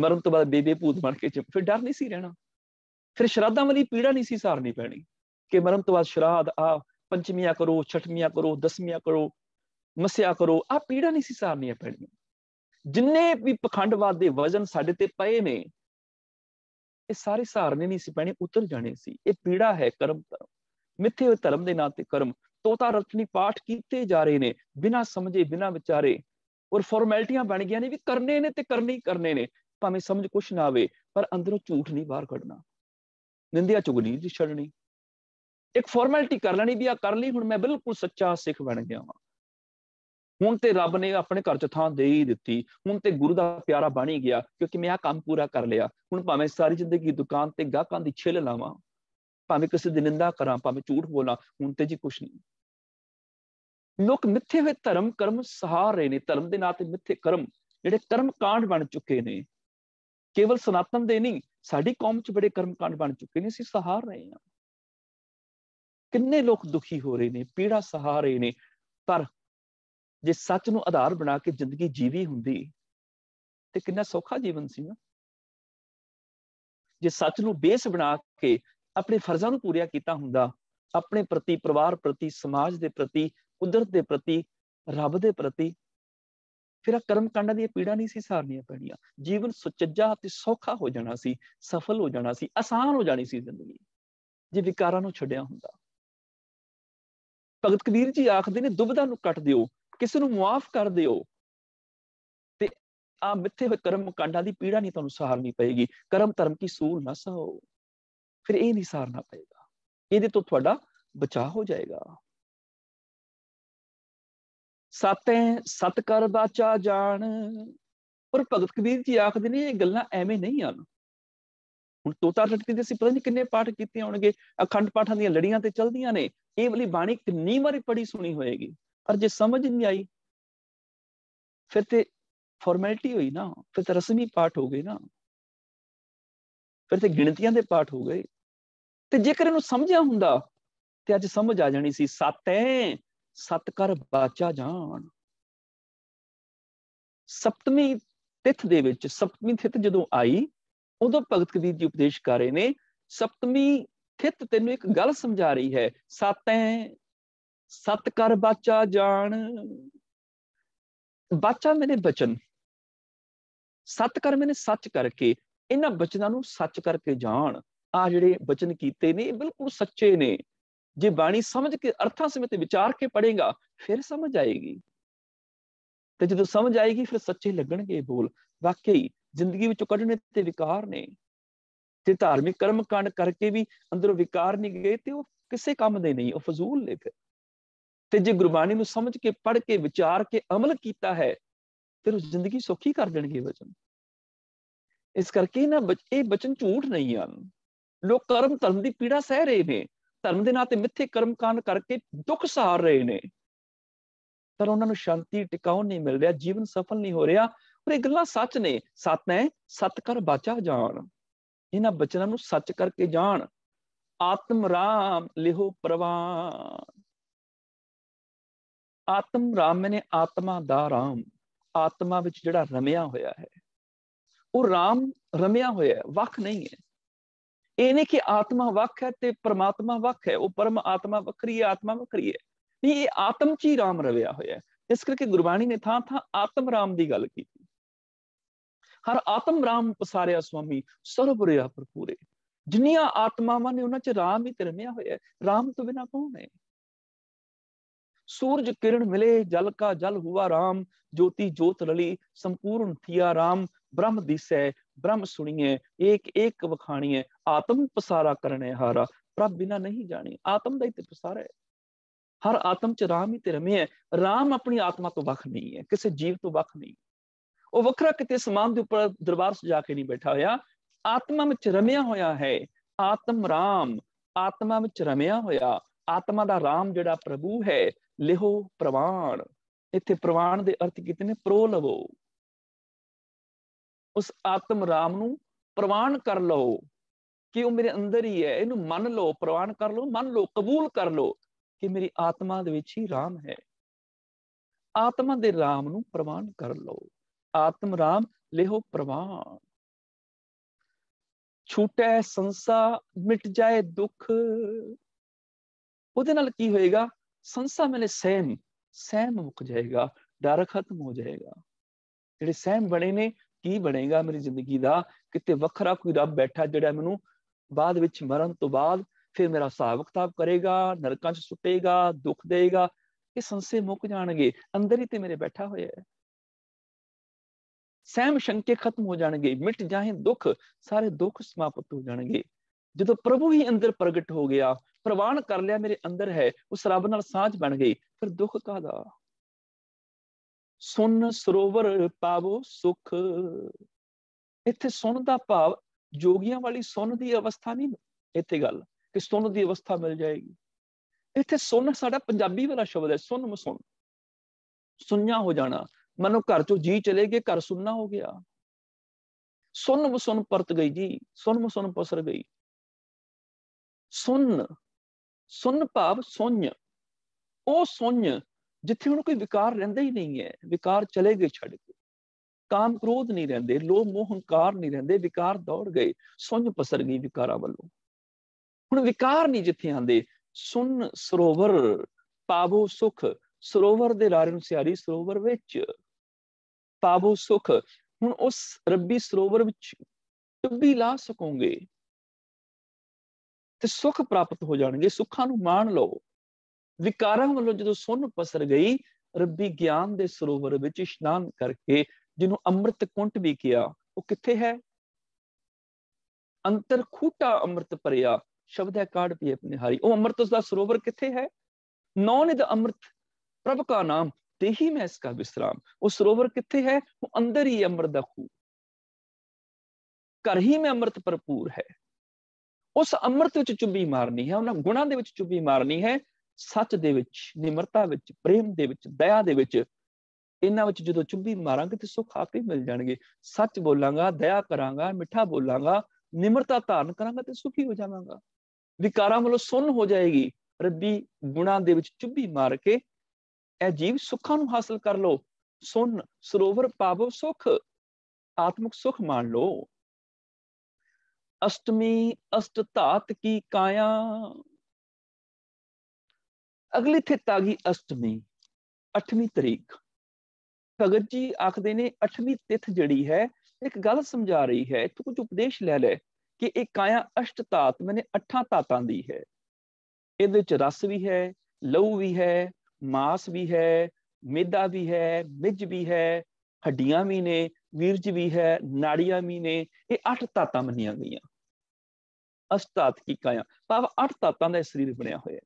ਮਰਨ ਤੋਂ ਬਾਅਦ ਬੇਬੇ ਭੂਤ ਬਣ ਕੇ ਫਿਰ ਡਰ ਨਹੀਂ ਸੀ ਰਹਿਣਾ ਫਿਰ ਸ਼ਰਾਧਾਂ ਵਾਲੀ ਪੀੜਾ ਨਹੀਂ ਸੀ ਸਾਰਨੀ ਪੈਣੀ ਕਿ ਮਰਨ ਤੋਂ ਬਾਅਦ ਸ਼ਰਾਧ ਆ ਪੰਚਮੀਆਂ ਕਰੋ ਛਠਮੀਆਂ ਕਰੋ ਦਸਮੀਆਂ ਕਰੋ ਮਸਿਆ ਕਰੋ ਆ ਪੀੜਾ ਨਹੀਂ ਸੀ ਸਾਰਨੀ ਪੈਣੀ ਜਿੰਨੇ ਵੀ ਪਖੰਡਵਾਦ ਦੇ ਵਜ਼ਨ ਸਾਡੇ ਤੇ ਪਏ ਨੇ ਇਹ ਸਾਰੇ ਸਾਰਨੇ ਨਹੀਂ ਸੀ ਪੈਣੇ ਉਤਰ ਜਾਣੇ ਸੀ ਇਹ ਪੀੜਾ ਹੈ ਕਰਮ ਕਰਮ ਮਿੱਥੇ ਧਰਮ ਦੇ ਨਾਂ ਤੇ ਕਰਮ ਤੋਤਾ ਰਤਨੀ ਪਾਠ ਕੀਤੇ ਜਾ ਰਹੇ ਨੇ ਬਿਨਾ ਸਮਝੇ ਬਿਨਾ ਵਿਚਾਰੇ ਔਰ ਫਾਰਮੈਲਟੀਆਂ ਬਣ ਗਈਆਂ ਨੇ ਵੀ ਕਰਨੇ ਨੇ ਤੇ ਕਰਨੇ ਹੀ ਕਰਨੇ ਨੇ ਭਾਵੇਂ ਸਮਝ ਕੁਛ ਨਾ ਆਵੇ ਪਰ ਅੰਦਰੋਂ ਝੂਠ ਨਹੀਂ ਬਾਹਰ ਕੱਢਣਾ ਨਿੰਦਿਆ ਚੁਗਲੀ ਨਹੀਂ ਛੱਡਣੀ ਇੱਕ ਫਾਰਮੈਲਿਟੀ ਕਰ ਲੈਣੀ ਵੀ ਆ ਕਰ ਲਈ ਹੁਣ ਮੈਂ ਬਿਲਕੁਲ ਸੱਚਾ ਸਿੱਖ ਬਣ ਗਿਆ ਹਾਂ ਹੁਣ ਤੇ ਰੱਬ ਨੇ ਆਪਣੇ ਘਰ ਚ ਥਾਂ ਦੇ ਹੀ ਦਿੱਤੀ ਹੁਣ ਤੇ ਗੁਰੂ ਦਾ ਪਿਆਰਾ ਬਣ ਹੀ ਗਿਆ ਕਿਉਂਕਿ ਮੈਂ ਆ ਕੰਮ ਪੂਰਾ ਕਰ ਲਿਆ ਹੁਣ ਭਾਵੇਂ ਸਾਰੀ ਜ਼ਿੰਦਗੀ ਦੁਕਾਨ ਤੇ ਗਾਹਕਾਂ ਦੀ ਛਿੱਲ ਲਾਵਾਂ ਭਾਵੇਂ ਕਿਸੇ ਦੀ ਨਿੰਦਾ ਕਰਾਂ ਭਾਵੇਂ ਝੂਠ ਬੋਲਾਂ ਹੁਣ ਤੇ ਜੀ ਕੁਛ ਨਹੀਂ ਲੋਕ ਮਿੱਥੇ ਹੋਏ ਧਰਮ ਕਰਮ ਸਹਾਰ ਰਹੇ ਨੇ ਧਰਮ ਦੇ ਨਾਂ ਤੇ ਮਿੱਥੇ ਕਰਮ ਜਿਹੜੇ ਕਰਮ ਕਾਂਡ ਬਣ ਚੁੱਕੇ ਨੇ ਕੇਵਲ ਸਨਾਤਨ ਦੇ ਨਹੀਂ ਸਾਡੀ ਕੌਮ 'ਚ ਬੜੇ ਕਰਮਕਾਂਡ ਬਣ ਚੁੱਕੇ ਨੇ ਅਸੀਂ ਸਹਾਰ ਰਹੇ ਹਾਂ ਕਿੰਨੇ ਲੋਕ ਦੁਖੀ ਹੋ ਰਹੇ ਨੇ ਪੀੜਾ ਸਹਾਰ ਰਹੇ ਨੇ ਪਰ ਜੇ ਸੱਚ ਨੂੰ ਆਧਾਰ ਬਣਾ ਕੇ ਜ਼ਿੰਦਗੀ ਜੀਵੀ ਹੁੰਦੀ ਤੇ ਕਿੰਨਾ ਸੌਖਾ ਜੀਵਨ ਸੀ ਨਾ ਜੇ ਸੱਚ ਨੂੰ ਬੇਸ ਬਣਾ ਕੇ ਆਪਣੇ ਫਰਜ਼ਾਂ ਨੂੰ ਪੂਰੀਆ ਕੀਤਾ ਹੁੰਦਾ ਆਪਣੇ ਪ੍ਰਤੀ ਪਰਿਵਾਰ ਪ੍ਰਤੀ ਸਮਾਜ ਦੇ ਪ੍ਰਤੀ ਕੁਦਰਤ ਦੇ ਪ੍ਰਤੀ ਰੱਬ ਦੇ ਪ੍ਰਤੀ ਫਿਰ ਕਰਮ ਕਾਂਡਾਂ ਦੀਆਂ ਪੀੜਾਂ ਨਹੀਂ ਸੀ ਸਾਰਨੀਆਂ ਪੈਣੀਆਂ ਜੀਵਨ ਸੁਚੱਜਾ ਤੇ ਸੌਖਾ ਹੋ ਜਾਣਾ ਸੀ ਸਫਲ ਹੋ ਜਾਣਾ ਸੀ ਆਸਾਨ ਹੋ ਜਾਣੀ ਸੀ ਜ਼ਿੰਦਗੀ ਜੇ ਵਿਕਾਰਾਂ ਨੂੰ ਛੱਡਿਆ ਹੁੰਦਾ ਭਗਤ ਕਬੀਰ ਜੀ ਆਖਦੇ ਨੇ ਦੁਬਦਾ ਨੂੰ ਕੱਟ ਦਿਓ ਕਿਸੇ ਨੂੰ ਮਾਫ ਕਰ ਦਿਓ ਤੇ ਆ ਮਿੱਥੇ ਹੋਏ ਕਰਮ ਕਾਂਡਾਂ ਦੀ ਪੀੜਾ ਨਹੀਂ ਤੁਹਾਨੂੰ ਸਹਾਰਨੀ ਪਏਗੀ ਕਰਮ ਧਰਮ ਕੀ ਸੂਲ ਨਾ ਸਹਾਓ ਫਿਰ ਇਹ ਨਹੀਂ ਸਾਰਨਾ ਪਏਗਾ ਇਹਦੇ ਤੋਂ ਤੁਹਾਡਾ ਬਚਾਅ ਹੋ ਜਾਏਗਾ ਸਾਤੇ ਸਤ ਕਰ ਬਾਚਾ ਜਾਣ ਪਰ ਭਗਤ ਕਬੀਰ ਜੀ ਆਖਦੇ ਨੇ ਇਹ ਗੱਲਾਂ ਐਵੇਂ ਨਹੀਂ ਹਨ ਹੁਣ ਤੋਤਾ ਲਟਕੀ ਦੇ ਸੀ ਪਤਾ ਨਹੀਂ ਕਿੰਨੇ ਪਾਠ ਕੀਤੇ ਹੋਣਗੇ ਅਖੰਡ ਪਾਠਾਂ ਦੀਆਂ ਲੜੀਆਂ ਤੇ ਚਲਦੀਆਂ ਨੇ ਇਹ ਵਾਲੀ ਬਾਣੀ ਕਿੰਨੀ ਵਾਰੀ ਪੜੀ ਸੁਣੀ ਹੋਏਗੀ ਪਰ ਜੇ ਸਮਝ ਨਹੀਂ ਆਈ ਫਿਰ ਤੇ ਫਾਰਮੈਲਿਟੀ ਹੋਈ ਨਾ ਫਿਰ ਤੇ ਰਸਮੀ ਪਾਠ ਹੋ ਗਏ ਨਾ ਫਿਰ ਤੇ ਗਿਣਤੀਆਂ ਦੇ ਪਾਠ ਹੋ ਗਏ ਤੇ ਜੇਕਰ ਇਹਨੂੰ ਸਮਝਿਆ ਹੁੰਦਾ ਤੇ ਅੱਜ ਸਮਝ ਆ ਜਾਣੀ ਸੀ ਸਤੈ ਸਤ ਕਰ ਬਾਚਾ ਜਾਣ ਸਪਤਮੀ ਤਿਥ ਦੇ ਵਿੱਚ ਸਪਤਮੀ ਤਿਥ ਜਦੋਂ ਆਈ ਉਦੋਂ ਭਗਤ ਕਬੀਰ ਜੀ ਉਪਦੇਸ਼ ਕਰ ਰਹੇ ਨੇ ਸਪਤਮੀ ਤਿਥ ਤੈਨੂੰ ਇੱਕ ਗੱਲ ਸਮਝਾ ਰਹੀ ਹੈ ਸਤੈ ਸਤ ਕਰ ਬਾਚਾ ਜਾਣ ਬਾਚਾ ਮੈਨੇ ਬਚਨ ਸਤ ਕਰ ਮੈਨੇ ਸੱਚ ਕਰਕੇ ਇਹਨਾਂ ਬਚਨਾਂ ਨੂੰ ਸੱਚ ਕਰਕੇ ਜਾਣ ਆ ਜਿਹੜੇ ਬਚਨ ਕੀਤੇ ਨੇ ਇਹ ਬਿਲਕੁਲ ਸੱਚੇ ਨੇ जे बाणी समझ के अर्थां समेत विचार के पढ़ेगा फिर समझ आएगी ਤੇ ਜਦੋਂ ਸਮਝ ਆਏਗੀ ਫਿਰ ਸੱਚੇ ਲੱਗਣਗੇ ਬੋਲ ਵਾਕਈ ਜ਼ਿੰਦਗੀ ਵਿੱਚੋਂ ਕੱਢਣੇ ਤੇ ਵਿਕਾਰ ਨੇ ਤੇ ਧਾਰਮਿਕ ਕਰਮ ਕਾਂਡ ਕਰਕੇ ਵੀ ਅੰਦਰੋਂ ਵਿਕਾਰ ਨਹੀਂ ਗਏ ਤੇ ਉਹ ਕਿਸੇ ਕੰਮ ਦੇ ਨਹੀਂ ਉਹ ਫਜ਼ੂਲ ਨੇ ਫਿਰ ਤੇ ਜੇ ਗੁਰਬਾਣੀ ਨੂੰ ਸਮਝ ਕੇ ਪੜ੍ਹ ਕੇ ਵਿਚਾਰ ਕੇ ਅਮਲ ਕੀਤਾ ਹੈ ਫਿਰ ਉਹ ਜ਼ਿੰਦਗੀ ਸੌਖੀ ਕਰ ਦੇਣਗੇ ਵਚਨ ਇਸ ਕਰਕੇ ਨਾ ਇਹ ਬਚਨ ਝੂਠ ਨਹੀਂ ਹਨ ਲੋਕ ਕਰਮ ਧਰਮ ਦੀ ਪੀੜਾ ਸਹਿ ਰਹੇ ਨੇ ਧਰਮ ਦੇ ਨਾਂ ਤੇ ਮਿੱਥੇ ਕਰਮ ਕਾਂਡ ਕਰਕੇ ਦੁੱਖ ਸਹਾਰ ਰਹੇ ਨੇ ਪਰ ਉਹਨਾਂ ਨੂੰ ਸ਼ਾਂਤੀ ਟਿਕਾਉਣ ਨਹੀਂ ਮਿਲ ਰਿਹਾ ਜੀਵਨ ਸਫਲ ਨਹੀਂ ਹੋ ਰਿਹਾ ਪਰ ਇਹ ਗੱਲਾਂ ਸੱਚ ਨੇ ਸਤ ਨੇ ਸਤ ਕਰ ਬਾਚਾ ਜਾਣ ਇਹਨਾਂ ਬਚਨਾਂ ਨੂੰ ਸੱਚ ਕਰਕੇ ਜਾਣ ਆਤਮ ਰਾਮ ਲਿਹੋ ਪ੍ਰਵਾਨ ਆਤਮ ਰਾਮ ਮੈਨੇ ਆਤਮਾ ਦਾ ਰਾਮ ਆਤਮਾ ਵਿੱਚ ਜਿਹੜਾ ਰਮਿਆ ਹੋਇਆ ਹੈ ਉਹ ਰਾਮ ਰਮਿਆ ਹੋਇਆ ਵੱਖ ਨਹੀਂ ਹੈ ਇਹ ਨਹੀਂ ਕਿ ਆਤਮਾ ਵੱਖ ਹੈ ਤੇ ਪਰਮਾਤਮਾ ਵੱਖ ਹੈ ਉਹ ਪਰਮ ਆਤਮਾ ਵੱਖਰੀ ਹੈ ਆਤਮਾ ਵੱਖਰੀ ਹੈ ਨਹੀਂ ਇਹ ਆਤਮ ਚ ਹੀ ਰਾਮ ਰਵਿਆ ਹੋਇਆ ਇਸ ਕਰਕੇ ਗੁਰਬਾਣੀ ਨੇ ਥਾਂ ਥਾਂ ਆਤਮ ਰਾਮ ਦੀ ਗੱਲ ਕੀਤੀ ਹਰ ਆਤਮ ਰਾਮ ਪਸਾਰਿਆ ਸੁਆਮੀ ਸਰਬ ਰਿਆ ਭਰਪੂਰੇ ਜਿੰਨੀਆਂ ਆਤਮਾਵਾਂ ਨੇ ਉਹਨਾਂ ਚ ਰਾਮ ਹੀ ਤਿਰਮਿਆ ਹੋਇਆ ਰਾਮ ਤੋਂ ਬਿਨਾ ਕੌਣ ਹੈ सूरज किरण मिले जल का जल हुआ राम ज्योति ज्योत रली संपूर्ण थिया राम ब्रह्म दिशे ब्रह्म सुनिए एक एक वखाणिए आत्म पसारा करने हारा प्रभ बिना नहीं जानी आत्म का ही पसारा है हर आत्म च राम ही ते रमे है राम अपनी आत्मा तो वख नहीं है किसी जीव तो वख नहीं ਉਹ ਵੱਖਰਾ ਕਿਤੇ ਸਮਾਨ ਦੇ ਉੱਪਰ ਦਰਬਾਰ ਸਜਾ ਕੇ ਨਹੀਂ ਬੈਠਾ ਹੋਇਆ ਆਤਮਾ ਵਿੱਚ ਰਮਿਆ ਹੋਇਆ ਹੈ ਆਤਮ ਰਾਮ ਆਤਮਾ ਵਿੱਚ ਰਮਿਆ ਹੋਇਆ ਆਤਮਾ ਦਾ ਰਾਮ ਜਿਹੜਾ ਪ੍ਰਭੂ ਹੈ ਲਿਹੋ ਪ੍ਰਵਾਣ ਇੱਥੇ ਪ੍ਰਵਾਣ ਦੇ ਅਰਥ ਕੀਤੇ ਨੇ ਪ੍ਰੋ ਲਵੋ ਉਸ ਆਤਮ ਰਾਮ ਨੂੰ ਪ੍ਰਵਾਨ ਕਰ ਲਓ ਕਿ ਉਹ ਮੇਰੇ ਅੰਦਰ ਹੀ ਹੈ ਇਹਨੂੰ ਮੰਨ ਲਓ ਪ੍ਰਵਾਨ ਕਰ ਲਓ ਮੰਨ ਲਓ ਕਬੂਲ ਕਰ ਲਓ ਕਿ ਮੇਰੀ ਆਤਮਾ ਦੇ ਵਿੱਚ ਹੀ ਰਾਮ ਹੈ ਆਤਮਾ ਦੇ ਰਾਮ ਨੂੰ ਪ੍ਰਵਾਨ ਕਰ ਲਓ ਆਤਮ ਰਾਮ ਲਿਹੋ ਪ੍ਰਵਾਨ ਛੂਟੈ ਸੰਸਾ ਮਿਟ ਜਾਏ ਦੁੱਖ ਉਹਦੇ ਨਾਲ ਕੀ ਹੋਏਗਾ ਸੰਸਾ ਮੇਲੇ ਸਹਿਮ ਸਹਿਮ ਮੁੱਕ ਜਾਏਗਾ ਡਰ ਖਤਮ ਹੋ ਜਾਏਗਾ ਜਿਹੜੇ ਸਹਿਮ ਬਣੇ ਨੇ ਕੀ ਬਣੇਗਾ ਮੇਰੀ ਜ਼ਿੰਦਗੀ ਦਾ ਕਿਤੇ ਵੱਖਰਾ ਕੋਈ ਰੱਬ ਬੈਠਾ ਜਿਹੜਾ ਮੈਨੂੰ ਬਾਅਦ ਵਿੱਚ ਮਰਨ ਤੋਂ ਬਾਅਦ ਫਿਰ ਮੇਰਾ ਹਿਸਾਬ ਕਿਤਾਬ ਕਰੇਗਾ ਨਰਕਾਂ 'ਚ ਸੁੱਟੇਗਾ ਦੁੱਖ ਦੇਗਾ ਇਹ ਸੰਸੇ ਮੁੱਕ ਜਾਣਗੇ ਅੰਦਰ ਹੀ ਤੇ ਮੇਰੇ ਬੈਠਾ ਹੋਇਆ ਹੈ ਸਹਿਮ ਸ਼ੰਕੇ ਖਤਮ ਹੋ ਜਾਣਗੇ ਮਿਟ ਜਾਏ ਦੁੱਖ ਸਾਰੇ ਦੁੱਖ ਸਮਾਪਤ ਹੋ ਜਾਣਗੇ ਜਦੋਂ ਪ੍ਰਭੂ ਹੀ ਅੰਦਰ ਪ੍ਰਗਟ ਹੋ ਗਿਆ ਪ੍ਰਵਾਨ ਕਰ ਲਿਆ ਮੇਰੇ ਅੰਦਰ ਹੈ ਉਸ ਰੱਬ ਨਾਲ ਸਾਝ ਬਣ ਗਈ ਫਿਰ ਦੁੱਖ ਕਾਦਾ ਸੁਨ ਸਰੋਵਰ ਪਾਵੋ ਸੁਖ ਇੱਥੇ ਸੁਣ ਦਾ ਭਾਵ ਜੋਗੀਆਂ ਵਾਲੀ ਸੁਣ ਦੀ ਅਵਸਥਾ ਨਹੀਂ ਇੱਥੇ ਗੱਲ ਕਿ ਸੁਣ ਦੀ ਅਵਸਥਾ ਮਿਲ ਜਾਏਗੀ ਇੱਥੇ ਸੁਣ ਸਾਡਾ ਪੰਜਾਬੀ ਵਾਲਾ ਸ਼ਬਦ ਹੈ ਸੁਣ ਮਸੁਣ ਸੁਣਿਆ ਹੋ ਜਾਣਾ ਮਨੋ ਘਰ ਚੋਂ ਜੀ ਚਲੇ ਗਏ ਘਰ ਸੁਣਨਾ ਹੋ ਗਿਆ ਸੁਣ ਮਸੁਣ ਪਰਤ ਗਈ ਜੀ ਸੁਣ ਮਸੁਣ ਪਸਰ ਗਈ ਸੁਣ ਸੁਣ ਭਾਵ ਸੁਣ ਉਹ ਸੁਣ ਜਿੱਥੇ ਉਹਨੂੰ ਕੋਈ ਵਿਕਾਰ ਰਹਿੰਦਾ ਹੀ ਨਹੀਂ ਹੈ ਵਿਕਾਰ ਚਲੇ ਗਏ ਛੱਡ ਕੇ ਕਾਮ ਕ੍ਰੋਧ ਨਹੀਂ ਰਹਿੰਦੇ ਲੋਭ ਮੋਹ ਹੰਕਾਰ ਨਹੀਂ ਰਹਿੰਦੇ ਵਿਕਾਰ ਦੌੜ ਗਏ ਸੁੰਝ ਪਸਰ ਗਈ ਵਿਕਾਰਾਂ ਵੱਲੋਂ ਹੁਣ ਵਿਕਾਰ ਨਹੀਂ ਜਿੱਥੇ ਆਂਦੇ ਸੁੰਨ ਸਰੋਵਰ ਪਾਵੋ ਸੁਖ ਸਰੋਵਰ ਦੇ ਰਾਰੇ ਨੂੰ ਸਿਆਰੀ ਸਰੋਵਰ ਵਿੱਚ ਪਾਵੋ ਸੁਖ ਹੁਣ ਉਸ ਰੱਬੀ ਸਰੋਵਰ ਵਿੱਚ ਡੁੱਬੀ ਲਾ ਸਕੋਗੇ ਤੇ ਸੁਖ ਪ੍ਰਾਪਤ ਹੋ ਜਾਣਗੇ ਸੁੱਖਾਂ ਨੂੰ ਮਾਣ ਲਓ ਵਿਕਾਰਾਂ ਵੱਲੋਂ ਜਦੋਂ ਸੁੰਨ ਪਸਰ ਗਈ ਰੱਬੀ ਗਿਆਨ ਦੇ ਸਰੋਵਰ ਵਿੱਚ ਇਸ਼ਨਾਨ ਕਰਕੇ ਜਿਹਨੂੰ ਅੰਮ੍ਰਿਤ ਕੁੰਟ ਵੀ ਕਿਹਾ ਉਹ ਕਿੱਥੇ ਹੈ ਅੰਤਰ ਖੂਟਾ ਅੰਮ੍ਰਿਤ ਭਰਿਆ ਸ਼ਬਦ ਹੈ ਕਾੜ ਪੀ ਆਪਣੇ ਹਾਰੀ ਉਹ ਅੰਮ੍ਰਿਤ ਦਾ ਸਰੋਵਰ ਕਿੱਥੇ ਹੈ ਨੌ ਨਿਦ ਅੰਮ੍ਰਿਤ ਪ੍ਰਭ ਦਾ ਨਾਮ ਤੇ ਹੀ ਮੈਂ ਇਸ ਦਾ ਵਿਸਰਾਮ ਉਹ ਸਰੋਵਰ ਕਿੱਥੇ ਹੈ ਉਹ ਅੰਦਰ ਹੀ ਅੰਮ੍ਰਿਤ ਦਾ ਖੂਹ ਘਰ ਹੀ ਮੈਂ ਅੰਮ੍ਰਿਤ ਭਰਪੂਰ ਹੈ ਉਸ ਅੰਮ੍ਰਿਤ ਵਿੱਚ ਚੁੱਭੀ ਮਾਰਨੀ ਹੈ ਉਹਨਾਂ ਗੁਣਾਂ ਦੇ ਵਿੱਚ ਚੁੱਭੀ ਮਾਰਨੀ ਹੈ ਸੱਚ ਦੇ ਵਿੱਚ ਨਿਮਰਤਾ ਵਿੱਚ ਪ੍ਰੇਮ ਦੇ ਵਿੱਚ ਦਇਆ ਦੇ ਵਿੱਚ ਇਹਨਾਂ ਵਿੱਚ ਜਦੋਂ ਚੁੱਭੀ ਮਾਰਾਂਗੇ ਤੇ ਸੁੱਖ ਆਪੇ ਮਿਲ ਜਾਣਗੇ ਸੱਚ ਬੋਲਾਂਗਾ ਦਇਆ ਕਰਾਂਗਾ ਮਿੱਠਾ ਬੋਲਾਂਗਾ ਨਿਮਰਤਾ ਧਾਰਨ ਕਰਾਂਗਾ ਤੇ ਸੁਖੀ ਹੋ ਜਾਵਾਂਗਾ ਵਿਕਾਰਾਂ ਵੱਲੋਂ ਸੁੰਨ ਹੋ ਜਾਏਗੀ ਰੱਬੀ ਗੁਣਾ ਦੇ ਵਿੱਚ ਚੁੱਭੀ ਮਾਰ ਕੇ ਇਹ ਜੀਵ ਸੁੱਖਾਂ ਨੂੰ ਹਾਸਲ ਕਰ ਲੋ ਸੁਨ ਸਰੋਵਰ ਪਾਵੋ ਸੁਖ ਆਤਮਿਕ ਸੁਖ ਮਾਣ ਲੋ ਅਸ਼ਟਮੀ ਅਸ਼ਟ ਧਾਤ ਕੀ ਕਾਇਆ ਅਗਲੀ ਥਿਤ ਆ ਗਈ ਅਸ਼ਟਮੀ 8ਵੀਂ ਤਰੀਕ ਭਗਤ ਜੀ ਆਖਦੇ ਨੇ 8ਵੀਂ ਤਿਥ ਜਿਹੜੀ ਹੈ ਇੱਕ ਗੱਲ ਸਮਝਾ ਰਹੀ ਹੈ ਤੂੰ ਕੁਝ ਉਪਦੇਸ਼ ਲੈ ਲੈ ਕਿ ਇਹ ਕਾਇਆ ਅਸ਼ਟ ਤਾਤ ਮੈਨੇ ਅੱਠਾਂ ਤਾਤਾਂ ਦੀ ਹੈ ਇਹਦੇ ਵਿੱਚ ਰਸ ਵੀ ਹੈ ਲਹੂ ਵੀ ਹੈ ਮਾਸ ਵੀ ਹੈ ਮਿੱਦਾ ਵੀ ਹੈ ਮਿੱਜ ਵੀ ਹੈ ਹੱਡੀਆਂ ਵੀ ਨੇ ਵੀਰਜ ਵੀ ਹੈ ਨਾੜੀਆਂ ਵੀ ਨੇ ਇਹ ਅੱਠ ਤਾਤਾਂ ਮੰਨੀਆਂ ਗਈਆਂ ਅਸ਼ਟਾਤ ਕੀ ਕਾਇਆ ਭਾਵ ਅੱਠ ਤਾਤਾਂ ਦਾ ਸਰੀਰ ਬਣਿਆ ਹੋਇਆ ਹੈ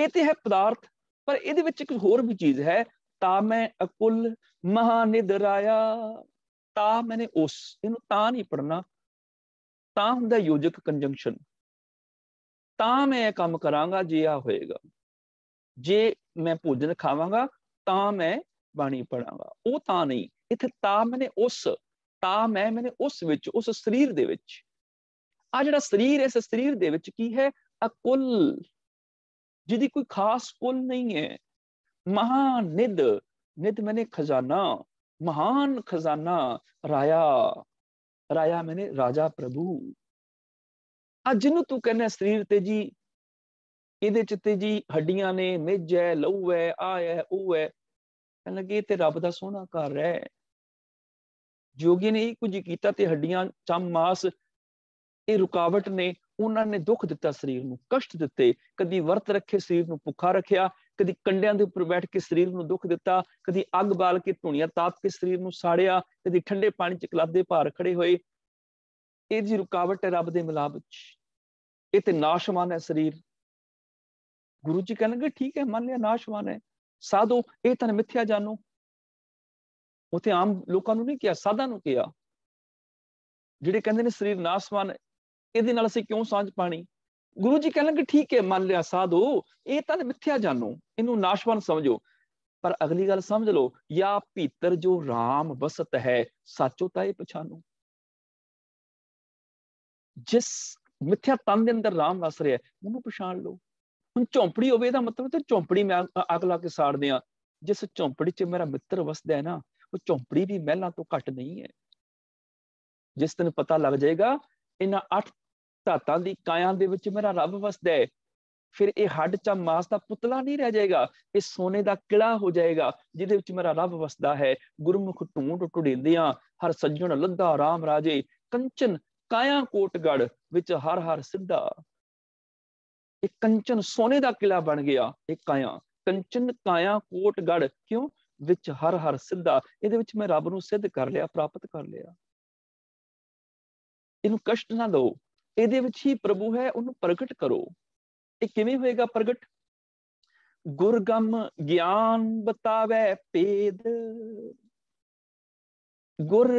ਇਹ ਤੇ ਹੈ ਪਦਾਰਥ ਪਰ ਇਹਦੇ ਵਿੱਚ ਇੱਕ ਹੋਰ ਵੀ ਚੀਜ਼ ਹੈ ਤਾਂ ਮੈਂ ਅਕੁਲ ਨਿਦਰਾਇਆ ਤਾਂ ਮੈਨੇ ਉਸ ਇਹਨੂੰ ਤਾਂ ਨਹੀਂ ਪੜਨਾ ਤਾਂ ਹੁੰਦਾ ਯੋਜਕ ਕੰਜੰਕਸ਼ਨ ਤਾਂ ਮੈਂ ਇਹ ਕੰਮ ਕਰਾਂਗਾ ਜੇ ਆ ਹੋਏਗਾ ਜੇ ਮੈਂ ਭੋਜਨ ਖਾਵਾਂਗਾ ਤਾਂ ਮੈਂ ਬਾਣੀ ਪੜਾਂਗਾ ਉਹ ਤਾਂ ਨਹੀਂ ਇੱਥੇ ਤਾਂ ਮੈਨੇ ਉਸ ਤਾਂ ਮੈਂ ਮੈਨੇ ਉਸ ਵਿੱਚ ਉਸ ਸਰੀਰ ਦੇ ਵਿੱਚ ਆ ਜਿਹੜਾ ਸਰੀਰ ਇਸ ਸਰੀਰ ਦੇ ਵਿੱਚ ਕੀ ਹੈ ਅਕੁਲ ਜਿਹਦੀ ਕੋਈ ਖਾਸ ਕੁਲ ਨਹੀਂ ਹੈ ਮਹਾਨਿਦ ਨਿਦ ਮੈਨੇ ਖਜ਼ਾਨਾ ਮਹਾਨ ਖਜ਼ਾਨਾ ਰਾਇਆ ਰਾਇਆ ਮੈਨੇ ਰਾਜਾ ਪ੍ਰਭੂ ਆ ਜਿਹਨੂੰ ਤੂੰ ਕਹਿੰਦਾ ਸਰੀਰ ਤੇ ਜੀ ਇਹਦੇ ਚ ਤੇ ਜੀ ਹੱਡੀਆਂ ਨੇ ਮਿੱਜ ਹੈ ਲਹੂ ਹੈ ਆ ਹੈ ਉਹ ਹੈ ਕਹਿੰ ਲਗੇ ਤੇ ਰੱਬ ਦਾ ਸੋਹਣਾ ਘਰ ਹੈ ਜੋਗੀ ਨੇ ਇਹ ਕੁਝ ਕੀਤਾ ਤੇ ਹੱਡੀਆਂ ਚਮ ਮਾਸ ਇਹ ਰੁਕਾਵਟ ਨੇ ਉਹਨਾਂ ਨੇ ਦੁੱਖ ਦਿੱਤਾ ਸਰੀਰ ਨੂੰ ਕਸ਼ਟ ਦਿੱਤੇ ਕਦੀ ਵਰਤ ਰੱਖੇ ਸਰੀਰ ਨੂੰ ਭੁੱਖਾ ਰੱਖਿਆ ਕਦੀ ਕੰਡਿਆਂ ਦੇ ਉੱਪਰ ਬੈਠ ਕੇ ਸਰੀਰ ਨੂੰ ਦੁੱਖ ਦਿੱਤਾ ਕਦੀ ਅੱਗ ਬਾਲ ਕੇ ਧੁਣੀਆਂ ਤਾਪ ਕੇ ਸਰੀਰ ਨੂੰ ਸਾੜਿਆ ਕਦੀ ਠੰਡੇ ਪਾਣੀ ਚ ਕਲਾਦੇ ਭਾਰ ਖੜੇ ਹੋਏ ਇਹ ਜੀ ਰੁਕਾਵਟ ਹੈ ਰੱਬ ਦੇ ਮਿਲਾਪ ਵਿੱਚ ਇਹ ਤੇ ਨਾਸ਼ਮਾਨ ਹੈ ਸਰੀਰ ਗੁਰੂ ਜੀ ਕਹਿਣਗੇ ਠੀਕ ਹੈ ਮੰਨ ਲਿਆ ਨਾਸ਼ਮਾਨ ਹੈ ਸਾਧੋ ਇਹ ਤਾਂ ਮਿੱਥਿਆ ਜਾਣੋ ਉਥੇ ਆਮ ਲੋਕਾਂ ਨੂੰ ਨਹੀਂ ਕਿਹਾ ਸਾਧਾਂ ਨੂੰ ਕਿਹਾ ਜਿਹੜੇ ਕਹਿੰਦੇ ਨੇ ਸਰੀਰ ਨਾਸ਼ਮਾਨ ਇਹਦੇ ਨਾਲ ਅਸੀਂ ਕਿਉਂ ਸਾਂਝ ਪਾਣੀ ਗੁਰੂ ਜੀ ਕਹਿਣਗੇ ਠੀਕ ਹੈ ਮੰਨ ਲਿਆ ਸਾਧੂ ਇਹ ਤਾਂ ਮਿੱਥਿਆ ਜਾਨੋ ਇਹਨੂੰ ਨਾਸ਼ਵਾਨ ਸਮਝੋ ਪਰ ਅਗਲੀ ਗੱਲ ਸਮਝ ਲਓ ਯਾ ਭੀਤਰ ਜੋ RAM ਵਸਤ ਹੈ ਸੱਚੋ ਤਾਂ ਇਹ ਪਛਾਨੋ ਜਿਸ ਮਿੱਥਿਆ ਤਨ ਦੇ ਅੰਦਰ RAM ਵਸ ਰਿਹਾ ਉਹਨੂੰ ਪਛਾਣ ਲਓ ਹੁਣ ਝੌਂਪੜੀ ਹੋਵੇ ਦਾ ਮਤਲਬ ਤੇ ਝੌਂਪੜੀ ਮੈਂ ਅੱਗ ਲਾ ਕੇ ਸਾੜਦੇ ਆ ਜਿਸ ਝੌਂਪੜੀ 'ਚ ਮੇਰਾ ਮਿੱਤਰ ਵਸਦਾ ਹੈ ਨਾ ਉਹ ਝੌਂਪੜੀ ਵੀ ਮਹਿਲਾਂ ਤੋਂ ਘੱਟ ਨਹੀਂ ਹੈ ਜਿਸ ਦਿਨ ਪਤਾ ਲੱਗ ਜਾਏਗਾ ਇਹਨਾਂ ਅੱਠ ਧਾਤਾਂ ਦੀ ਕਾਇਆ ਦੇ ਵਿੱਚ ਮੇਰਾ ਰੱਬ ਵਸਦਾ ਹੈ ਫਿਰ ਇਹ ਹੱਡ ਚਾ ਮਾਸ ਦਾ ਪੁਤਲਾ ਨਹੀਂ ਰਹਿ ਜਾਏਗਾ ਇਹ ਸੋਨੇ ਦਾ ਕਿਲਾ ਹੋ ਜਾਏਗਾ ਜਿਹਦੇ ਵਿੱਚ ਮੇਰਾ ਰੱਬ ਵਸਦਾ ਹੈ ਗੁਰਮੁਖ ਢੂੰਡ ਟੁੜਿੰਦਿਆਂ ਹਰ ਸੱਜਣ ਲੱਧਾ ਰਾਮ ਰਾਜੇ ਕੰਚਨ ਕਾਇਆ ਕੋਟਗੜ ਵਿੱਚ ਹਰ ਹਰ ਸਿੱਧਾ ਇਹ ਕੰਚਨ ਸੋਨੇ ਦਾ ਕਿਲਾ ਬਣ ਗਿਆ ਇਹ ਕਾਇਆ ਕੰਚਨ ਕਾਇਆ ਕੋਟਗੜ ਕਿਉਂ ਵਿੱਚ ਹਰ ਹਰ ਸਿੱਧਾ ਇਹਦੇ ਵਿੱਚ ਮੈਂ ਰੱਬ ਨੂੰ ਸਿੱਧ ਕਰ ਲਿਆ ਪ੍ਰਾਪਤ ਕਰ ਲਿਆ ਇਹਨੂੰ ਕਸ਼ਟ ਨਾ ਦਿਓ ਇਹਦੇ ਵਿੱਚ ਹੀ ਪ੍ਰਭੂ ਹੈ ਉਹਨੂੰ ਪ੍ਰਗਟ ਕਰੋ ਇਹ ਕਿਵੇਂ ਹੋਏਗਾ ਪ੍ਰਗਟ ਗੁਰਗਮ ਗਿਆਨ ਬਤਾਵੇ ਪੇਦ ਗੁਰ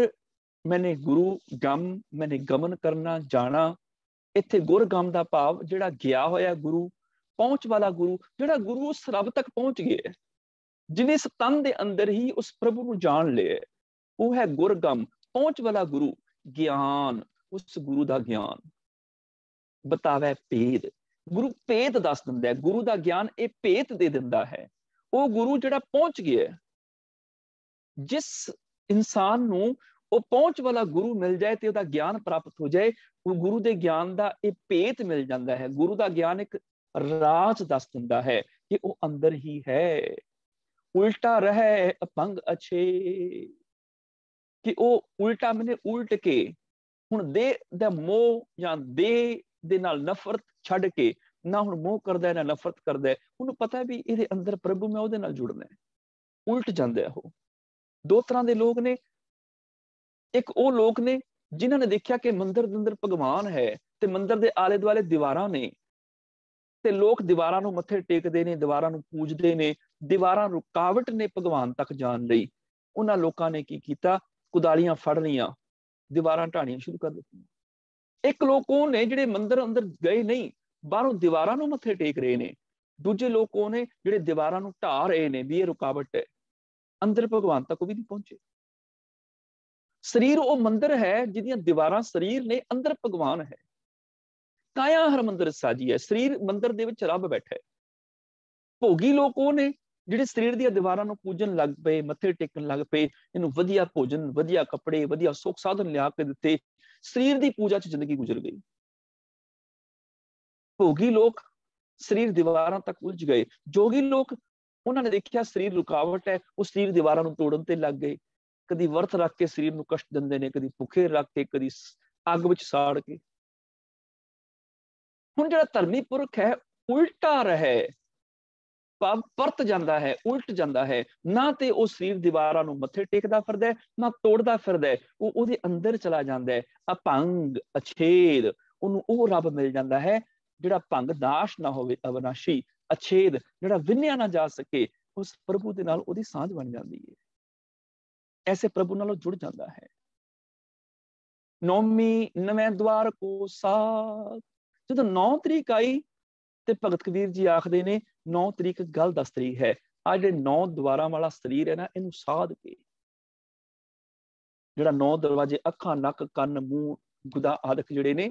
ਮੈਨੇ ਗੁਰੂ ਗਮ ਮੈਨੇ ਗਮਨ ਕਰਨਾ ਜਾਣਾ ਇੱਥੇ ਗੁਰਗਮ ਦਾ ਭਾਵ ਜਿਹੜਾ ਗਿਆ ਹੋਇਆ ਗੁਰੂ ਪਹੁੰਚ ਵਾਲਾ ਗੁਰੂ ਜਿਹੜਾ ਗੁਰੂ ਉਸ ਰੱਬ ਤੱਕ ਪਹੁੰਚ ਗਿਆ ਜਿਨੇ ਸਤਨ ਦੇ ਅੰਦਰ ਹੀ ਉਸ ਪ੍ਰਭੂ ਨੂੰ ਜਾਣ ਲਿਆ ਉਹ ਹੈ ਗੁਰਗਮ ਪਹੁੰਚ ਵਾਲਾ ਗੁਰੂ ਗਿਆਨ ਉਸ ਗੁਰੂ ਦਾ ਗਿਆਨ ਬਤਾਵੇ ਭੇਦ ਗੁਰੂ ਭੇਦ ਦੱਸ ਦਿੰਦਾ ਹੈ ਗੁਰੂ ਦਾ ਗਿਆਨ ਇਹ ਭੇਦ ਦੇ ਦਿੰਦਾ ਹੈ ਉਹ ਗੁਰੂ ਜਿਹੜਾ ਪਹੁੰਚ ਗਿਆ ਜਿਸ ਇਨਸਾਨ ਨੂੰ ਉਹ ਪਹੁੰਚ ਵਾਲਾ ਗੁਰੂ ਮਿਲ ਜਾਏ ਤੇ ਉਹਦਾ ਗਿਆਨ ਪ੍ਰਾਪਤ ਹੋ ਜਾਏ ਉਹ ਗੁਰੂ ਦੇ ਗਿਆਨ ਦਾ ਇਹ ਭੇਤ ਮਿਲ ਜਾਂਦਾ ਹੈ ਗੁਰੂ ਦਾ ਗਿਆਨ ਇੱਕ ਰਾਜ ਦੱਸ ਦਿੰਦਾ ਹੈ ਕਿ ਉਹ ਅੰਦਰ ਹੀ ਹੈ ਉਲਟਾ ਰਹੇ ਅਪੰਗ ਅਛੇ ਕਿ ਉਹ ਉਲਟਾ ਮਨੇ ਉਲਟ ਕੇ ਹੁਣ ਦੇ ਦਾ ਮੋਹ ਜਾਂ ਦੇ ਦੇ ਨਾਲ ਨਫ਼ਰਤ ਛੱਡ ਕੇ ਨਾ ਹੁਣ ਮੋਹ ਕਰਦਾ ਨਾ ਨਫ਼ਰਤ ਕਰਦਾ ਉਹਨੂੰ ਪਤਾ ਵੀ ਇਹਦੇ ਅੰਦਰ ਪ੍ਰਭੂ ਮੈਂ ਉਹਦੇ ਨਾਲ ਜੁੜਨਾ ਹੈ ਉਲਟ ਜਾਂਦਾ ਆ ਉਹ ਦੋ ਤਰ੍ਹਾਂ ਦੇ ਲੋਕ ਨੇ ਇੱਕ ਉਹ ਲੋਕ ਨੇ ਜਿਨ੍ਹਾਂ ਨੇ ਦੇਖਿਆ ਕਿ ਮੰਦਰ ਦੇ ਅੰਦਰ ਭਗਵਾਨ ਹੈ ਤੇ ਮੰਦਰ ਦੇ ਆਲੇ ਦੁਆਲੇ ਦੀਵਾਰਾਂ ਨੇ ਤੇ ਲੋਕ ਦੀਵਾਰਾਂ ਨੂੰ ਮੱਥੇ ਟੇਕਦੇ ਨੇ ਦੀਵਾਰਾਂ ਨੂੰ ਪੂਜਦੇ ਨੇ ਦੀਵਾਰਾਂ ਰੁਕਾਵਟ ਨੇ ਭਗਵਾਨ ਤੱਕ ਜਾਣ ਲਈ ਉਹਨਾਂ ਲੋਕਾਂ ਨੇ ਕੀ ਕੀਤਾ ਕੁਦਾਲੀਆਂ ਫੜ ਲਈਆਂ ਦੀਵਾਰਾਂ ਢਾਣੀਆਂ ਸ਼ੁਰੂ ਕਰ ਦਿੱਤੀਆਂ ਇੱਕ ਲੋਕ ਕੌਣ ਨੇ ਜਿਹੜੇ ਮੰਦਰ ਅੰਦਰ ਗਏ ਨਹੀਂ ਬਾਹਰੋਂ ਦੀਵਾਰਾਂ ਨੂੰ ਮੱਥੇ ਟੇਕ ਰਹੇ ਨੇ ਦੂਜੇ ਲੋਕ ਕੌਣ ਨੇ ਜਿਹੜੇ ਦੀਵਾਰਾਂ ਨੂੰ ਢਾ ਰਹੇ ਨੇ ਵੀ ਇਹ ਰੁਕਾਵਟ ਹੈ ਅੰਦਰ ਭਗਵਾਨ ਤੱਕ ਵੀ ਨਹੀਂ ਪਹੁੰਚੇ ਸਰੀਰ ਉਹ ਮੰਦਰ ਹੈ ਜਿਹਦੀਆਂ ਦੀਵਾਰਾਂ ਸਰੀਰ ਨੇ ਅੰਦਰ ਭਗਵਾਨ ਹੈ ਕਾਇਆ ਹਰ ਮੰਦਰ ਸਾਜੀ ਹੈ ਸਰੀਰ ਮੰਦਰ ਦੇ ਵਿੱਚ ਰੱਬ ਬੈਠਾ ਹੈ ਭੋਗੀ ਲੋਕ ਉਹ ਨੇ ਜਿਹੜੇ ਸਰੀਰ ਦੀਆਂ ਦੀਵਾਰਾਂ ਨੂੰ ਪੂਜਣ ਲੱਗ ਪਏ ਮੱਥੇ ਟੇਕਣ ਲੱਗ ਪਏ ਇਹਨੂੰ ਵਧੀਆ ਭੋਜਨ ਵਧੀਆ ਕੱਪੜੇ ਵਧੀਆ ਸੁੱਖ ਸਾਧਨ ਲਿਆ ਕੇ ਦਿੱਤੇ ਸਰੀਰ ਦੀ ਪੂਜਾ 'ਚ ਜ਼ਿੰਦਗੀ ਗੁਜ਼ਰ ਗਈ ਭੋਗੀ ਲੋਕ ਸਰੀਰ ਦੀਵਾਰਾਂ ਤੱਕ ਉਲਝ ਗਏ ਜੋਗੀ ਲੋਕ ਉਹਨਾਂ ਨੇ ਦੇਖਿਆ ਸਰੀਰ ਰੁਕਾਵਟ ਹੈ ਉਹ ਸਰੀਰ ਦੀਵਾਰਾਂ ਨੂੰ ਤੋੜਨ ਤੇ ਲੱਗ ਗਏ ਕਦੀ ਵਰਤ ਰੱਖ ਕੇ ਸਰੀਰ ਨੂੰ ਕਸ਼ਟ ਦਿੰਦੇ ਨੇ ਕਦੀ ਭੁੱਖੇ ਰੱਖ ਕੇ ਕਦੀ ਅੱਗ ਵਿੱਚ ਸਾੜ ਕੇ ਹੁਣ ਜਿਹੜਾ ਧਰਮੀ ਪੁਰਖ ਹੈ ਉਲਟਾ ਰਹੇ ਭਾਵ ਪਰਤ ਜਾਂਦਾ ਹੈ ਉਲਟ ਜਾਂਦਾ ਹੈ ਨਾ ਤੇ ਉਹ ਸਰੀਰ ਦੀਵਾਰਾਂ ਨੂੰ ਮੱਥੇ ਟੇਕਦਾ ਫਿਰਦਾ ਹੈ ਨਾ ਤੋੜਦਾ ਫਿਰਦਾ ਹੈ ਉਹ ਉਹਦੇ ਅੰਦਰ ਚਲਾ ਜਾਂਦਾ ਹੈ ਅਪੰਗ ਅਛੇਦ ਉਹਨੂੰ ਉਹ ਰੱਬ ਮਿਲ ਜਾਂਦਾ ਹੈ ਜਿਹੜਾ ਭੰਗ ਨਾਸ਼ ਨਾ ਹੋਵੇ ਅਵਨਾਸ਼ੀ ਅਛੇਦ ਜਿਹੜਾ ਵਿੰਨਿਆ ਨਾ ਜਾ ਸਕੇ ਉਸ ਪ੍ਰਭੂ ਦੇ ਨਾਲ ਉਹਦੀ ਸਾਂਝ ਬਣ ਜਾਂਦੀ ਹੈ ਐਸੇ ਪ੍ਰਭੂ ਨਾਲ ਉਹ ਜੁੜ ਜਾਂਦਾ ਹੈ ਨੌਮੀ ਨਵੇਂ ਦਵਾਰ ਕੋ ਸਾਥ ਜਦੋਂ 9 ਤਰੀਕ ਆਈ ਤੇ ਭਗਤ ਕਬੀਰ ਜੀ ਆਖਦੇ ਨੇ 9 ਤਰੀਕ ਗੱਲ 10 ਤਰੀਕ ਹੈ ਆ ਜਿਹੜੇ 9 ਦਵਾਰਾਂ ਵਾਲਾ ਸਰੀਰ ਹੈ ਨਾ ਇਹਨੂੰ ਸਾਧ ਕੇ ਜਿਹੜਾ 9 ਦਰਵਾਜ਼ੇ ਅੱਖਾਂ ਨੱਕ ਕੰਨ ਮੂੰਹ ਗੁਦਾ ਆਦਿਕ ਜਿਹੜੇ ਨੇ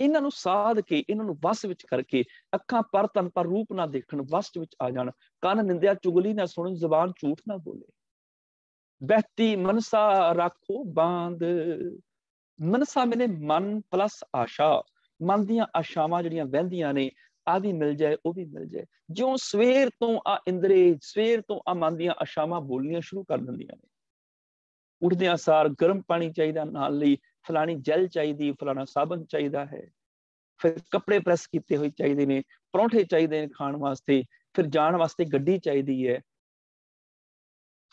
ਇਹਨਾਂ ਨੂੰ ਸਾਧ ਕੇ ਇਹਨਾਂ ਨੂੰ ਵਸ ਵਿੱਚ ਕਰਕੇ ਅੱਖਾਂ ਪਰ ਤਨ ਪਰ ਰੂਪ ਨਾ ਦੇਖਣ ਵਸ ਵਿੱਚ ਆ ਜਾਣ ਕੰਨ ਨਿੰਦਿਆ ਚੁਗਲੀ ਨਾ ਸੁਣਨ ਜ਼ਬਾਨ ਝੂਠ ਨਾ ਬੋਲੇ ਬਹਿਤੀ ਮਨਸਾ ਰੱਖੋ ਬਾਂਧ ਮਨਸਾ ਮਿਲੇ ਮਨ ਪਲੱਸ ਆਸ਼ਾ ਮਨ ਦੀਆਂ ਆਸ਼ਾਵਾਂ ਜਿਹੜੀਆਂ ਵਹਿੰਦੀਆਂ ਨੇ ਆ ਵੀ ਮਿਲ ਜਾਏ ਉਹ ਵੀ ਮਿਲ ਜਾਏ ਜਿਉਂ ਸਵੇਰ ਤੋਂ ਆ ਇੰਦਰੇ ਸਵੇਰ ਤੋਂ ਆ ਮਨ ਦੀਆਂ ਅਸ਼ਾਵਾਂ ਬੋਲਣੀਆਂ ਸ਼ੁਰੂ ਕਰ ਦਿੰਦੀਆਂ ਨੇ ਉੱਠਦੇ ਆਸਾਰ ਗਰਮ ਪਾਣੀ ਚਾਹੀਦਾ ਨਾਲ ਲਈ ਫਲਾਣੀ ਜਲ ਚਾਹੀਦੀ ਫਲਾਣਾ ਸਾਬਣ ਚਾਹੀਦਾ ਹੈ ਫਿਰ ਕੱਪੜੇ ਪ੍ਰੈਸ ਕੀਤੇ ਹੋਏ ਚਾਹੀਦੇ ਨੇ ਪਰੌਂਠੇ ਚਾਹੀਦੇ ਨੇ ਖਾਣ ਵਾਸਤੇ ਫਿਰ ਜਾਣ ਵਾਸਤੇ ਗੱਡੀ ਚਾਹੀਦੀ ਹੈ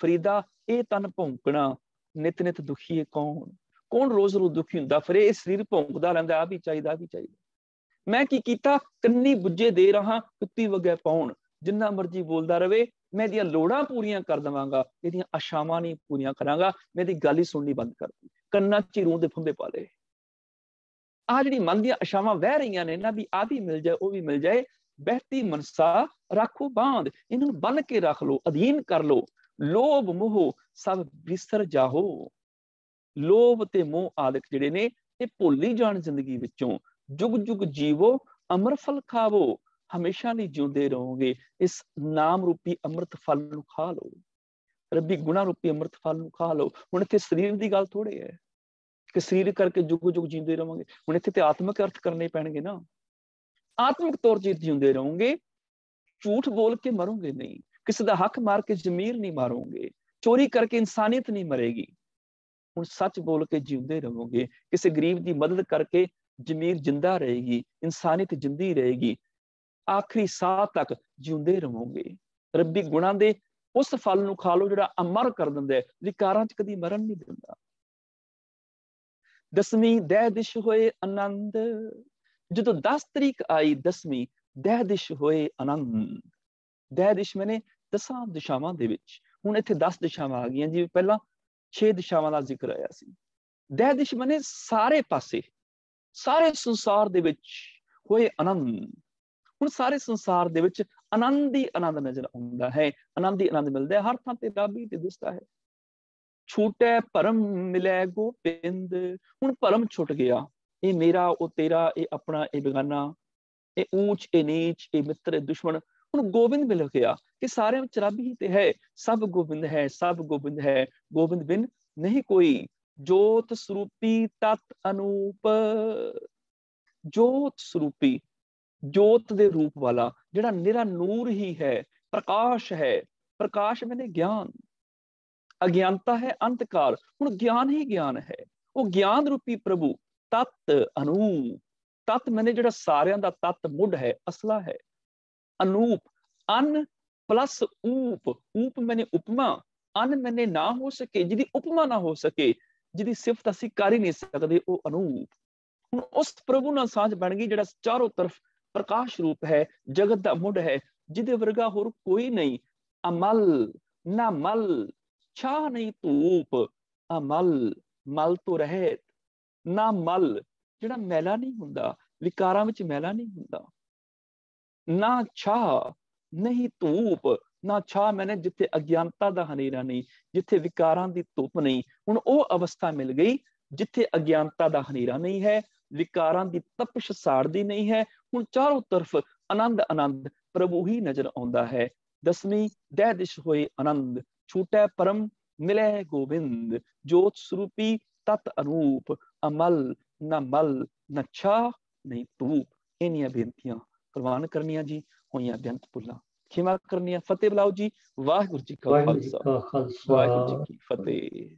ਫਰੀਦਾ ਇਹ ਤਨ ਭੌਂਕਣਾ ਨਿਤ ਨਿਤ ਹੈ ਕੌਣ ਕੌਣ ਰੋਜ਼ ਰੋਜ਼ ਦੁਖੀ ਹੁੰਦਾ ਫਿਰ ਇਹ ਸਰੀਰ ਭੌਂਕਦਾ ਰਹਿੰਦਾ ਆ ਵੀ ਚਾਹੀਦਾ ਵੀ ਚਾਹੀਦਾ ਮੈਂ ਕੀ ਕੀਤਾ ਕੰਨੀ ਬੁੱਝੇ ਦੇ ਰਹਾ ਕੁੱਤੀ ਵਗੇ ਪਾਉਣ ਜਿੰਨਾ ਮਰਜੀ ਬੋਲਦਾ ਰਵੇ ਮੈਂ ਦੀਆਂ ਲੋੜਾਂ ਪੂਰੀਆਂ ਕਰ ਦਵਾਂਗਾ ਇਹਦੀਆਂ ਆਸ਼ਾਵਾਂ ਨਹੀਂ ਪੂਰੀਆਂ ਕਰਾਂਗਾ ਮੈਂ ਦੀ ਗੱਲ ਹੀ ਸੁਣਨੀ ਬੰਦ ਕਰ ਦੂੰ ਕੰਨਾਂ ਚ ਰੂਹ ਦੇ ਫੰਬੇ ਪਾ ਲੇ ਆ ਜਿਹੜੀ ਮਨ ਦੀਆਂ ਆਸ਼ਾਵਾਂ ਵਹਿ ਰਹੀਆਂ ਨੇ ਨਾ ਵੀ ਆ ਵੀ ਮਿਲ ਜਾਏ ਉਹ ਵੀ ਮਿਲ ਜਾਏ ਬਹਿਤੀ ਮਨਸਾ ਰੱਖੋ ਬਾਂਧ ਇਹਨਾਂ ਨੂੰ ਬੰਨ ਕੇ ਰੱਖ ਲੋ ਅਧੀਨ ਕਰ ਲੋ ਲੋਭ ਮੋਹ ਸਭ ਬਿਸਰ ਜਾਹੋ ਲੋਭ ਤੇ ਮੋਹ ਆਦਿਕ ਜਿਹੜੇ ਨੇ ਇਹ ਭੁੱਲ ਹੀ ਜਾਣ ਜ਼ਿੰਦਗੀ ਵਿੱਚੋਂ जुग जुग जीवो अमृत फल खावो हमेशा नहीं जीते रहोगे इस नाम रूपी अमृत फल खा लो रबी गुणा रूपी अमृत फल खा लो हूँ इतने शरीर की गल थोड़े है कि शरीर करके जुग जुग जीते रहोंगे हूँ इतने तो आत्मक अर्थ करने पैणगे ना आत्मक तौर से जीते रहोगे झूठ बोल के मरोंगे नहीं किसी का हक मार के जमीर नहीं मारोगे चोरी करके इंसानियत नहीं मरेगी हूँ सच बोल के जीते रहोगे किसी गरीब की मदद करके ਜ਼ਮੀਰ ਜਿੰਦਾ ਰਹੇਗੀ ਇਨਸਾਨੀਅਤ ਜਿੰਦੀ ਰਹੇਗੀ ਆਖਰੀ ਸਾਹ ਤੱਕ ਜਿਉਂਦੇ ਰਹੋਗੇ ਰੱਬੀ ਗੁਣਾਂ ਦੇ ਉਸ ਫਲ ਨੂੰ ਖਾ ਲਓ ਜਿਹੜਾ ਅਮਰ ਕਰ ਦਿੰਦਾ ਹੈ ਵਿਕਾਰਾਂ 'ਚ ਕਦੀ ਮਰਨ ਨਹੀਂ ਦਿੰਦਾ ਦਸਵੀਂ ਦਹਿ ਦਿਸ਼ ਹੋਏ ਆਨੰਦ ਜਦੋਂ 10 ਤਰੀਕ ਆਈ ਦਸਵੀਂ ਦਹਿ ਦਿਸ਼ ਹੋਏ ਆਨੰਦ ਦਹਿ ਦਿਸ਼ ਮੈਨੇ ਦਸਾਂ ਦਿਸ਼ਾਵਾਂ ਦੇ ਵਿੱਚ ਹੁਣ ਇੱਥੇ 10 ਦਿਸ਼ਾਵਾਂ ਆ ਗਈਆਂ ਜਿਵੇਂ ਪਹਿਲਾਂ 6 ਦਿਸ਼ਾਵਾਂ ਦਾ ਜ਼ਿਕਰ ਆਇਆ ਸੀ ਦਹਿ ਦਿਸ਼ ਮੈਨੇ ਸਾਰੇ ਪਾਸੇ ਸਾਰੇ ਸੰਸਾਰ ਦੇ ਵਿੱਚ ਹੋਏ ਆਨੰਦ ਹੁਣ ਸਾਰੇ ਸੰਸਾਰ ਦੇ ਵਿੱਚ ਆਨੰਦ ਹੀ ਆਨੰਦ ਨਜ਼ਰ ਆਉਂਦਾ ਹੈ ਆਨੰਦ ਹੀ ਆਨੰਦ ਮਿਲਦਾ ਹੈ ਹਰ ਥਾਂ ਤੇ ਰੱਬ ਹੀ ਤੇ ਦਿਸਦਾ ਹੈ ਛੂਟੇ ਭਰਮ ਮਿਲੇ ਗੋਪਿੰਦ ਹੁਣ ਭਰਮ ਛੁੱਟ ਗਿਆ ਇਹ ਮੇਰਾ ਉਹ ਤੇਰਾ ਇਹ ਆਪਣਾ ਇਹ ਬੇਗਾਨਾ ਇਹ ਊਚ ਇਹ ਨੀਚ ਇਹ ਮਿੱਤਰ ਇਹ ਦੁਸ਼ਮਣ ਹੁਣ ਗੋਬਿੰਦ ਮਿਲ ਗਿਆ ਕਿ ਸਾਰਿਆਂ ਵਿੱਚ ਰੱਬ ਹੀ ਤੇ ਹੈ ਸਭ ਗੋਬਿੰਦ ਹੈ ਸਭ ਗੋਬਿੰਦ ਹੈ ਗੋਬਿੰਦ ਬਿਨ ਨਹੀਂ ਕੋਈ ज्योत स्वरूपी तत् अनूप ਜੋਤ ਸਰੂਪੀ ਜੋਤ ਦੇ ਰੂਪ ਵਾਲਾ ਜਿਹੜਾ ਨਿਰਾ ਨੂਰ ਹੀ ਹੈ ਪ੍ਰਕਾਸ਼ ਹੈ ਪ੍ਰਕਾਸ਼ ਮੈਨੇ ਗਿਆਨ ਅਗਿਆਨਤਾ ਹੈ ਅੰਤਕਾਰ ਹੁਣ ਗਿਆਨ ਹੀ ਗਿਆਨ ਹੈ ਉਹ ਗਿਆਨ ਰੂਪੀ ਪ੍ਰਭੂ ਤਤ ਅਨੂਪ ਤਤ ਮੈਨੇ ਜਿਹੜਾ ਸਾਰਿਆਂ ਦਾ ਤਤ ਮੁੱਢ ਹੈ ਅਸਲਾ ਹੈ ਅਨੂਪ ਅਨ ਪਲਸ ਊਪ ਊਪ ਮੈਨੇ ਉਪਮਾ ਅਨ ਮੈਨੇ ਨਾ ਹੋ ਸਕੇ ਜਿਹਦੀ ਉਪਮਾ ਨਾ ਹੋ ਸਕੇ ਜਿਹਦੀ ਸਿਫਤ ਅਸੀਂ ਕਰ ਹੀ ਨਹੀਂ ਸਕਦੇ ਉਹ ਅਨੂਪ ਹੁਣ ਉਸ ਪ੍ਰਭੂ ਨਾਲ ਸਾਝ ਬਣ ਗਈ ਜਿਹੜਾ ਚਾਰੋਂ ਤਰਫ ਪ੍ਰਕਾਸ਼ ਰੂਪ ਹੈ ਜਗਤ ਦਾ ਮੁੱਢ ਹੈ ਜਿਹਦੇ ਵਰਗਾ ਹੋਰ ਕੋਈ ਨਹੀਂ ਅਮਲ ਨਾ ਮਲ ਛਾ ਨਹੀਂ ਧੂਪ ਅਮਲ ਮਲ ਤੋਂ ਰਹਿਤ ਨਾ ਮਲ ਜਿਹੜਾ ਮੈਲਾ ਨਹੀਂ ਹੁੰਦਾ ਵਿਕਾਰਾਂ ਵਿੱਚ ਮੈਲਾ ਨਹੀਂ ਹੁੰਦਾ ਨਾ ਛਾ ਨਹੀਂ ਧੂਪ ਨਾ ਛਾ ਮੈਨੇ ਜਿੱਥੇ ਅਗਿਆਨਤਾ ਦਾ ਹਨੇਰਾ ਨਹੀਂ ਜਿੱਥੇ ਵਿਕਾਰਾਂ ਦੀ ਧੁੱਪ ਨਹੀਂ ਹੁਣ ਉਹ ਅਵਸਥਾ ਮਿਲ ਗਈ ਜਿੱਥੇ ਅਗਿਆਨਤਾ ਦਾ ਹਨੇਰਾ ਨਹੀਂ ਹੈ ਵਿਕਾਰਾਂ ਦੀ ਤਪਸ਼ ਸਾੜਦੀ ਨਹੀਂ ਹੈ ਹੁਣ ਚਾਰੋਂ ਤਰਫ ਆਨੰਦ ਆਨੰਦ ਪ੍ਰਭੂ ਹੀ ਨਜ਼ਰ ਆਉਂਦਾ ਹੈ ਦਸਵੀਂ ਦਹਿ ਦਿਸ਼ ਹੋਏ ਆਨੰਦ ਛੂਟੈ ਪਰਮ ਮਿਲੇ ਗੋਬਿੰਦ ਜੋਤ ਸਰੂਪੀ ਤਤ ਅਨੂਪ ਅਮਲ ਨਾ ਮਲ ਨਾ ਛਾ ਨਹੀਂ ਤੂਪ ਇਹਨੀਆਂ ਬੇਨਤੀਆਂ ਪ੍ਰਵਾਨ ਕਰਨੀਆਂ ਜੀ ਹੋਈਆਂ ਬੇਅੰਤ ਪੁੱਲਾ ਖਿਮਾ ਕਰਨੀ ਹੈ ਫਤਿਹ ਬੁਲਾਓ ਜੀ ਵਾਹਿਗੁਰੂ ਜੀ ਕਾ ਖਾਲਸਾ ਵਾਹਿਗੁਰੂ ਜੀ ਕੀ ਫਤਿਹ